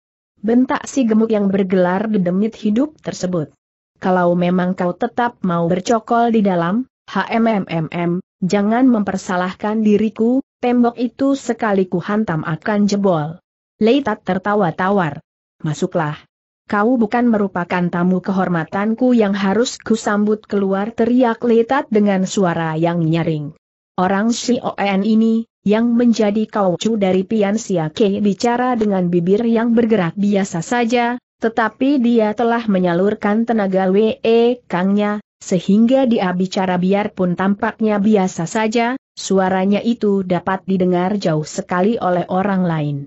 bentak si gemuk yang bergelar di hidup tersebut. Kalau memang kau tetap mau bercokol di dalam, hmmm, jangan mempersalahkan diriku, tembok itu sekali kuhantam akan jebol. Leitat tertawa tawar. Masuklah. Kau bukan merupakan tamu kehormatanku yang harus kusambut keluar teriak Leitat dengan suara yang nyaring. Orang Shioen ini, yang menjadi kaucu dari Pian Siake bicara dengan bibir yang bergerak biasa saja, tetapi dia telah menyalurkan tenaga Wee Kangnya, sehingga dia bicara biarpun tampaknya biasa saja, suaranya itu dapat didengar jauh sekali oleh orang lain.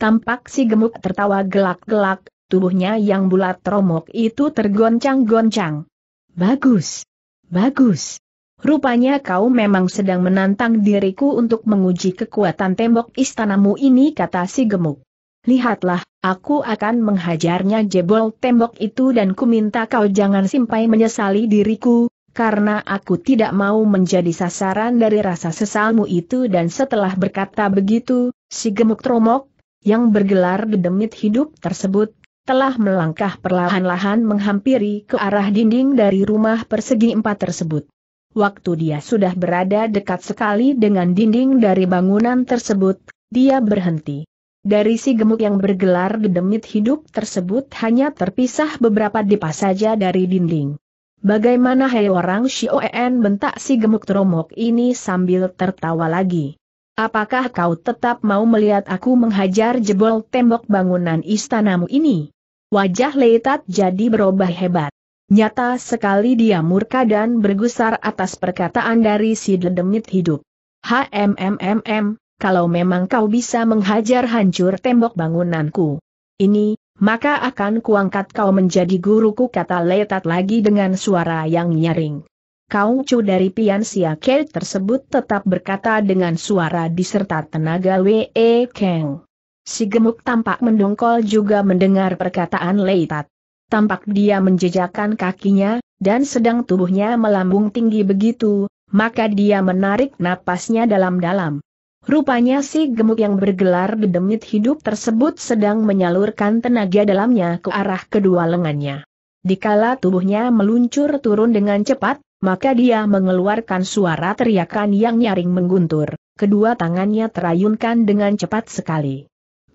Tampak si gemuk tertawa gelak-gelak, tubuhnya yang bulat romok itu tergoncang-goncang. Bagus! Bagus! Rupanya kau memang sedang menantang diriku untuk menguji kekuatan tembok istanamu ini kata si gemuk. Lihatlah, aku akan menghajarnya jebol tembok itu dan ku minta kau jangan sampai menyesali diriku, karena aku tidak mau menjadi sasaran dari rasa sesalmu itu dan setelah berkata begitu, si gemuk tromok, yang bergelar dedemit hidup tersebut, telah melangkah perlahan-lahan menghampiri ke arah dinding dari rumah persegi empat tersebut. Waktu dia sudah berada dekat sekali dengan dinding dari bangunan tersebut, dia berhenti. Dari si gemuk yang bergelar gedemit hidup tersebut hanya terpisah beberapa depa saja dari dinding. Bagaimana hei orang Shioen bentak si gemuk teromok ini sambil tertawa lagi. Apakah kau tetap mau melihat aku menghajar jebol tembok bangunan istanamu ini? Wajah Leitat jadi berubah hebat. Nyata sekali dia murka dan bergusar atas perkataan dari si dedemit hidup. HMMMM, kalau memang kau bisa menghajar hancur tembok bangunanku. Ini, maka akan kuangkat kau menjadi guruku kata letat lagi dengan suara yang nyaring. Kau cu dari pian siake tersebut tetap berkata dengan suara diserta tenaga we keng. Si gemuk tampak mendongkol juga mendengar perkataan Leitat tampak dia menjejakkan kakinya, dan sedang tubuhnya melambung tinggi begitu, maka dia menarik napasnya dalam-dalam. Rupanya si gemuk yang bergelar di hidup tersebut sedang menyalurkan tenaga dalamnya ke arah kedua lengannya. Dikala tubuhnya meluncur turun dengan cepat, maka dia mengeluarkan suara teriakan yang nyaring mengguntur, kedua tangannya terayunkan dengan cepat sekali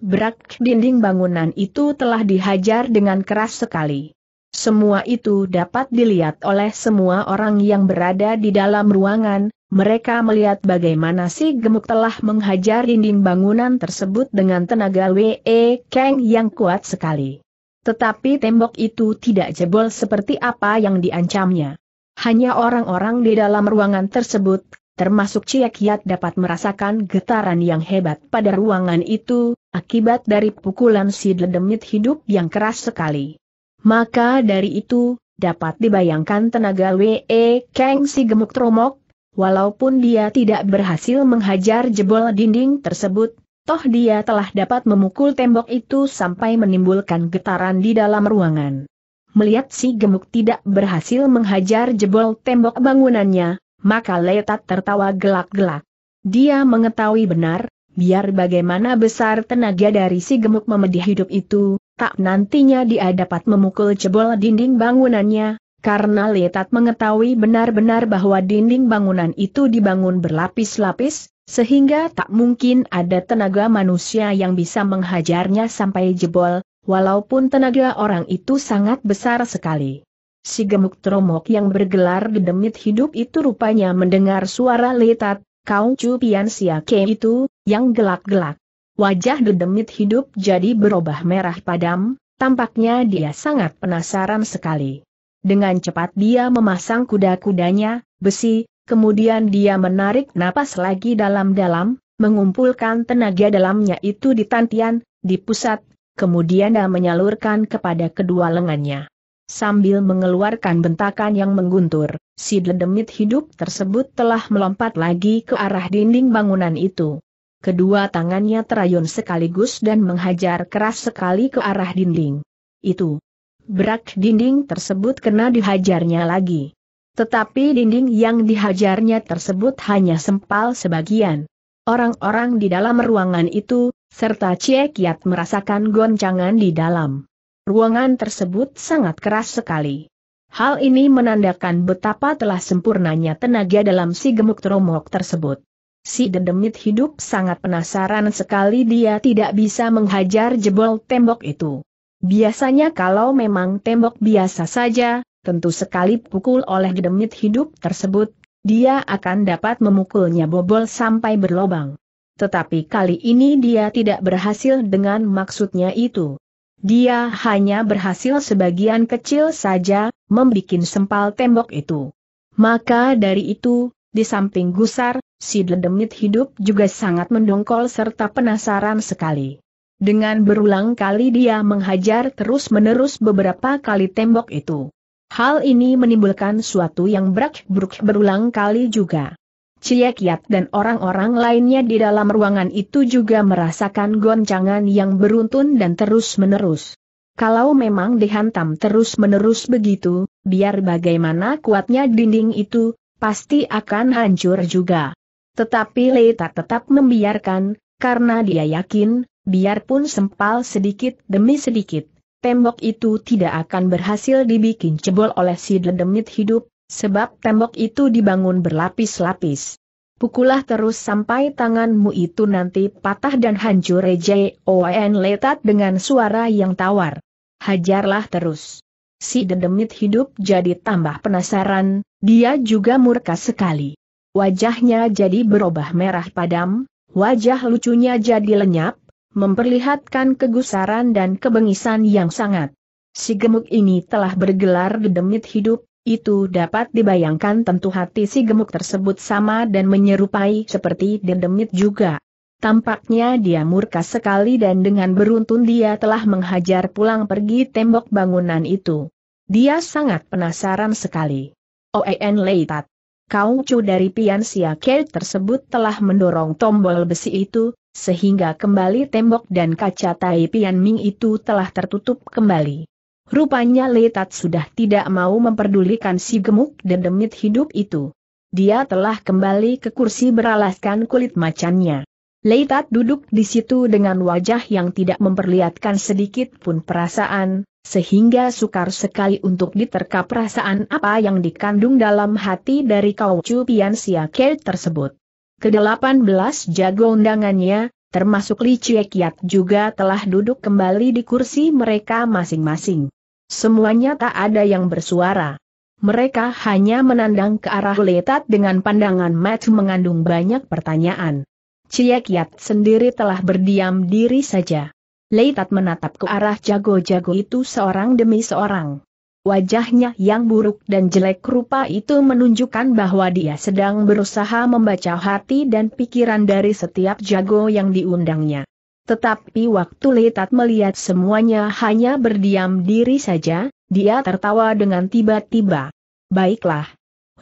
berak dinding bangunan itu telah dihajar dengan keras sekali. Semua itu dapat dilihat oleh semua orang yang berada di dalam ruangan, mereka melihat bagaimana si gemuk telah menghajar dinding bangunan tersebut dengan tenaga W.E. Kang yang kuat sekali. Tetapi tembok itu tidak jebol seperti apa yang diancamnya. Hanya orang-orang di dalam ruangan tersebut termasuk Ciek Yat dapat merasakan getaran yang hebat pada ruangan itu, akibat dari pukulan si dedemit hidup yang keras sekali. Maka dari itu, dapat dibayangkan tenaga W.E. Kang si gemuk tromok, walaupun dia tidak berhasil menghajar jebol dinding tersebut, toh dia telah dapat memukul tembok itu sampai menimbulkan getaran di dalam ruangan. Melihat si gemuk tidak berhasil menghajar jebol tembok bangunannya, maka Letat tertawa gelak-gelak. Dia mengetahui benar, biar bagaimana besar tenaga dari si gemuk memedih hidup itu, tak nantinya dia dapat memukul jebol dinding bangunannya, karena Letat mengetahui benar-benar bahwa dinding bangunan itu dibangun berlapis-lapis, sehingga tak mungkin ada tenaga manusia yang bisa menghajarnya sampai jebol, walaupun tenaga orang itu sangat besar sekali si gemuk tromok yang bergelar gedemit hidup itu rupanya mendengar suara letat, kaum cupian siake itu, yang gelak-gelak. Wajah dedemit hidup jadi berubah merah padam, tampaknya dia sangat penasaran sekali. Dengan cepat dia memasang kuda-kudanya, besi, kemudian dia menarik napas lagi dalam-dalam, mengumpulkan tenaga dalamnya itu di tantian, di pusat, kemudian dia menyalurkan kepada kedua lengannya. Sambil mengeluarkan bentakan yang mengguntur, si dedemit hidup tersebut telah melompat lagi ke arah dinding bangunan itu. Kedua tangannya terayun sekaligus dan menghajar keras sekali ke arah dinding. Itu. Berak dinding tersebut kena dihajarnya lagi. Tetapi dinding yang dihajarnya tersebut hanya sempal sebagian. Orang-orang di dalam ruangan itu, serta Cie Kiat merasakan goncangan di dalam. Ruangan tersebut sangat keras sekali. Hal ini menandakan betapa telah sempurnanya tenaga dalam si gemuk tromok tersebut. Si dedemit hidup sangat penasaran sekali dia tidak bisa menghajar jebol tembok itu. Biasanya kalau memang tembok biasa saja, tentu sekali pukul oleh dedemit hidup tersebut, dia akan dapat memukulnya bobol sampai berlobang. Tetapi kali ini dia tidak berhasil dengan maksudnya itu. Dia hanya berhasil sebagian kecil saja, membuat sempal tembok itu. Maka dari itu, di samping gusar, si dedemit hidup juga sangat mendongkol serta penasaran sekali. Dengan berulang kali dia menghajar terus-menerus beberapa kali tembok itu. Hal ini menimbulkan suatu yang brak-bruk berulang kali juga. Cie dan orang-orang lainnya di dalam ruangan itu juga merasakan goncangan yang beruntun dan terus-menerus. Kalau memang dihantam terus-menerus begitu, biar bagaimana kuatnya dinding itu, pasti akan hancur juga. Tetapi Leita tetap membiarkan, karena dia yakin, biarpun sempal sedikit demi sedikit, tembok itu tidak akan berhasil dibikin cebol oleh si dedemit hidup, sebab tembok itu dibangun berlapis-lapis. Pukullah terus sampai tanganmu itu nanti patah dan hancur Ejoen letat dengan suara yang tawar. Hajarlah terus. Si dedemit hidup jadi tambah penasaran, dia juga murka sekali. Wajahnya jadi berubah merah padam, wajah lucunya jadi lenyap, memperlihatkan kegusaran dan kebengisan yang sangat. Si gemuk ini telah bergelar dedemit hidup, itu dapat dibayangkan tentu hati si gemuk tersebut sama dan menyerupai seperti dendemit juga. Tampaknya dia murka sekali dan dengan beruntun dia telah menghajar pulang pergi tembok bangunan itu. Dia sangat penasaran sekali. Oen Leitat. Kau cu dari pian siakir tersebut telah mendorong tombol besi itu, sehingga kembali tembok dan kaca tai pian ming itu telah tertutup kembali. Rupanya Letat sudah tidak mau memperdulikan si gemuk dan demit hidup itu. Dia telah kembali ke kursi beralaskan kulit macannya. Leitat duduk di situ dengan wajah yang tidak memperlihatkan sedikit pun perasaan, sehingga sukar sekali untuk diterka perasaan apa yang dikandung dalam hati dari kau cupian siake tersebut. Kedelapan belas jago undangannya, termasuk Li Chiekiat juga telah duduk kembali di kursi mereka masing-masing. Semuanya tak ada yang bersuara. Mereka hanya menandang ke arah letat dengan pandangan mata mengandung banyak pertanyaan. Ciakiat sendiri telah berdiam diri saja. Leitat menatap ke arah jago-jago itu seorang demi seorang. Wajahnya yang buruk dan jelek rupa itu menunjukkan bahwa dia sedang berusaha membaca hati dan pikiran dari setiap jago yang diundangnya. Tetapi waktu Letat melihat semuanya hanya berdiam diri saja, dia tertawa dengan tiba-tiba. Baiklah.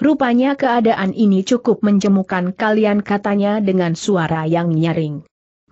Rupanya keadaan ini cukup menjemukan kalian katanya dengan suara yang nyaring.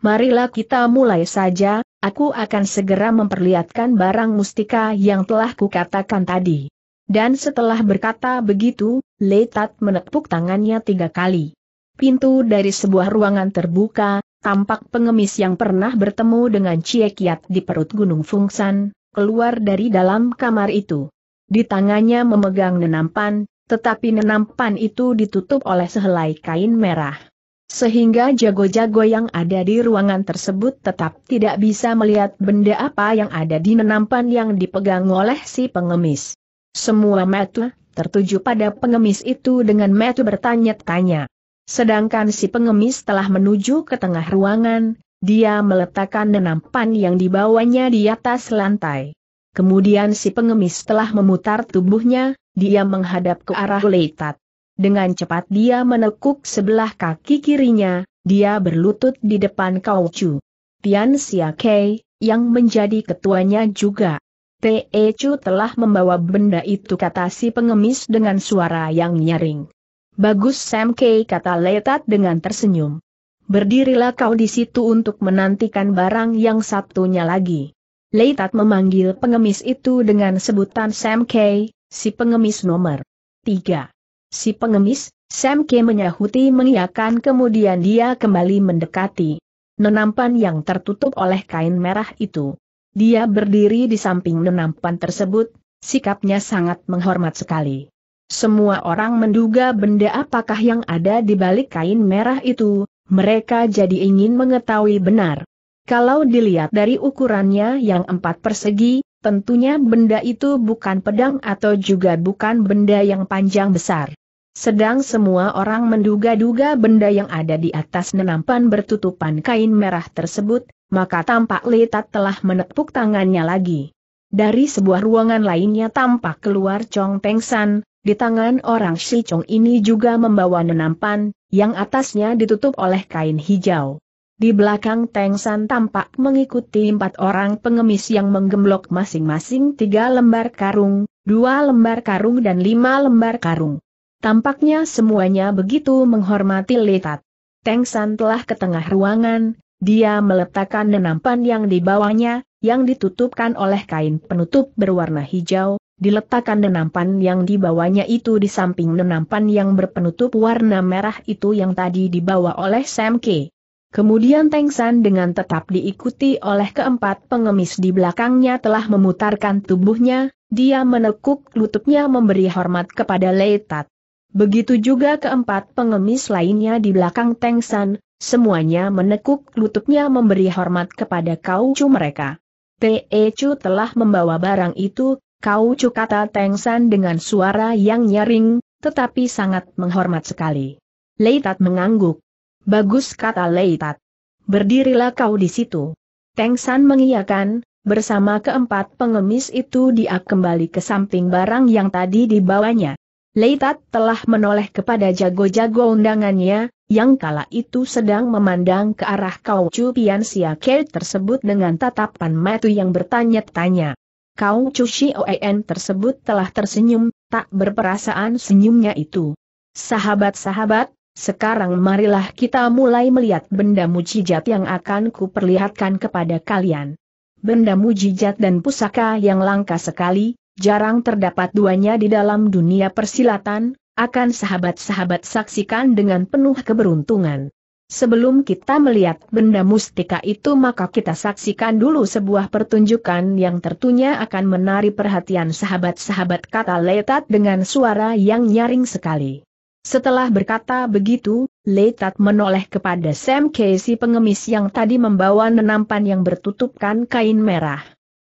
Marilah kita mulai saja, aku akan segera memperlihatkan barang mustika yang telah kukatakan tadi. Dan setelah berkata begitu, Letat menepuk tangannya tiga kali. Pintu dari sebuah ruangan terbuka, Tampak pengemis yang pernah bertemu dengan Cie Kiat di perut Gunung Fungsan, keluar dari dalam kamar itu. Di tangannya memegang nenampan, tetapi nenampan itu ditutup oleh sehelai kain merah. Sehingga jago-jago yang ada di ruangan tersebut tetap tidak bisa melihat benda apa yang ada di nenampan yang dipegang oleh si pengemis. Semua mata tertuju pada pengemis itu dengan mata bertanya-tanya. Sedangkan si pengemis telah menuju ke tengah ruangan, dia meletakkan pan yang dibawanya di atas lantai. Kemudian si pengemis telah memutar tubuhnya, dia menghadap ke arah Leitat. Dengan cepat dia menekuk sebelah kaki kirinya, dia berlutut di depan kau chu. Tian kei yang menjadi ketuanya juga. Te chu telah membawa benda itu kata si pengemis dengan suara yang nyaring. Bagus Sam K. kata Letat dengan tersenyum. Berdirilah kau di situ untuk menantikan barang yang satunya lagi. Leitat memanggil pengemis itu dengan sebutan Sam K., si pengemis nomor 3. Si pengemis, Sam K. menyahuti mengiakan kemudian dia kembali mendekati nenampan yang tertutup oleh kain merah itu. Dia berdiri di samping nenampan tersebut, sikapnya sangat menghormat sekali. Semua orang menduga benda apakah yang ada di balik kain merah itu, mereka jadi ingin mengetahui benar. Kalau dilihat dari ukurannya yang empat persegi, tentunya benda itu bukan pedang atau juga bukan benda yang panjang besar. Sedang semua orang menduga-duga benda yang ada di atas nenampan bertutupan kain merah tersebut, maka tampak Letat telah menepuk tangannya lagi. Dari sebuah ruangan lainnya tampak keluar Chong Peng San, di tangan orang Chong ini juga membawa nenampan, yang atasnya ditutup oleh kain hijau. Di belakang Teng San tampak mengikuti empat orang pengemis yang menggemblok masing-masing tiga lembar karung, dua lembar karung dan lima lembar karung. Tampaknya semuanya begitu menghormati Letat. Teng San telah ke tengah ruangan, dia meletakkan nenampan yang dibawanya, yang ditutupkan oleh kain penutup berwarna hijau, diletakkan nenampan yang dibawanya itu di samping nenampan yang berpenutup warna merah itu yang tadi dibawa oleh Sam K. Kemudian Teng San dengan tetap diikuti oleh keempat pengemis di belakangnya telah memutarkan tubuhnya, dia menekuk lututnya memberi hormat kepada Leitat. Begitu juga keempat pengemis lainnya di belakang Teng San, semuanya menekuk lututnya memberi hormat kepada Kau Chu mereka. T.E. Chu telah membawa barang itu, Kau kata Teng San dengan suara yang nyaring, tetapi sangat menghormat sekali. Leitat mengangguk. Bagus kata Leitat. Berdirilah kau di situ. Teng San mengiyakan, bersama keempat pengemis itu dia kembali ke samping barang yang tadi dibawanya. Leitat telah menoleh kepada jago-jago undangannya, yang kala itu sedang memandang ke arah kau Chu Pian Siakel tersebut dengan tatapan mata yang bertanya-tanya. Kau Cushi Oen tersebut telah tersenyum, tak berperasaan senyumnya itu. Sahabat-sahabat, sekarang marilah kita mulai melihat benda mujizat yang akan kuperlihatkan kepada kalian. Benda mujizat dan pusaka yang langka sekali, jarang terdapat duanya di dalam dunia persilatan, akan sahabat-sahabat saksikan dengan penuh keberuntungan. Sebelum kita melihat benda mustika itu maka kita saksikan dulu sebuah pertunjukan yang tertunya akan menarik perhatian sahabat-sahabat kata Letat dengan suara yang nyaring sekali. Setelah berkata begitu, Letat menoleh kepada Sam Casey pengemis yang tadi membawa nenampan yang bertutupkan kain merah.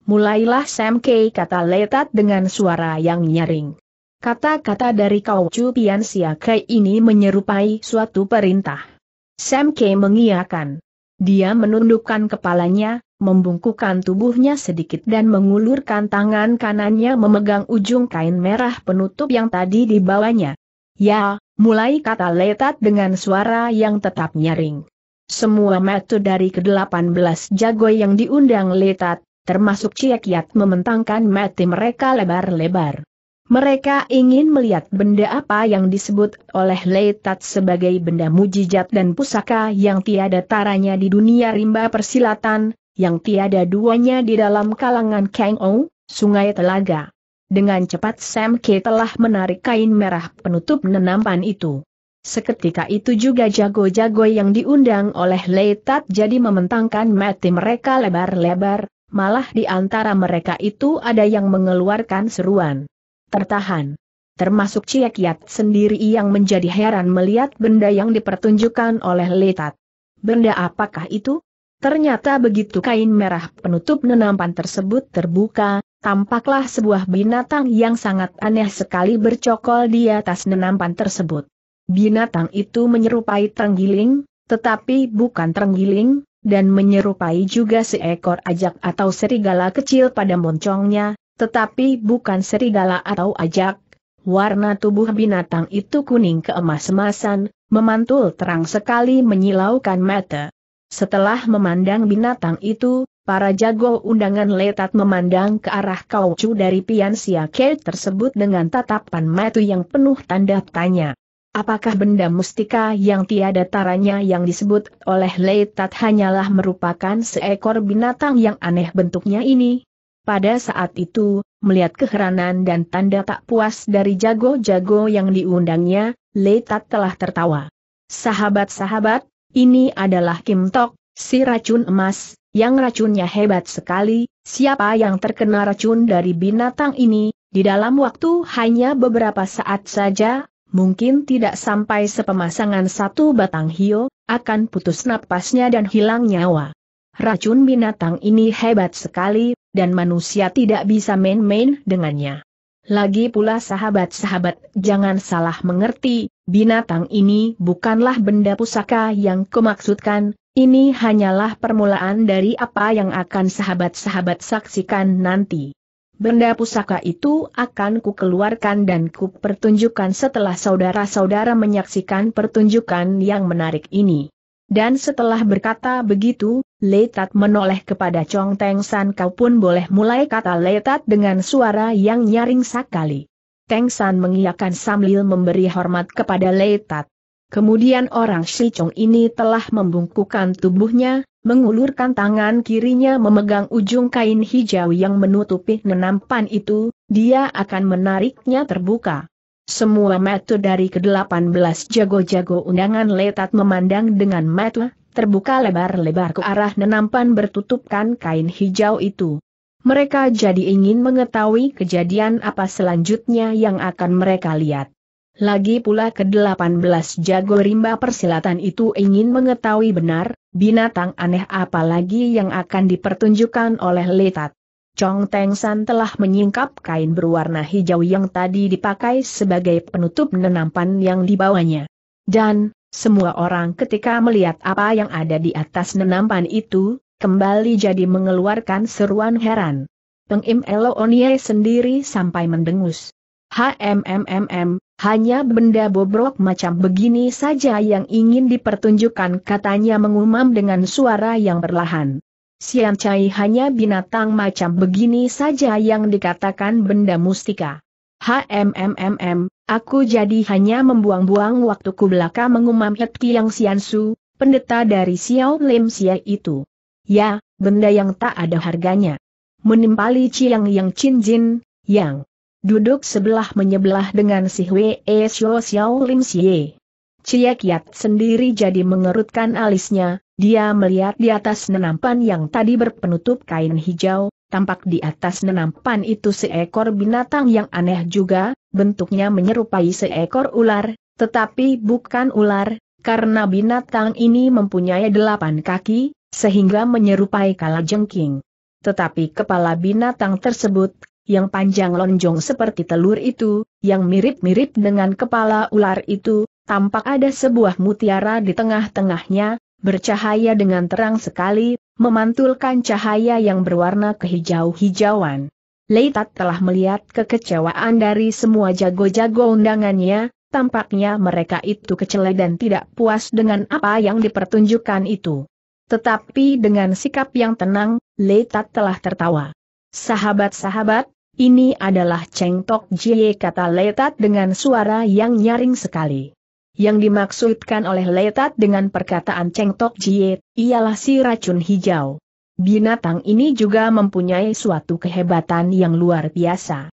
Mulailah Sam Casey kata Letat dengan suara yang nyaring. Kata-kata dari Kau Cupian Siakai ini menyerupai suatu perintah. Sam Kay mengiyakan. Dia menundukkan kepalanya, membungkukkan tubuhnya sedikit dan mengulurkan tangan kanannya memegang ujung kain merah penutup yang tadi dibawanya. Ya, mulai kata letat dengan suara yang tetap nyaring. Semua metu dari ke-18 jago yang diundang letat, termasuk Ciekiat, Yat membentangkan mati mereka lebar-lebar. Mereka ingin melihat benda apa yang disebut oleh Leitat sebagai benda mujizat dan pusaka yang tiada taranya di dunia rimba persilatan, yang tiada duanya di dalam kalangan Kang Ou, Sungai Telaga. Dengan cepat Sam Ke telah menarik kain merah penutup nenampan itu. Seketika itu juga jago-jago yang diundang oleh Leitat jadi mementangkan mati mereka lebar-lebar, malah di antara mereka itu ada yang mengeluarkan seruan tertahan. Termasuk Ciek Yat sendiri yang menjadi heran melihat benda yang dipertunjukkan oleh Letat. Benda apakah itu? Ternyata begitu kain merah penutup nenampan tersebut terbuka, tampaklah sebuah binatang yang sangat aneh sekali bercokol di atas nenampan tersebut. Binatang itu menyerupai terenggiling, tetapi bukan terenggiling, dan menyerupai juga seekor ajak atau serigala kecil pada moncongnya, tetapi bukan serigala atau ajak. Warna tubuh binatang itu kuning keemas-emasan, memantul terang sekali menyilaukan mata. Setelah memandang binatang itu, para jago undangan letat memandang ke arah kaucu dari pian siake tersebut dengan tatapan mata yang penuh tanda tanya. Apakah benda mustika yang tiada taranya yang disebut oleh Leitat hanyalah merupakan seekor binatang yang aneh bentuknya ini? Pada saat itu, melihat keheranan dan tanda tak puas dari jago-jago yang diundangnya, Letat telah tertawa. Sahabat-sahabat, ini adalah Kim Tok, si racun emas, yang racunnya hebat sekali, siapa yang terkena racun dari binatang ini, di dalam waktu hanya beberapa saat saja, mungkin tidak sampai sepemasangan satu batang hio, akan putus napasnya dan hilang nyawa. Racun binatang ini hebat sekali, dan manusia tidak bisa main-main dengannya. Lagi pula sahabat-sahabat, jangan salah mengerti, binatang ini bukanlah benda pusaka yang kumaksudkan, ini hanyalah permulaan dari apa yang akan sahabat-sahabat saksikan nanti. Benda pusaka itu akan kukeluarkan dan kupertunjukkan setelah saudara-saudara menyaksikan pertunjukan yang menarik ini. Dan setelah berkata begitu, Letat menoleh kepada Chong Teng San kau pun boleh mulai kata Letat dengan suara yang nyaring sekali. Teng San mengiyakan sambil memberi hormat kepada Letat. Kemudian orang Chong ini telah membungkukkan tubuhnya, mengulurkan tangan kirinya memegang ujung kain hijau yang menutupi nenampan itu, dia akan menariknya terbuka. Semua metu dari ke-18 jago-jago undangan letat memandang dengan metu, terbuka lebar-lebar ke arah nenampan bertutupkan kain hijau itu. Mereka jadi ingin mengetahui kejadian apa selanjutnya yang akan mereka lihat. Lagi pula ke-18 jago rimba persilatan itu ingin mengetahui benar, binatang aneh apa lagi yang akan dipertunjukkan oleh Letat. Chong Teng San telah menyingkap kain berwarna hijau yang tadi dipakai sebagai penutup nenampan yang dibawanya. Dan, semua orang ketika melihat apa yang ada di atas nenampan itu, kembali jadi mengeluarkan seruan heran. Pengim Onye sendiri sampai mendengus. HMMMM, hanya benda bobrok macam begini saja yang ingin dipertunjukkan katanya mengumam dengan suara yang berlahan. Siam Cai hanya binatang macam begini saja yang dikatakan benda mustika. HMMMM, aku jadi hanya membuang-buang waktuku belaka mengumam Hetki yang su, pendeta dari Xiao Lim Xia itu. Ya, benda yang tak ada harganya. Menimpali Ciang Yang Chin Jin, yang duduk sebelah menyebelah dengan si Hwee Xiao Xiao Lim Xie. Cia Kiat sendiri jadi mengerutkan alisnya, dia melihat di atas nenampan yang tadi berpenutup kain hijau, tampak di atas nenampan itu seekor binatang yang aneh juga, bentuknya menyerupai seekor ular, tetapi bukan ular, karena binatang ini mempunyai delapan kaki, sehingga menyerupai kalajengking. Tetapi kepala binatang tersebut, yang panjang lonjong seperti telur itu, yang mirip-mirip dengan kepala ular itu, tampak ada sebuah mutiara di tengah-tengahnya, bercahaya dengan terang sekali, memantulkan cahaya yang berwarna kehijau-hijauan. Leitat telah melihat kekecewaan dari semua jago-jago undangannya, tampaknya mereka itu kecele dan tidak puas dengan apa yang dipertunjukkan itu. Tetapi dengan sikap yang tenang, Leitat telah tertawa. Sahabat-sahabat, ini adalah Cheng Tok Jie kata Leitat dengan suara yang nyaring sekali. Yang dimaksudkan oleh Letat dengan perkataan Cheng Tok Jie, ialah si racun hijau. Binatang ini juga mempunyai suatu kehebatan yang luar biasa.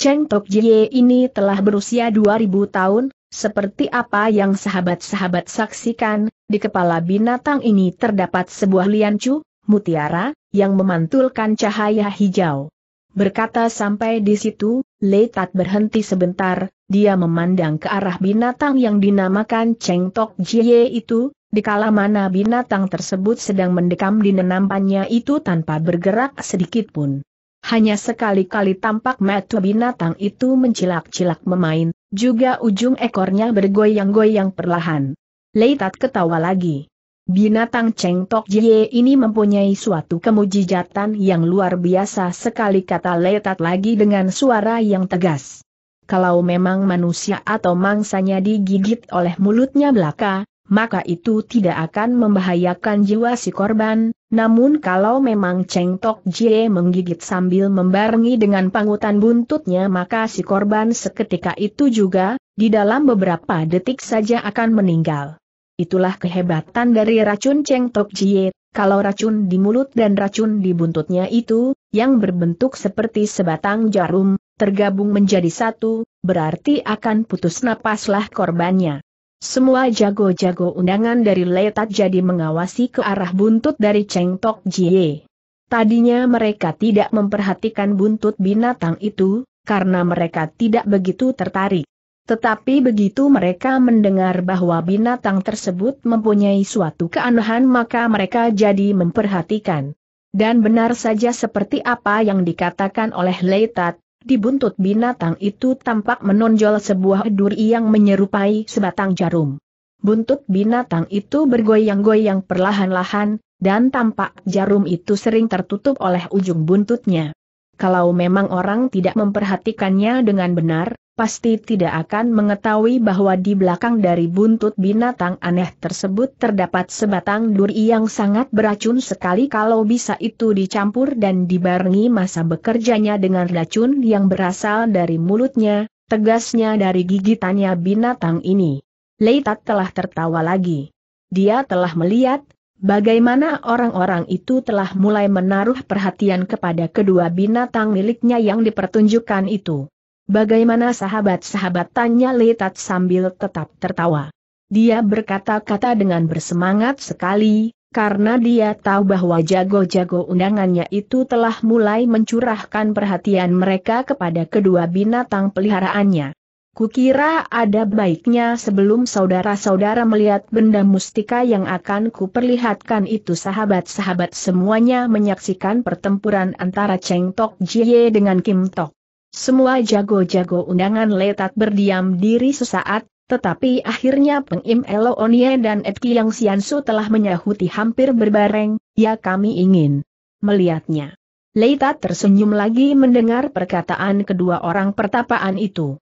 Cheng Tok Jie ini telah berusia 2000 tahun, seperti apa yang sahabat-sahabat saksikan, di kepala binatang ini terdapat sebuah liancu, mutiara, yang memantulkan cahaya hijau. Berkata sampai di situ, Letat berhenti sebentar, dia memandang ke arah binatang yang dinamakan Cheng Tok Jie itu, dikala mana binatang tersebut sedang mendekam di nenampannya itu tanpa bergerak sedikit pun. Hanya sekali-kali tampak mata binatang itu mencilak-cilak memain, juga ujung ekornya bergoyang-goyang perlahan. Leitat ketawa lagi. Binatang Cheng Tok Jie ini mempunyai suatu kemujijatan yang luar biasa sekali kata Letat lagi dengan suara yang tegas. Kalau memang manusia atau mangsanya digigit oleh mulutnya belaka, maka itu tidak akan membahayakan jiwa si korban, namun kalau memang Cheng Tok Jie menggigit sambil membarengi dengan pangutan buntutnya maka si korban seketika itu juga, di dalam beberapa detik saja akan meninggal. Itulah kehebatan dari racun Cheng Tok Jie, kalau racun di mulut dan racun di buntutnya itu, yang berbentuk seperti sebatang jarum, tergabung menjadi satu, berarti akan putus napaslah korbannya. Semua jago-jago undangan dari Letat jadi mengawasi ke arah buntut dari Cheng Tok Jie. Tadinya mereka tidak memperhatikan buntut binatang itu, karena mereka tidak begitu tertarik. Tetapi begitu mereka mendengar bahwa binatang tersebut mempunyai suatu keanehan maka mereka jadi memperhatikan. Dan benar saja seperti apa yang dikatakan oleh Leitat, di buntut binatang itu tampak menonjol sebuah duri yang menyerupai sebatang jarum. Buntut binatang itu bergoyang-goyang perlahan-lahan, dan tampak jarum itu sering tertutup oleh ujung buntutnya kalau memang orang tidak memperhatikannya dengan benar, pasti tidak akan mengetahui bahwa di belakang dari buntut binatang aneh tersebut terdapat sebatang duri yang sangat beracun sekali kalau bisa itu dicampur dan dibarengi masa bekerjanya dengan racun yang berasal dari mulutnya, tegasnya dari gigitannya binatang ini. Leitat telah tertawa lagi. Dia telah melihat, Bagaimana orang-orang itu telah mulai menaruh perhatian kepada kedua binatang miliknya yang dipertunjukkan itu. Bagaimana sahabat-sahabat tanya Letat sambil tetap tertawa. Dia berkata-kata dengan bersemangat sekali, karena dia tahu bahwa jago-jago undangannya itu telah mulai mencurahkan perhatian mereka kepada kedua binatang peliharaannya. Kukira ada baiknya sebelum saudara-saudara melihat benda mustika yang akan kuperlihatkan itu sahabat-sahabat semuanya menyaksikan pertempuran antara Cheng Tok Jie dengan Kim Tok. Semua jago-jago undangan letak berdiam diri sesaat, tetapi akhirnya Peng Im Elo Onie dan Ed Kiang Siansu telah menyahuti hampir berbareng, ya kami ingin melihatnya. Leita tersenyum lagi mendengar perkataan kedua orang pertapaan itu.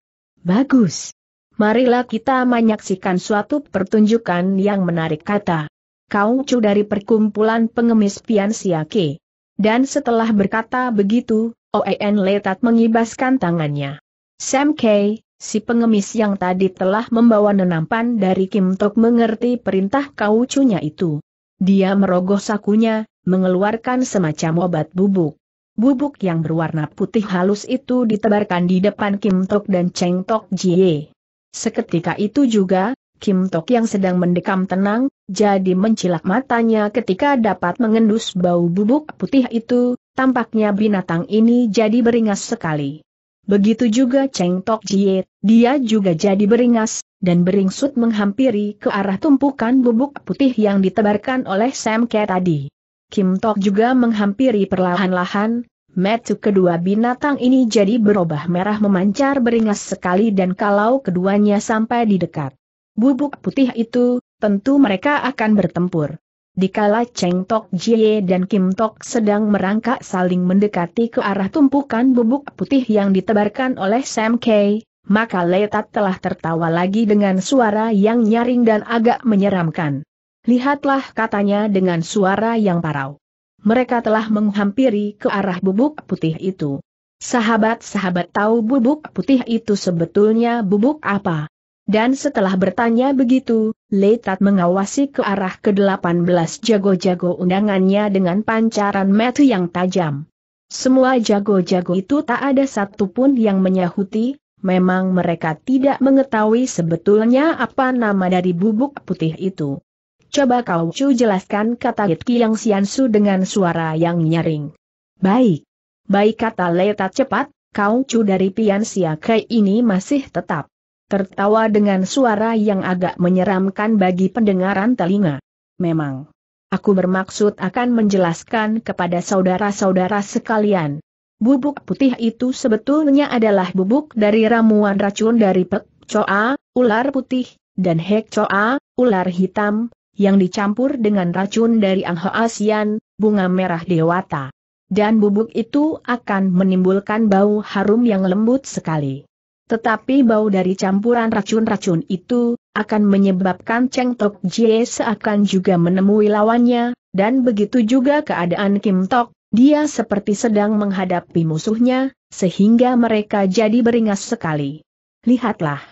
Bagus. Marilah kita menyaksikan suatu pertunjukan yang menarik kata. Kau cu dari perkumpulan pengemis Pian Siake. Dan setelah berkata begitu, Oen Letat mengibaskan tangannya. Sam Kay, si pengemis yang tadi telah membawa nenampan dari Kim Tok mengerti perintah kaucunya itu. Dia merogoh sakunya, mengeluarkan semacam obat bubuk. Bubuk yang berwarna putih halus itu ditebarkan di depan Kim Tok dan Cheng Tok Jie. Seketika itu juga, Kim Tok yang sedang mendekam tenang, jadi mencilak matanya ketika dapat mengendus bau bubuk putih itu, tampaknya binatang ini jadi beringas sekali. Begitu juga Cheng Tok Jie, dia juga jadi beringas, dan beringsut menghampiri ke arah tumpukan bubuk putih yang ditebarkan oleh Sam Ke tadi. Kim Tok juga menghampiri perlahan-lahan, metu kedua binatang ini jadi berubah merah memancar beringas sekali dan kalau keduanya sampai di dekat bubuk putih itu, tentu mereka akan bertempur. Dikala Cheng Tok Jie dan Kim Tok sedang merangkak saling mendekati ke arah tumpukan bubuk putih yang ditebarkan oleh Sam Kay, maka Letat telah tertawa lagi dengan suara yang nyaring dan agak menyeramkan. Lihatlah katanya dengan suara yang parau. Mereka telah menghampiri ke arah bubuk putih itu. Sahabat-sahabat tahu bubuk putih itu sebetulnya bubuk apa. Dan setelah bertanya begitu, Leitat mengawasi ke arah ke-18 jago-jago undangannya dengan pancaran metu yang tajam. Semua jago-jago itu tak ada satupun yang menyahuti, memang mereka tidak mengetahui sebetulnya apa nama dari bubuk putih itu. Coba kau cu jelaskan kata Hit yang Siansu dengan suara yang nyaring. Baik. Baik kata Leta cepat, kau cu dari Pian Siakai ini masih tetap. Tertawa dengan suara yang agak menyeramkan bagi pendengaran telinga. Memang. Aku bermaksud akan menjelaskan kepada saudara-saudara sekalian. Bubuk putih itu sebetulnya adalah bubuk dari ramuan racun dari Pek Coa, ular putih, dan Hek Coa, ular hitam, yang dicampur dengan racun dari Angho Asian, bunga merah dewata. Dan bubuk itu akan menimbulkan bau harum yang lembut sekali. Tetapi bau dari campuran racun-racun itu, akan menyebabkan Cheng Tok Jie seakan juga menemui lawannya, dan begitu juga keadaan Kim Tok, dia seperti sedang menghadapi musuhnya, sehingga mereka jadi beringas sekali. Lihatlah.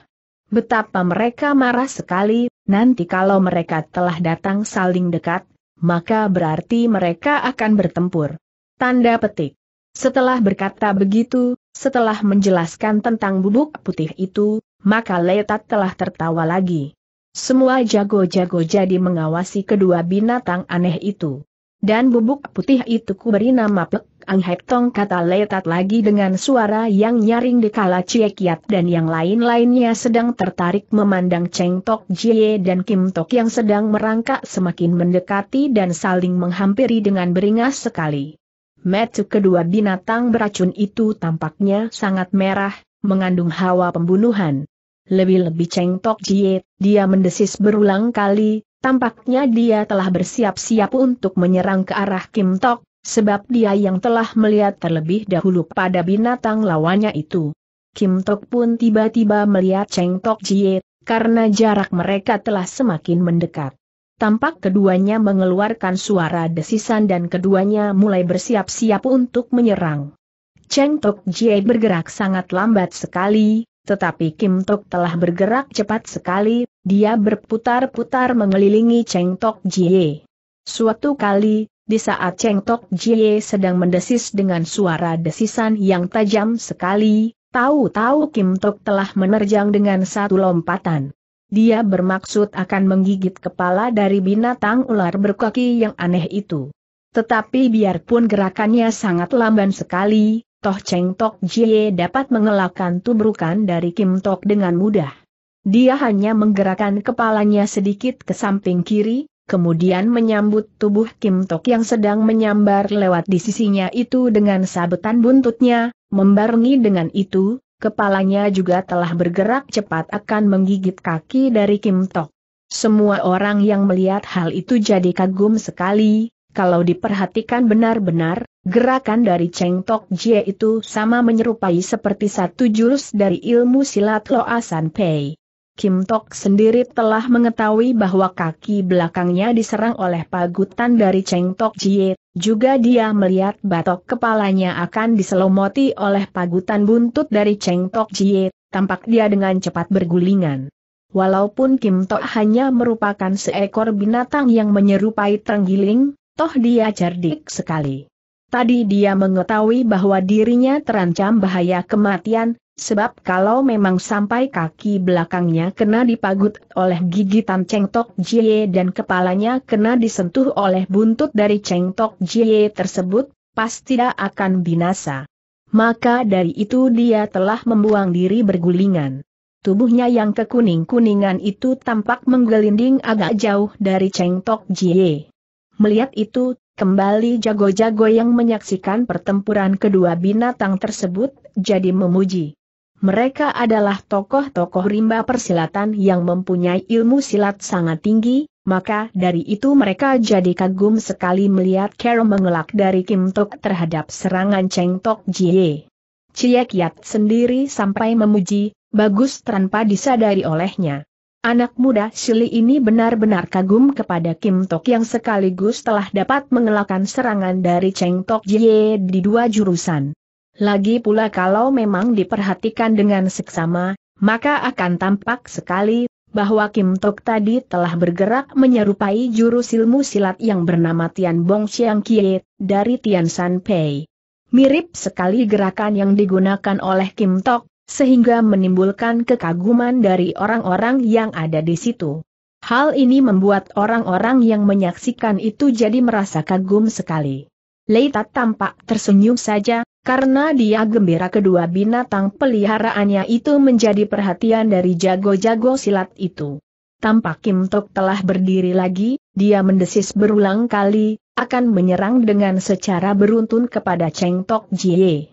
Betapa mereka marah sekali, Nanti kalau mereka telah datang saling dekat, maka berarti mereka akan bertempur. Tanda petik. Setelah berkata begitu, setelah menjelaskan tentang bubuk putih itu, maka Letat telah tertawa lagi. Semua jago-jago jadi mengawasi kedua binatang aneh itu. Dan bubuk putih itu kuberi nama Pek Ang Hek Tong kata letat lagi dengan suara yang nyaring dikala Cie Kiat dan yang lain-lainnya sedang tertarik memandang Cheng Tok Jie dan Kim Tok yang sedang merangkak semakin mendekati dan saling menghampiri dengan beringas sekali. Metu kedua binatang beracun itu tampaknya sangat merah, mengandung hawa pembunuhan. Lebih-lebih Cheng Tok Jie, dia mendesis berulang kali, tampaknya dia telah bersiap-siap untuk menyerang ke arah Kim Tok, Sebab dia yang telah melihat terlebih dahulu pada binatang lawannya itu. Kim Tok pun tiba-tiba melihat Cheng Tok Jie, karena jarak mereka telah semakin mendekat. Tampak keduanya mengeluarkan suara desisan dan keduanya mulai bersiap-siap untuk menyerang. Cheng Tok Jie bergerak sangat lambat sekali, tetapi Kim Tok telah bergerak cepat sekali, dia berputar-putar mengelilingi Cheng Tok Jie. Suatu kali, di saat Cheng Tok Jie sedang mendesis dengan suara desisan yang tajam sekali, tahu-tahu Kim Tok telah menerjang dengan satu lompatan. Dia bermaksud akan menggigit kepala dari binatang ular berkaki yang aneh itu. Tetapi biarpun gerakannya sangat lamban sekali, toh Cheng Tok Jie dapat mengelakkan tubrukan dari Kim Tok dengan mudah. Dia hanya menggerakkan kepalanya sedikit ke samping kiri, kemudian menyambut tubuh Kim Tok yang sedang menyambar lewat di sisinya itu dengan sabetan buntutnya, membarengi dengan itu, kepalanya juga telah bergerak cepat akan menggigit kaki dari Kim Tok. Semua orang yang melihat hal itu jadi kagum sekali, kalau diperhatikan benar-benar, gerakan dari Cheng Tok Jie itu sama menyerupai seperti satu jurus dari ilmu silat Loasan Asan Pei. Kim Tok sendiri telah mengetahui bahwa kaki belakangnya diserang oleh pagutan dari Cheng Tok Jie, juga dia melihat batok kepalanya akan diselomoti oleh pagutan buntut dari Cheng Tok Jie, tampak dia dengan cepat bergulingan. Walaupun Kim Tok hanya merupakan seekor binatang yang menyerupai terenggiling, toh dia cerdik sekali. Tadi dia mengetahui bahwa dirinya terancam bahaya kematian, Sebab kalau memang sampai kaki belakangnya kena dipagut oleh gigitan Cheng Tok Jie dan kepalanya kena disentuh oleh buntut dari Cheng Tok Jie tersebut, pasti tidak akan binasa. Maka dari itu dia telah membuang diri bergulingan. Tubuhnya yang kekuning-kuningan itu tampak menggelinding agak jauh dari Cheng Tok Jie. Melihat itu, Kembali jago-jago yang menyaksikan pertempuran kedua binatang tersebut, jadi memuji mereka adalah tokoh-tokoh rimba persilatan yang mempunyai ilmu silat sangat tinggi, maka dari itu mereka jadi kagum sekali melihat Carol mengelak dari Kim Tok terhadap serangan Cheng Tok Jie. Cie Kiat sendiri sampai memuji, bagus tanpa disadari olehnya. Anak muda Shili ini benar-benar kagum kepada Kim Tok yang sekaligus telah dapat mengelakkan serangan dari Cheng Tok Jie di dua jurusan. Lagi pula kalau memang diperhatikan dengan seksama, maka akan tampak sekali bahwa Kim Tok tadi telah bergerak menyerupai jurus ilmu silat yang bernama Tian Bong Xiang Kie dari Tian San Pei. Mirip sekali gerakan yang digunakan oleh Kim Tok, sehingga menimbulkan kekaguman dari orang-orang yang ada di situ. Hal ini membuat orang-orang yang menyaksikan itu jadi merasa kagum sekali. Leita tampak tersenyum saja, karena dia gembira kedua binatang peliharaannya itu menjadi perhatian dari jago-jago silat itu. Tampak Kim Tok telah berdiri lagi, dia mendesis berulang kali, akan menyerang dengan secara beruntun kepada Cheng Tok Jie.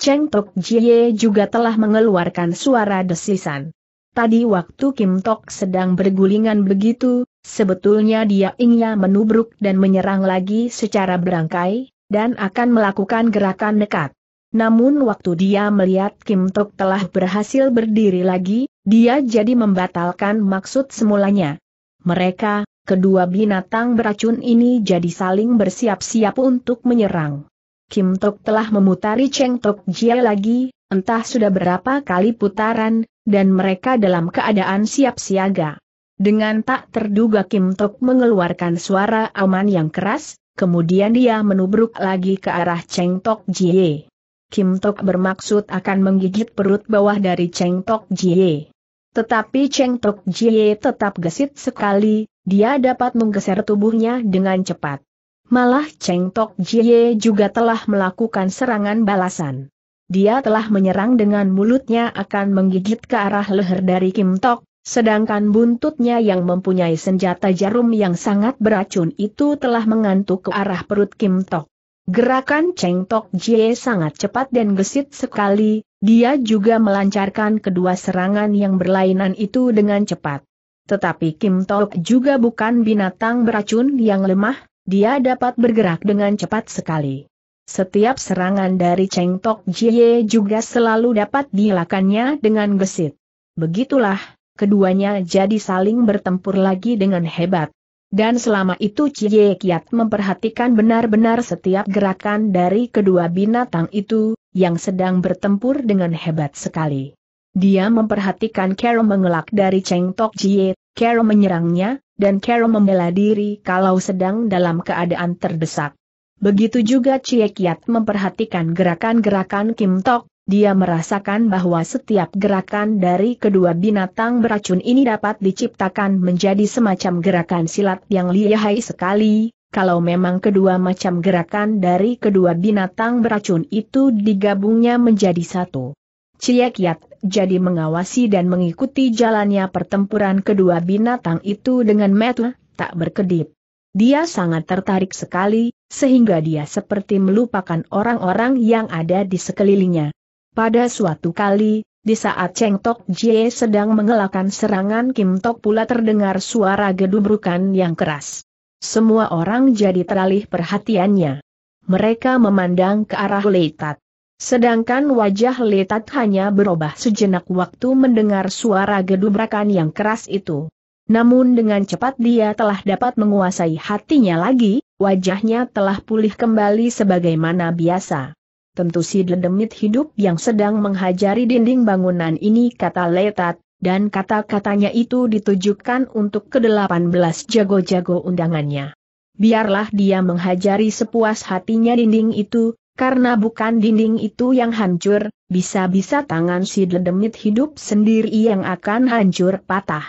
Cheng Tok Jie juga telah mengeluarkan suara desisan. Tadi waktu Kim Tok sedang bergulingan begitu, sebetulnya dia ingin menubruk dan menyerang lagi secara berangkai, dan akan melakukan gerakan nekat. Namun waktu dia melihat Kim Tok telah berhasil berdiri lagi, dia jadi membatalkan maksud semulanya. Mereka, kedua binatang beracun ini jadi saling bersiap-siap untuk menyerang. Kim Tok telah memutari Cheng Tok Jie lagi, entah sudah berapa kali putaran, dan mereka dalam keadaan siap siaga. Dengan tak terduga Kim Tok mengeluarkan suara aman yang keras, kemudian dia menubruk lagi ke arah Cheng Tok Jie. Kim Tok bermaksud akan menggigit perut bawah dari Cheng Tok Jie. Tetapi Cheng Tok Jie tetap gesit sekali, dia dapat menggeser tubuhnya dengan cepat. Malah Cheng Tok Jie juga telah melakukan serangan balasan. Dia telah menyerang dengan mulutnya akan menggigit ke arah leher dari Kim Tok Sedangkan buntutnya yang mempunyai senjata jarum yang sangat beracun itu telah mengantuk ke arah perut Kim Tok. Gerakan Cheng Tok Jie sangat cepat dan gesit sekali, dia juga melancarkan kedua serangan yang berlainan itu dengan cepat. Tetapi Kim Tok juga bukan binatang beracun yang lemah, dia dapat bergerak dengan cepat sekali. Setiap serangan dari Cheng Tok Jie juga selalu dapat dilakannya dengan gesit. Begitulah, keduanya jadi saling bertempur lagi dengan hebat. Dan selama itu Cie Kiat memperhatikan benar-benar setiap gerakan dari kedua binatang itu, yang sedang bertempur dengan hebat sekali. Dia memperhatikan Kero mengelak dari Cheng Tok Jie, Kero menyerangnya, dan Kero membela diri kalau sedang dalam keadaan terdesak. Begitu juga Cie Kiat memperhatikan gerakan-gerakan Kim Tok, dia merasakan bahwa setiap gerakan dari kedua binatang beracun ini dapat diciptakan menjadi semacam gerakan silat yang lihai sekali, kalau memang kedua macam gerakan dari kedua binatang beracun itu digabungnya menjadi satu. Ciyakiat jadi mengawasi dan mengikuti jalannya pertempuran kedua binatang itu dengan mata tak berkedip. Dia sangat tertarik sekali, sehingga dia seperti melupakan orang-orang yang ada di sekelilingnya. Pada suatu kali, di saat Cheng Tok Jie sedang mengelakkan serangan Kim Tok pula terdengar suara gedubrukan yang keras. Semua orang jadi teralih perhatiannya. Mereka memandang ke arah Leitat. Sedangkan wajah Leitat hanya berubah sejenak waktu mendengar suara gedubrakan yang keras itu. Namun dengan cepat dia telah dapat menguasai hatinya lagi, wajahnya telah pulih kembali sebagaimana biasa tentu si dendemit hidup yang sedang menghajari dinding bangunan ini kata Letat, dan kata-katanya itu ditujukan untuk ke-18 jago-jago undangannya. Biarlah dia menghajari sepuas hatinya dinding itu, karena bukan dinding itu yang hancur, bisa-bisa tangan si dendemit hidup sendiri yang akan hancur patah.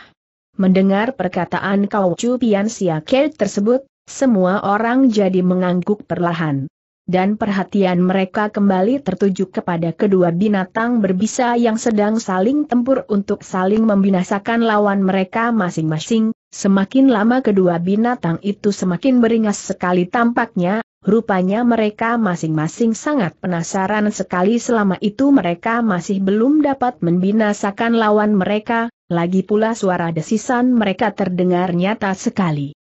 Mendengar perkataan kau Cupian siakel tersebut, semua orang jadi mengangguk perlahan dan perhatian mereka kembali tertuju kepada kedua binatang berbisa yang sedang saling tempur untuk saling membinasakan lawan mereka masing-masing. Semakin lama kedua binatang itu semakin beringas sekali tampaknya, rupanya mereka masing-masing sangat penasaran sekali selama itu mereka masih belum dapat membinasakan lawan mereka, lagi pula suara desisan mereka terdengar nyata sekali.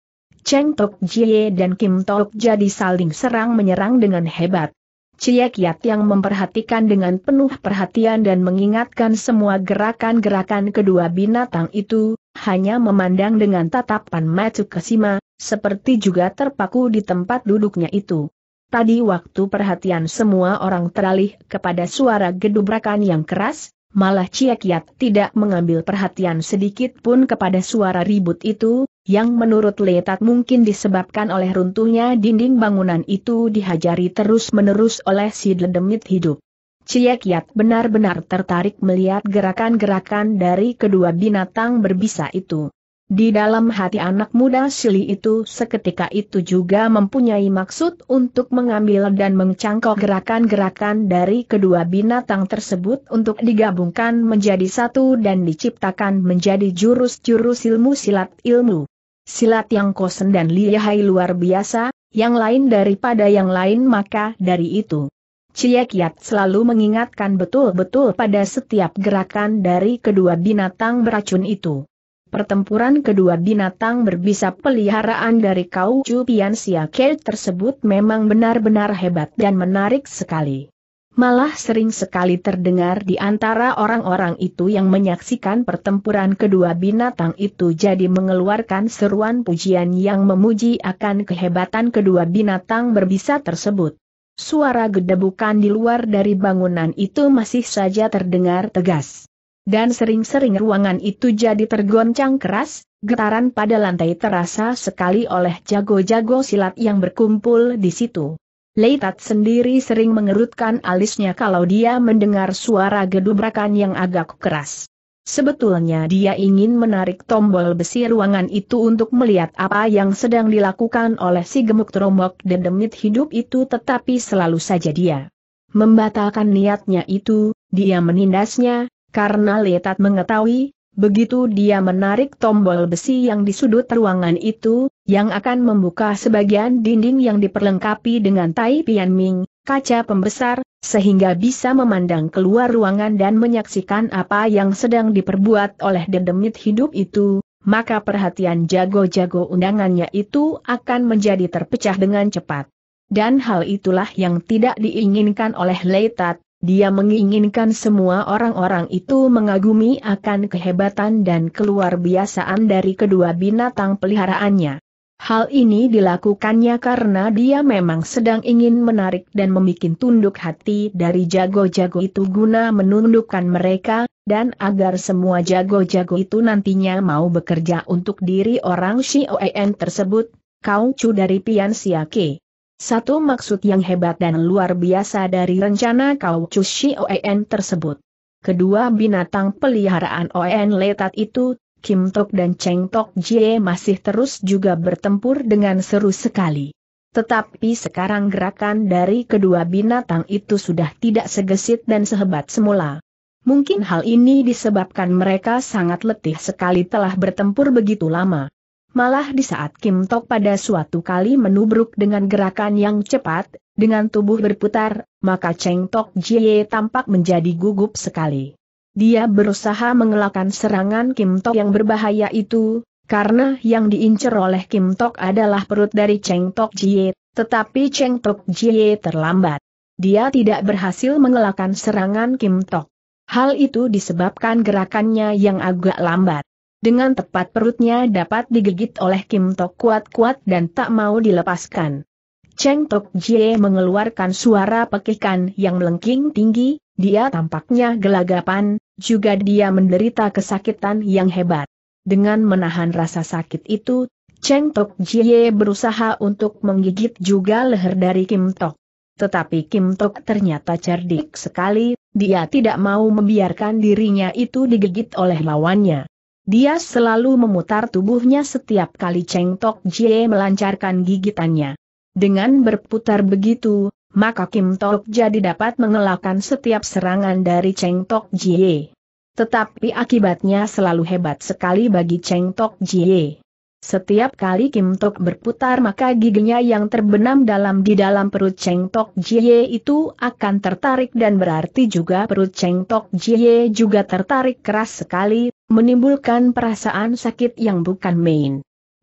Cheng Tok Jie dan Kim Tok jadi saling serang menyerang dengan hebat. Chie Kiat yang memperhatikan dengan penuh perhatian dan mengingatkan semua gerakan-gerakan kedua binatang itu, hanya memandang dengan tatapan mata kesima, seperti juga terpaku di tempat duduknya itu. Tadi waktu perhatian semua orang teralih kepada suara gedubrakan yang keras, malah Chie Kiat tidak mengambil perhatian sedikit pun kepada suara ribut itu, yang menurut Letat mungkin disebabkan oleh runtuhnya dinding bangunan itu dihajari terus-menerus oleh si dedemit hidup. Ciek Yat benar-benar tertarik melihat gerakan-gerakan dari kedua binatang berbisa itu. Di dalam hati anak muda Sili itu seketika itu juga mempunyai maksud untuk mengambil dan mencangkok gerakan-gerakan dari kedua binatang tersebut untuk digabungkan menjadi satu dan diciptakan menjadi jurus-jurus ilmu silat ilmu. Silat yang kosen dan lihai luar biasa, yang lain daripada yang lain maka dari itu. Cie selalu mengingatkan betul-betul pada setiap gerakan dari kedua binatang beracun itu. Pertempuran kedua binatang berbisa peliharaan dari Kau Chu Pian Siake tersebut memang benar-benar hebat dan menarik sekali. Malah sering sekali terdengar di antara orang-orang itu yang menyaksikan pertempuran kedua binatang itu jadi mengeluarkan seruan pujian yang memuji akan kehebatan kedua binatang berbisa tersebut. Suara gedebukan di luar dari bangunan itu masih saja terdengar tegas. Dan sering-sering ruangan itu jadi tergoncang keras, getaran pada lantai terasa sekali oleh jago-jago silat yang berkumpul di situ. Leitat sendiri sering mengerutkan alisnya kalau dia mendengar suara gedubrakan yang agak keras. Sebetulnya dia ingin menarik tombol besi ruangan itu untuk melihat apa yang sedang dilakukan oleh si gemuk terombok demit hidup itu tetapi selalu saja dia membatalkan niatnya itu, dia menindasnya, karena Letat mengetahui, Begitu dia menarik tombol besi yang di sudut ruangan itu, yang akan membuka sebagian dinding yang diperlengkapi dengan tai pian ming, kaca pembesar, sehingga bisa memandang keluar ruangan dan menyaksikan apa yang sedang diperbuat oleh dedemit hidup itu, maka perhatian jago-jago undangannya itu akan menjadi terpecah dengan cepat. Dan hal itulah yang tidak diinginkan oleh Leitat, dia menginginkan semua orang-orang itu mengagumi akan kehebatan dan keluar biasaan dari kedua binatang peliharaannya. Hal ini dilakukannya karena dia memang sedang ingin menarik dan membuat tunduk hati dari jago-jago itu guna menundukkan mereka, dan agar semua jago-jago itu nantinya mau bekerja untuk diri orang Shioen tersebut, Kau Chu dari Pian Siake. Satu maksud yang hebat dan luar biasa dari rencana kau Cushi Oen tersebut. Kedua binatang peliharaan Oen Letat itu, Kim Tok dan Cheng Tok Jie masih terus juga bertempur dengan seru sekali. Tetapi sekarang gerakan dari kedua binatang itu sudah tidak segesit dan sehebat semula. Mungkin hal ini disebabkan mereka sangat letih sekali telah bertempur begitu lama. Malah di saat Kim Tok pada suatu kali menubruk dengan gerakan yang cepat, dengan tubuh berputar, maka Cheng Tok Jie tampak menjadi gugup sekali. Dia berusaha mengelakkan serangan Kim Tok yang berbahaya itu, karena yang diincar oleh Kim Tok adalah perut dari Cheng Tok Jie, tetapi Cheng Tok Jie terlambat. Dia tidak berhasil mengelakkan serangan Kim Tok. Hal itu disebabkan gerakannya yang agak lambat dengan tepat perutnya dapat digigit oleh Kim Tok kuat-kuat dan tak mau dilepaskan. Cheng Tok Jie mengeluarkan suara pekikan yang melengking tinggi, dia tampaknya gelagapan, juga dia menderita kesakitan yang hebat. Dengan menahan rasa sakit itu, Cheng Tok Jie berusaha untuk menggigit juga leher dari Kim Tok. Tetapi Kim Tok ternyata cerdik sekali, dia tidak mau membiarkan dirinya itu digigit oleh lawannya. Dia selalu memutar tubuhnya setiap kali Cheng Tok Jie melancarkan gigitannya. Dengan berputar begitu, maka Kim Tok jadi dapat mengelakkan setiap serangan dari Cheng Tok Jie. Tetapi akibatnya selalu hebat sekali bagi Cheng Tok Jie. Setiap kali Kim Tok berputar maka giginya yang terbenam dalam di dalam perut Cheng Tok Jie itu akan tertarik dan berarti juga perut Cheng Tok Jie juga tertarik keras sekali, menimbulkan perasaan sakit yang bukan main.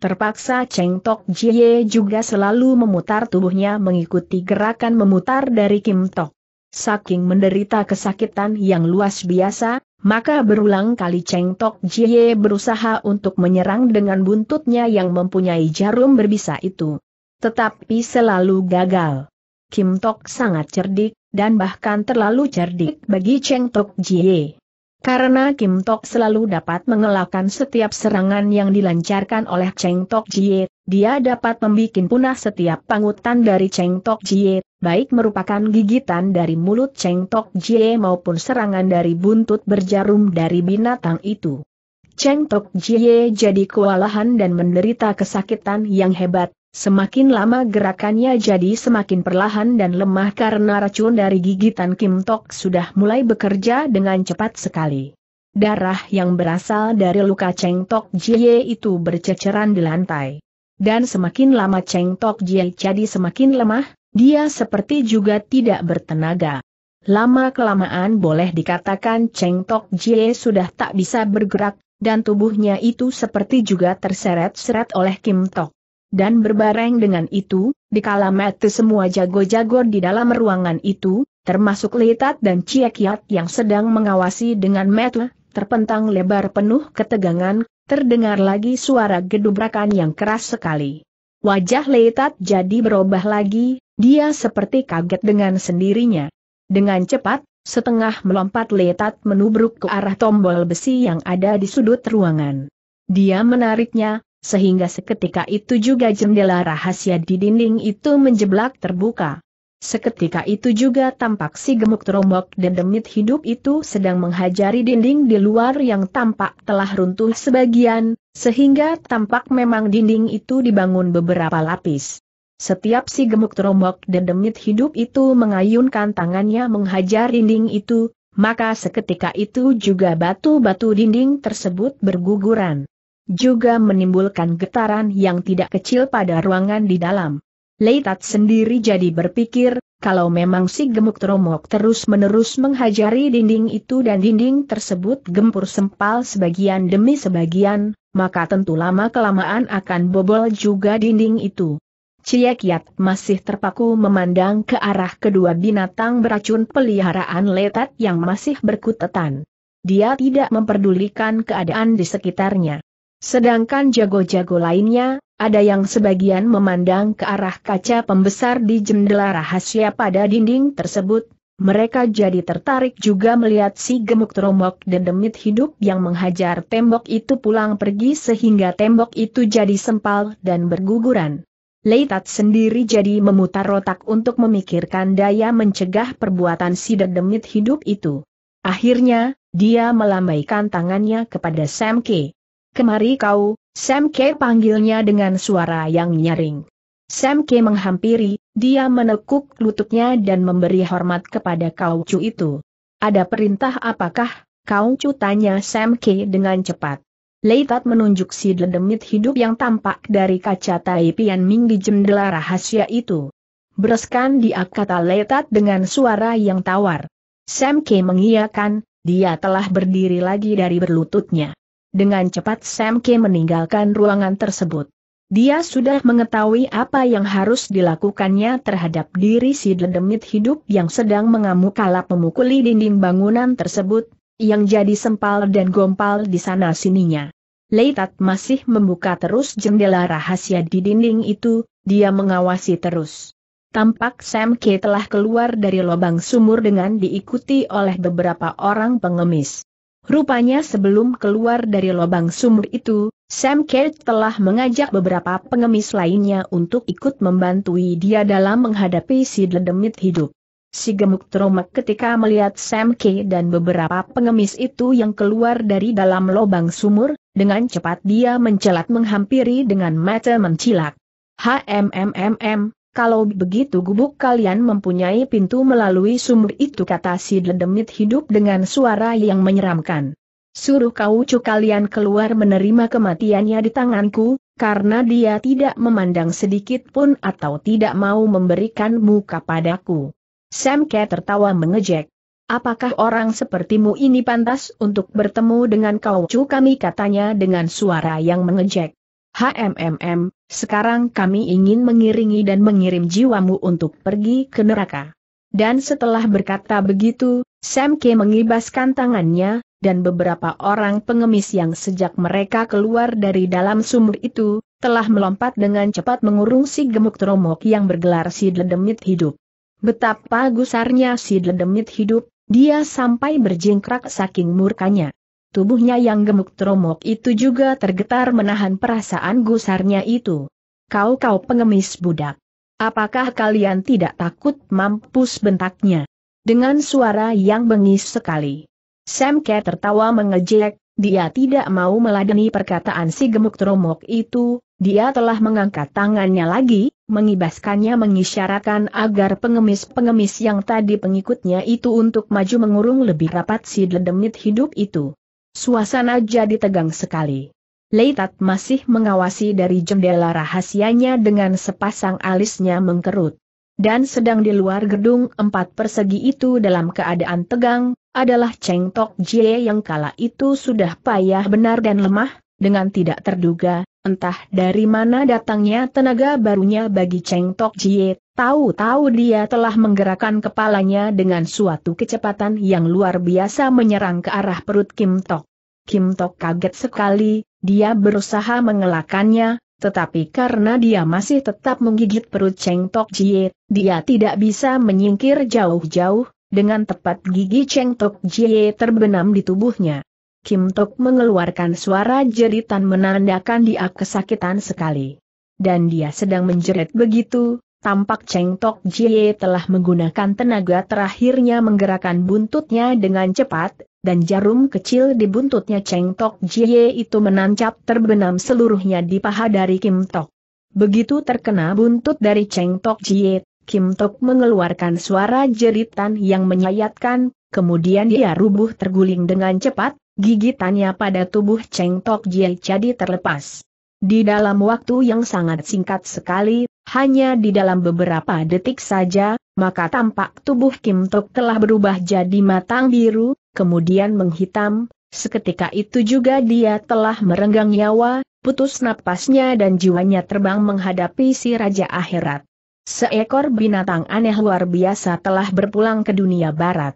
Terpaksa Cheng Tok Jie juga selalu memutar tubuhnya mengikuti gerakan memutar dari Kim Tok. Saking menderita kesakitan yang luas biasa, maka berulang kali Cheng Tok Jie berusaha untuk menyerang dengan buntutnya yang mempunyai jarum berbisa itu. Tetapi selalu gagal. Kim Tok sangat cerdik, dan bahkan terlalu cerdik bagi Cheng Tok Jie. Karena Kim Tok selalu dapat mengelakkan setiap serangan yang dilancarkan oleh Cheng Tok Jie, dia dapat membuat punah setiap pangutan dari Cheng Tok Jie, baik merupakan gigitan dari mulut Cheng Tok Jie maupun serangan dari buntut berjarum dari binatang itu. Cheng Tok Jie jadi kewalahan dan menderita kesakitan yang hebat, Semakin lama gerakannya jadi semakin perlahan dan lemah karena racun dari gigitan Kim Tok sudah mulai bekerja dengan cepat sekali. Darah yang berasal dari luka Cheng Tok Jie itu berceceran di lantai. Dan semakin lama Cheng Tok Jie jadi semakin lemah, dia seperti juga tidak bertenaga. Lama kelamaan boleh dikatakan Cheng Tok Jie sudah tak bisa bergerak, dan tubuhnya itu seperti juga terseret-seret oleh Kim Tok. Dan berbareng dengan itu, di kala mati semua jago-jago di dalam ruangan itu, termasuk Letat dan Ciekiat yang sedang mengawasi dengan mati, terpentang lebar penuh ketegangan, terdengar lagi suara gedubrakan yang keras sekali. Wajah Letat jadi berubah lagi, dia seperti kaget dengan sendirinya. Dengan cepat, setengah melompat Letat menubruk ke arah tombol besi yang ada di sudut ruangan. Dia menariknya, sehingga seketika itu juga jendela rahasia di dinding itu menjeblak terbuka. Seketika itu juga tampak si gemuk terombok dan demit hidup itu sedang menghajari dinding di luar yang tampak telah runtuh sebagian, sehingga tampak memang dinding itu dibangun beberapa lapis. Setiap si gemuk terombok dan demit hidup itu mengayunkan tangannya menghajar dinding itu, maka seketika itu juga batu-batu dinding tersebut berguguran juga menimbulkan getaran yang tidak kecil pada ruangan di dalam. Leitat sendiri jadi berpikir, kalau memang si gemuk tromok terus-menerus menghajari dinding itu dan dinding tersebut gempur sempal sebagian demi sebagian, maka tentu lama-kelamaan akan bobol juga dinding itu. Ciekiat masih terpaku memandang ke arah kedua binatang beracun peliharaan letat yang masih berkutetan. Dia tidak memperdulikan keadaan di sekitarnya. Sedangkan jago-jago lainnya, ada yang sebagian memandang ke arah kaca pembesar di jendela rahasia pada dinding tersebut, mereka jadi tertarik juga melihat si gemuk teromok dan demit hidup yang menghajar tembok itu pulang pergi sehingga tembok itu jadi sempal dan berguguran. Leitat sendiri jadi memutar otak untuk memikirkan daya mencegah perbuatan si demit hidup itu. Akhirnya, dia melambaikan tangannya kepada Sam K. Kemari kau, Sam K panggilnya dengan suara yang nyaring. Sam K menghampiri, dia menekuk lututnya dan memberi hormat kepada Kau Chu itu. Ada perintah apakah, Kau Chu tanya Sam K dengan cepat. Leitat menunjuk si dedemit hidup yang tampak dari kaca Taipian Ming di jendela rahasia itu. Bereskan dia kata Leitat dengan suara yang tawar. Sam K mengiyakan, dia telah berdiri lagi dari berlututnya. Dengan cepat Sam Kim meninggalkan ruangan tersebut. Dia sudah mengetahui apa yang harus dilakukannya terhadap diri si dedemit hidup yang sedang mengamuk kala memukuli dinding bangunan tersebut, yang jadi sempal dan gompal di sana sininya. Leitat masih membuka terus jendela rahasia di dinding itu, dia mengawasi terus. Tampak Sam K telah keluar dari lubang sumur dengan diikuti oleh beberapa orang pengemis. Rupanya sebelum keluar dari lubang sumur itu, Sam Kate telah mengajak beberapa pengemis lainnya untuk ikut membantui dia dalam menghadapi si dedemit hidup. Si gemuk teromak ketika melihat Sam K dan beberapa pengemis itu yang keluar dari dalam lubang sumur, dengan cepat dia mencelat menghampiri dengan mata mencilak. HMMMM, kalau begitu gubuk kalian mempunyai pintu melalui sumur itu kata si dedemit hidup dengan suara yang menyeramkan. Suruh kaucu kalian keluar menerima kematiannya di tanganku, karena dia tidak memandang sedikit pun atau tidak mau memberikan muka padaku. Sam tertawa mengejek. Apakah orang sepertimu ini pantas untuk bertemu dengan kaucu kami katanya dengan suara yang mengejek. HMMM, sekarang kami ingin mengiringi dan mengirim jiwamu untuk pergi ke neraka. Dan setelah berkata begitu, Sam Kee mengibaskan tangannya, dan beberapa orang pengemis yang sejak mereka keluar dari dalam sumur itu, telah melompat dengan cepat mengurung si gemuk tromok yang bergelar si dedemit hidup. Betapa gusarnya si dedemit hidup, dia sampai berjingkrak saking murkanya. Tubuhnya yang gemuk teromok itu juga tergetar menahan perasaan gusarnya itu. Kau-kau pengemis budak. Apakah kalian tidak takut mampus bentaknya? Dengan suara yang bengis sekali. Sam Ke tertawa mengejek, dia tidak mau meladeni perkataan si gemuk teromok itu, dia telah mengangkat tangannya lagi, mengibaskannya mengisyaratkan agar pengemis-pengemis yang tadi pengikutnya itu untuk maju mengurung lebih rapat si dedemit hidup itu. Suasana jadi tegang sekali. Leitat masih mengawasi dari jendela rahasianya dengan sepasang alisnya mengkerut. Dan sedang di luar gedung empat persegi itu dalam keadaan tegang, adalah Cheng Tok Jie yang kala itu sudah payah benar dan lemah, dengan tidak terduga, entah dari mana datangnya tenaga barunya bagi Cheng Tok Jie, tahu-tahu dia telah menggerakkan kepalanya dengan suatu kecepatan yang luar biasa menyerang ke arah perut Kim Tok. Kim Tok kaget sekali, dia berusaha mengelakannya, tetapi karena dia masih tetap menggigit perut Cheng Tok Jie, dia tidak bisa menyingkir jauh-jauh, dengan tepat gigi Cheng Tok Jie terbenam di tubuhnya. Kim Tok mengeluarkan suara jeritan menandakan dia kesakitan sekali. Dan dia sedang menjerit begitu, tampak Cheng Tok Jie telah menggunakan tenaga terakhirnya menggerakkan buntutnya dengan cepat, dan jarum kecil di buntutnya Cheng Tok Jie itu menancap terbenam seluruhnya di paha dari Kim Tok. Begitu terkena buntut dari Cheng Tok Jie, Kim Tok mengeluarkan suara jeritan yang menyayatkan, kemudian dia rubuh terguling dengan cepat, gigitannya pada tubuh Cheng Tok Jie jadi terlepas. Di dalam waktu yang sangat singkat sekali, hanya di dalam beberapa detik saja, maka tampak tubuh Kim Tok telah berubah jadi matang biru, kemudian menghitam, seketika itu juga dia telah merenggang nyawa, putus napasnya dan jiwanya terbang menghadapi si Raja Akhirat. Seekor binatang aneh luar biasa telah berpulang ke dunia barat.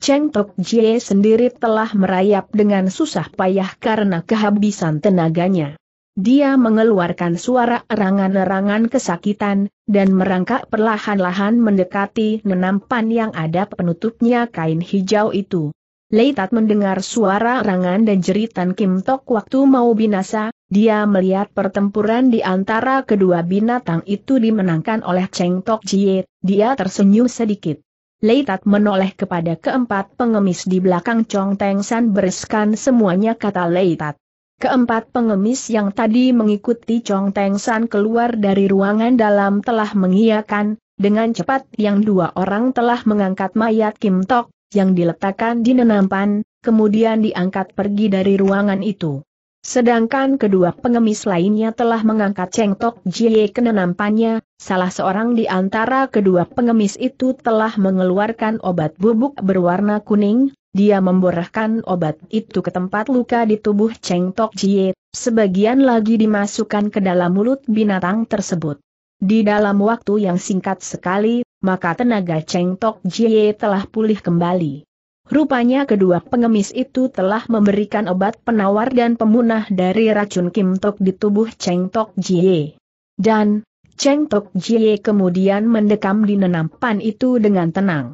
Cheng Tok Jie sendiri telah merayap dengan susah payah karena kehabisan tenaganya. Dia mengeluarkan suara erangan-erangan kesakitan, dan merangkak perlahan-lahan mendekati menampan yang ada penutupnya kain hijau itu. Leitat mendengar suara erangan dan jeritan Kim Tok waktu mau binasa, dia melihat pertempuran di antara kedua binatang itu dimenangkan oleh Cheng Tok Jie, dia tersenyum sedikit. Leitat menoleh kepada keempat pengemis di belakang Chong Teng San bereskan semuanya kata Leitat. Keempat pengemis yang tadi mengikuti Chong Teng San keluar dari ruangan dalam telah mengiakan, dengan cepat yang dua orang telah mengangkat mayat Kim Tok, yang diletakkan di nenampan, kemudian diangkat pergi dari ruangan itu. Sedangkan kedua pengemis lainnya telah mengangkat Cheng Tok Jie ke nampannya, salah seorang di antara kedua pengemis itu telah mengeluarkan obat bubuk berwarna kuning, dia memborahkan obat itu ke tempat luka di tubuh Cheng Tok Jie, sebagian lagi dimasukkan ke dalam mulut binatang tersebut. Di dalam waktu yang singkat sekali, maka tenaga Cheng Tok Jie telah pulih kembali. Rupanya kedua pengemis itu telah memberikan obat penawar dan pemunah dari racun Kim Tok di tubuh Cheng Tok Jie. Dan, Cheng Tok Jie kemudian mendekam di nenampan itu dengan tenang.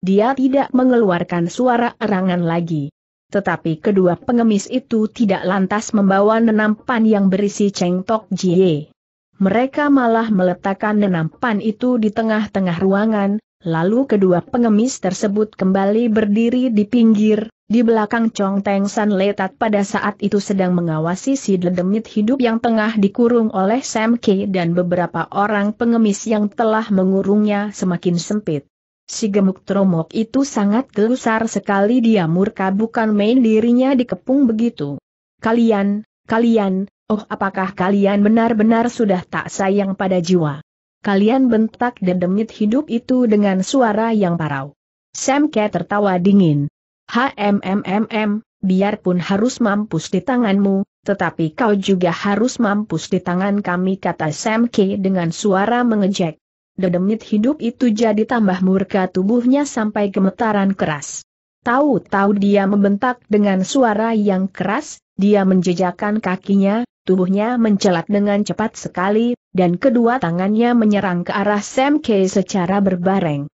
Dia tidak mengeluarkan suara erangan lagi. Tetapi kedua pengemis itu tidak lantas membawa nenampan yang berisi Cheng Tok Jie. Mereka malah meletakkan nenampan itu di tengah-tengah ruangan, Lalu kedua pengemis tersebut kembali berdiri di pinggir, di belakang Chong Teng San Letat pada saat itu sedang mengawasi si dedemit hidup yang tengah dikurung oleh Sam K dan beberapa orang pengemis yang telah mengurungnya semakin sempit. Si gemuk tromok itu sangat gelusar sekali dia murka bukan main dirinya dikepung begitu. Kalian, kalian, oh apakah kalian benar-benar sudah tak sayang pada jiwa? kalian bentak dedemit hidup itu dengan suara yang parau. Sam tertawa dingin. HMMMM, biarpun harus mampus di tanganmu, tetapi kau juga harus mampus di tangan kami kata Sam dengan suara mengejek. Dedemit hidup itu jadi tambah murka tubuhnya sampai gemetaran keras. Tahu-tahu dia membentak dengan suara yang keras, dia menjejakkan kakinya, tubuhnya mencelat dengan cepat sekali, dan kedua tangannya menyerang ke arah Sam Kay secara berbareng.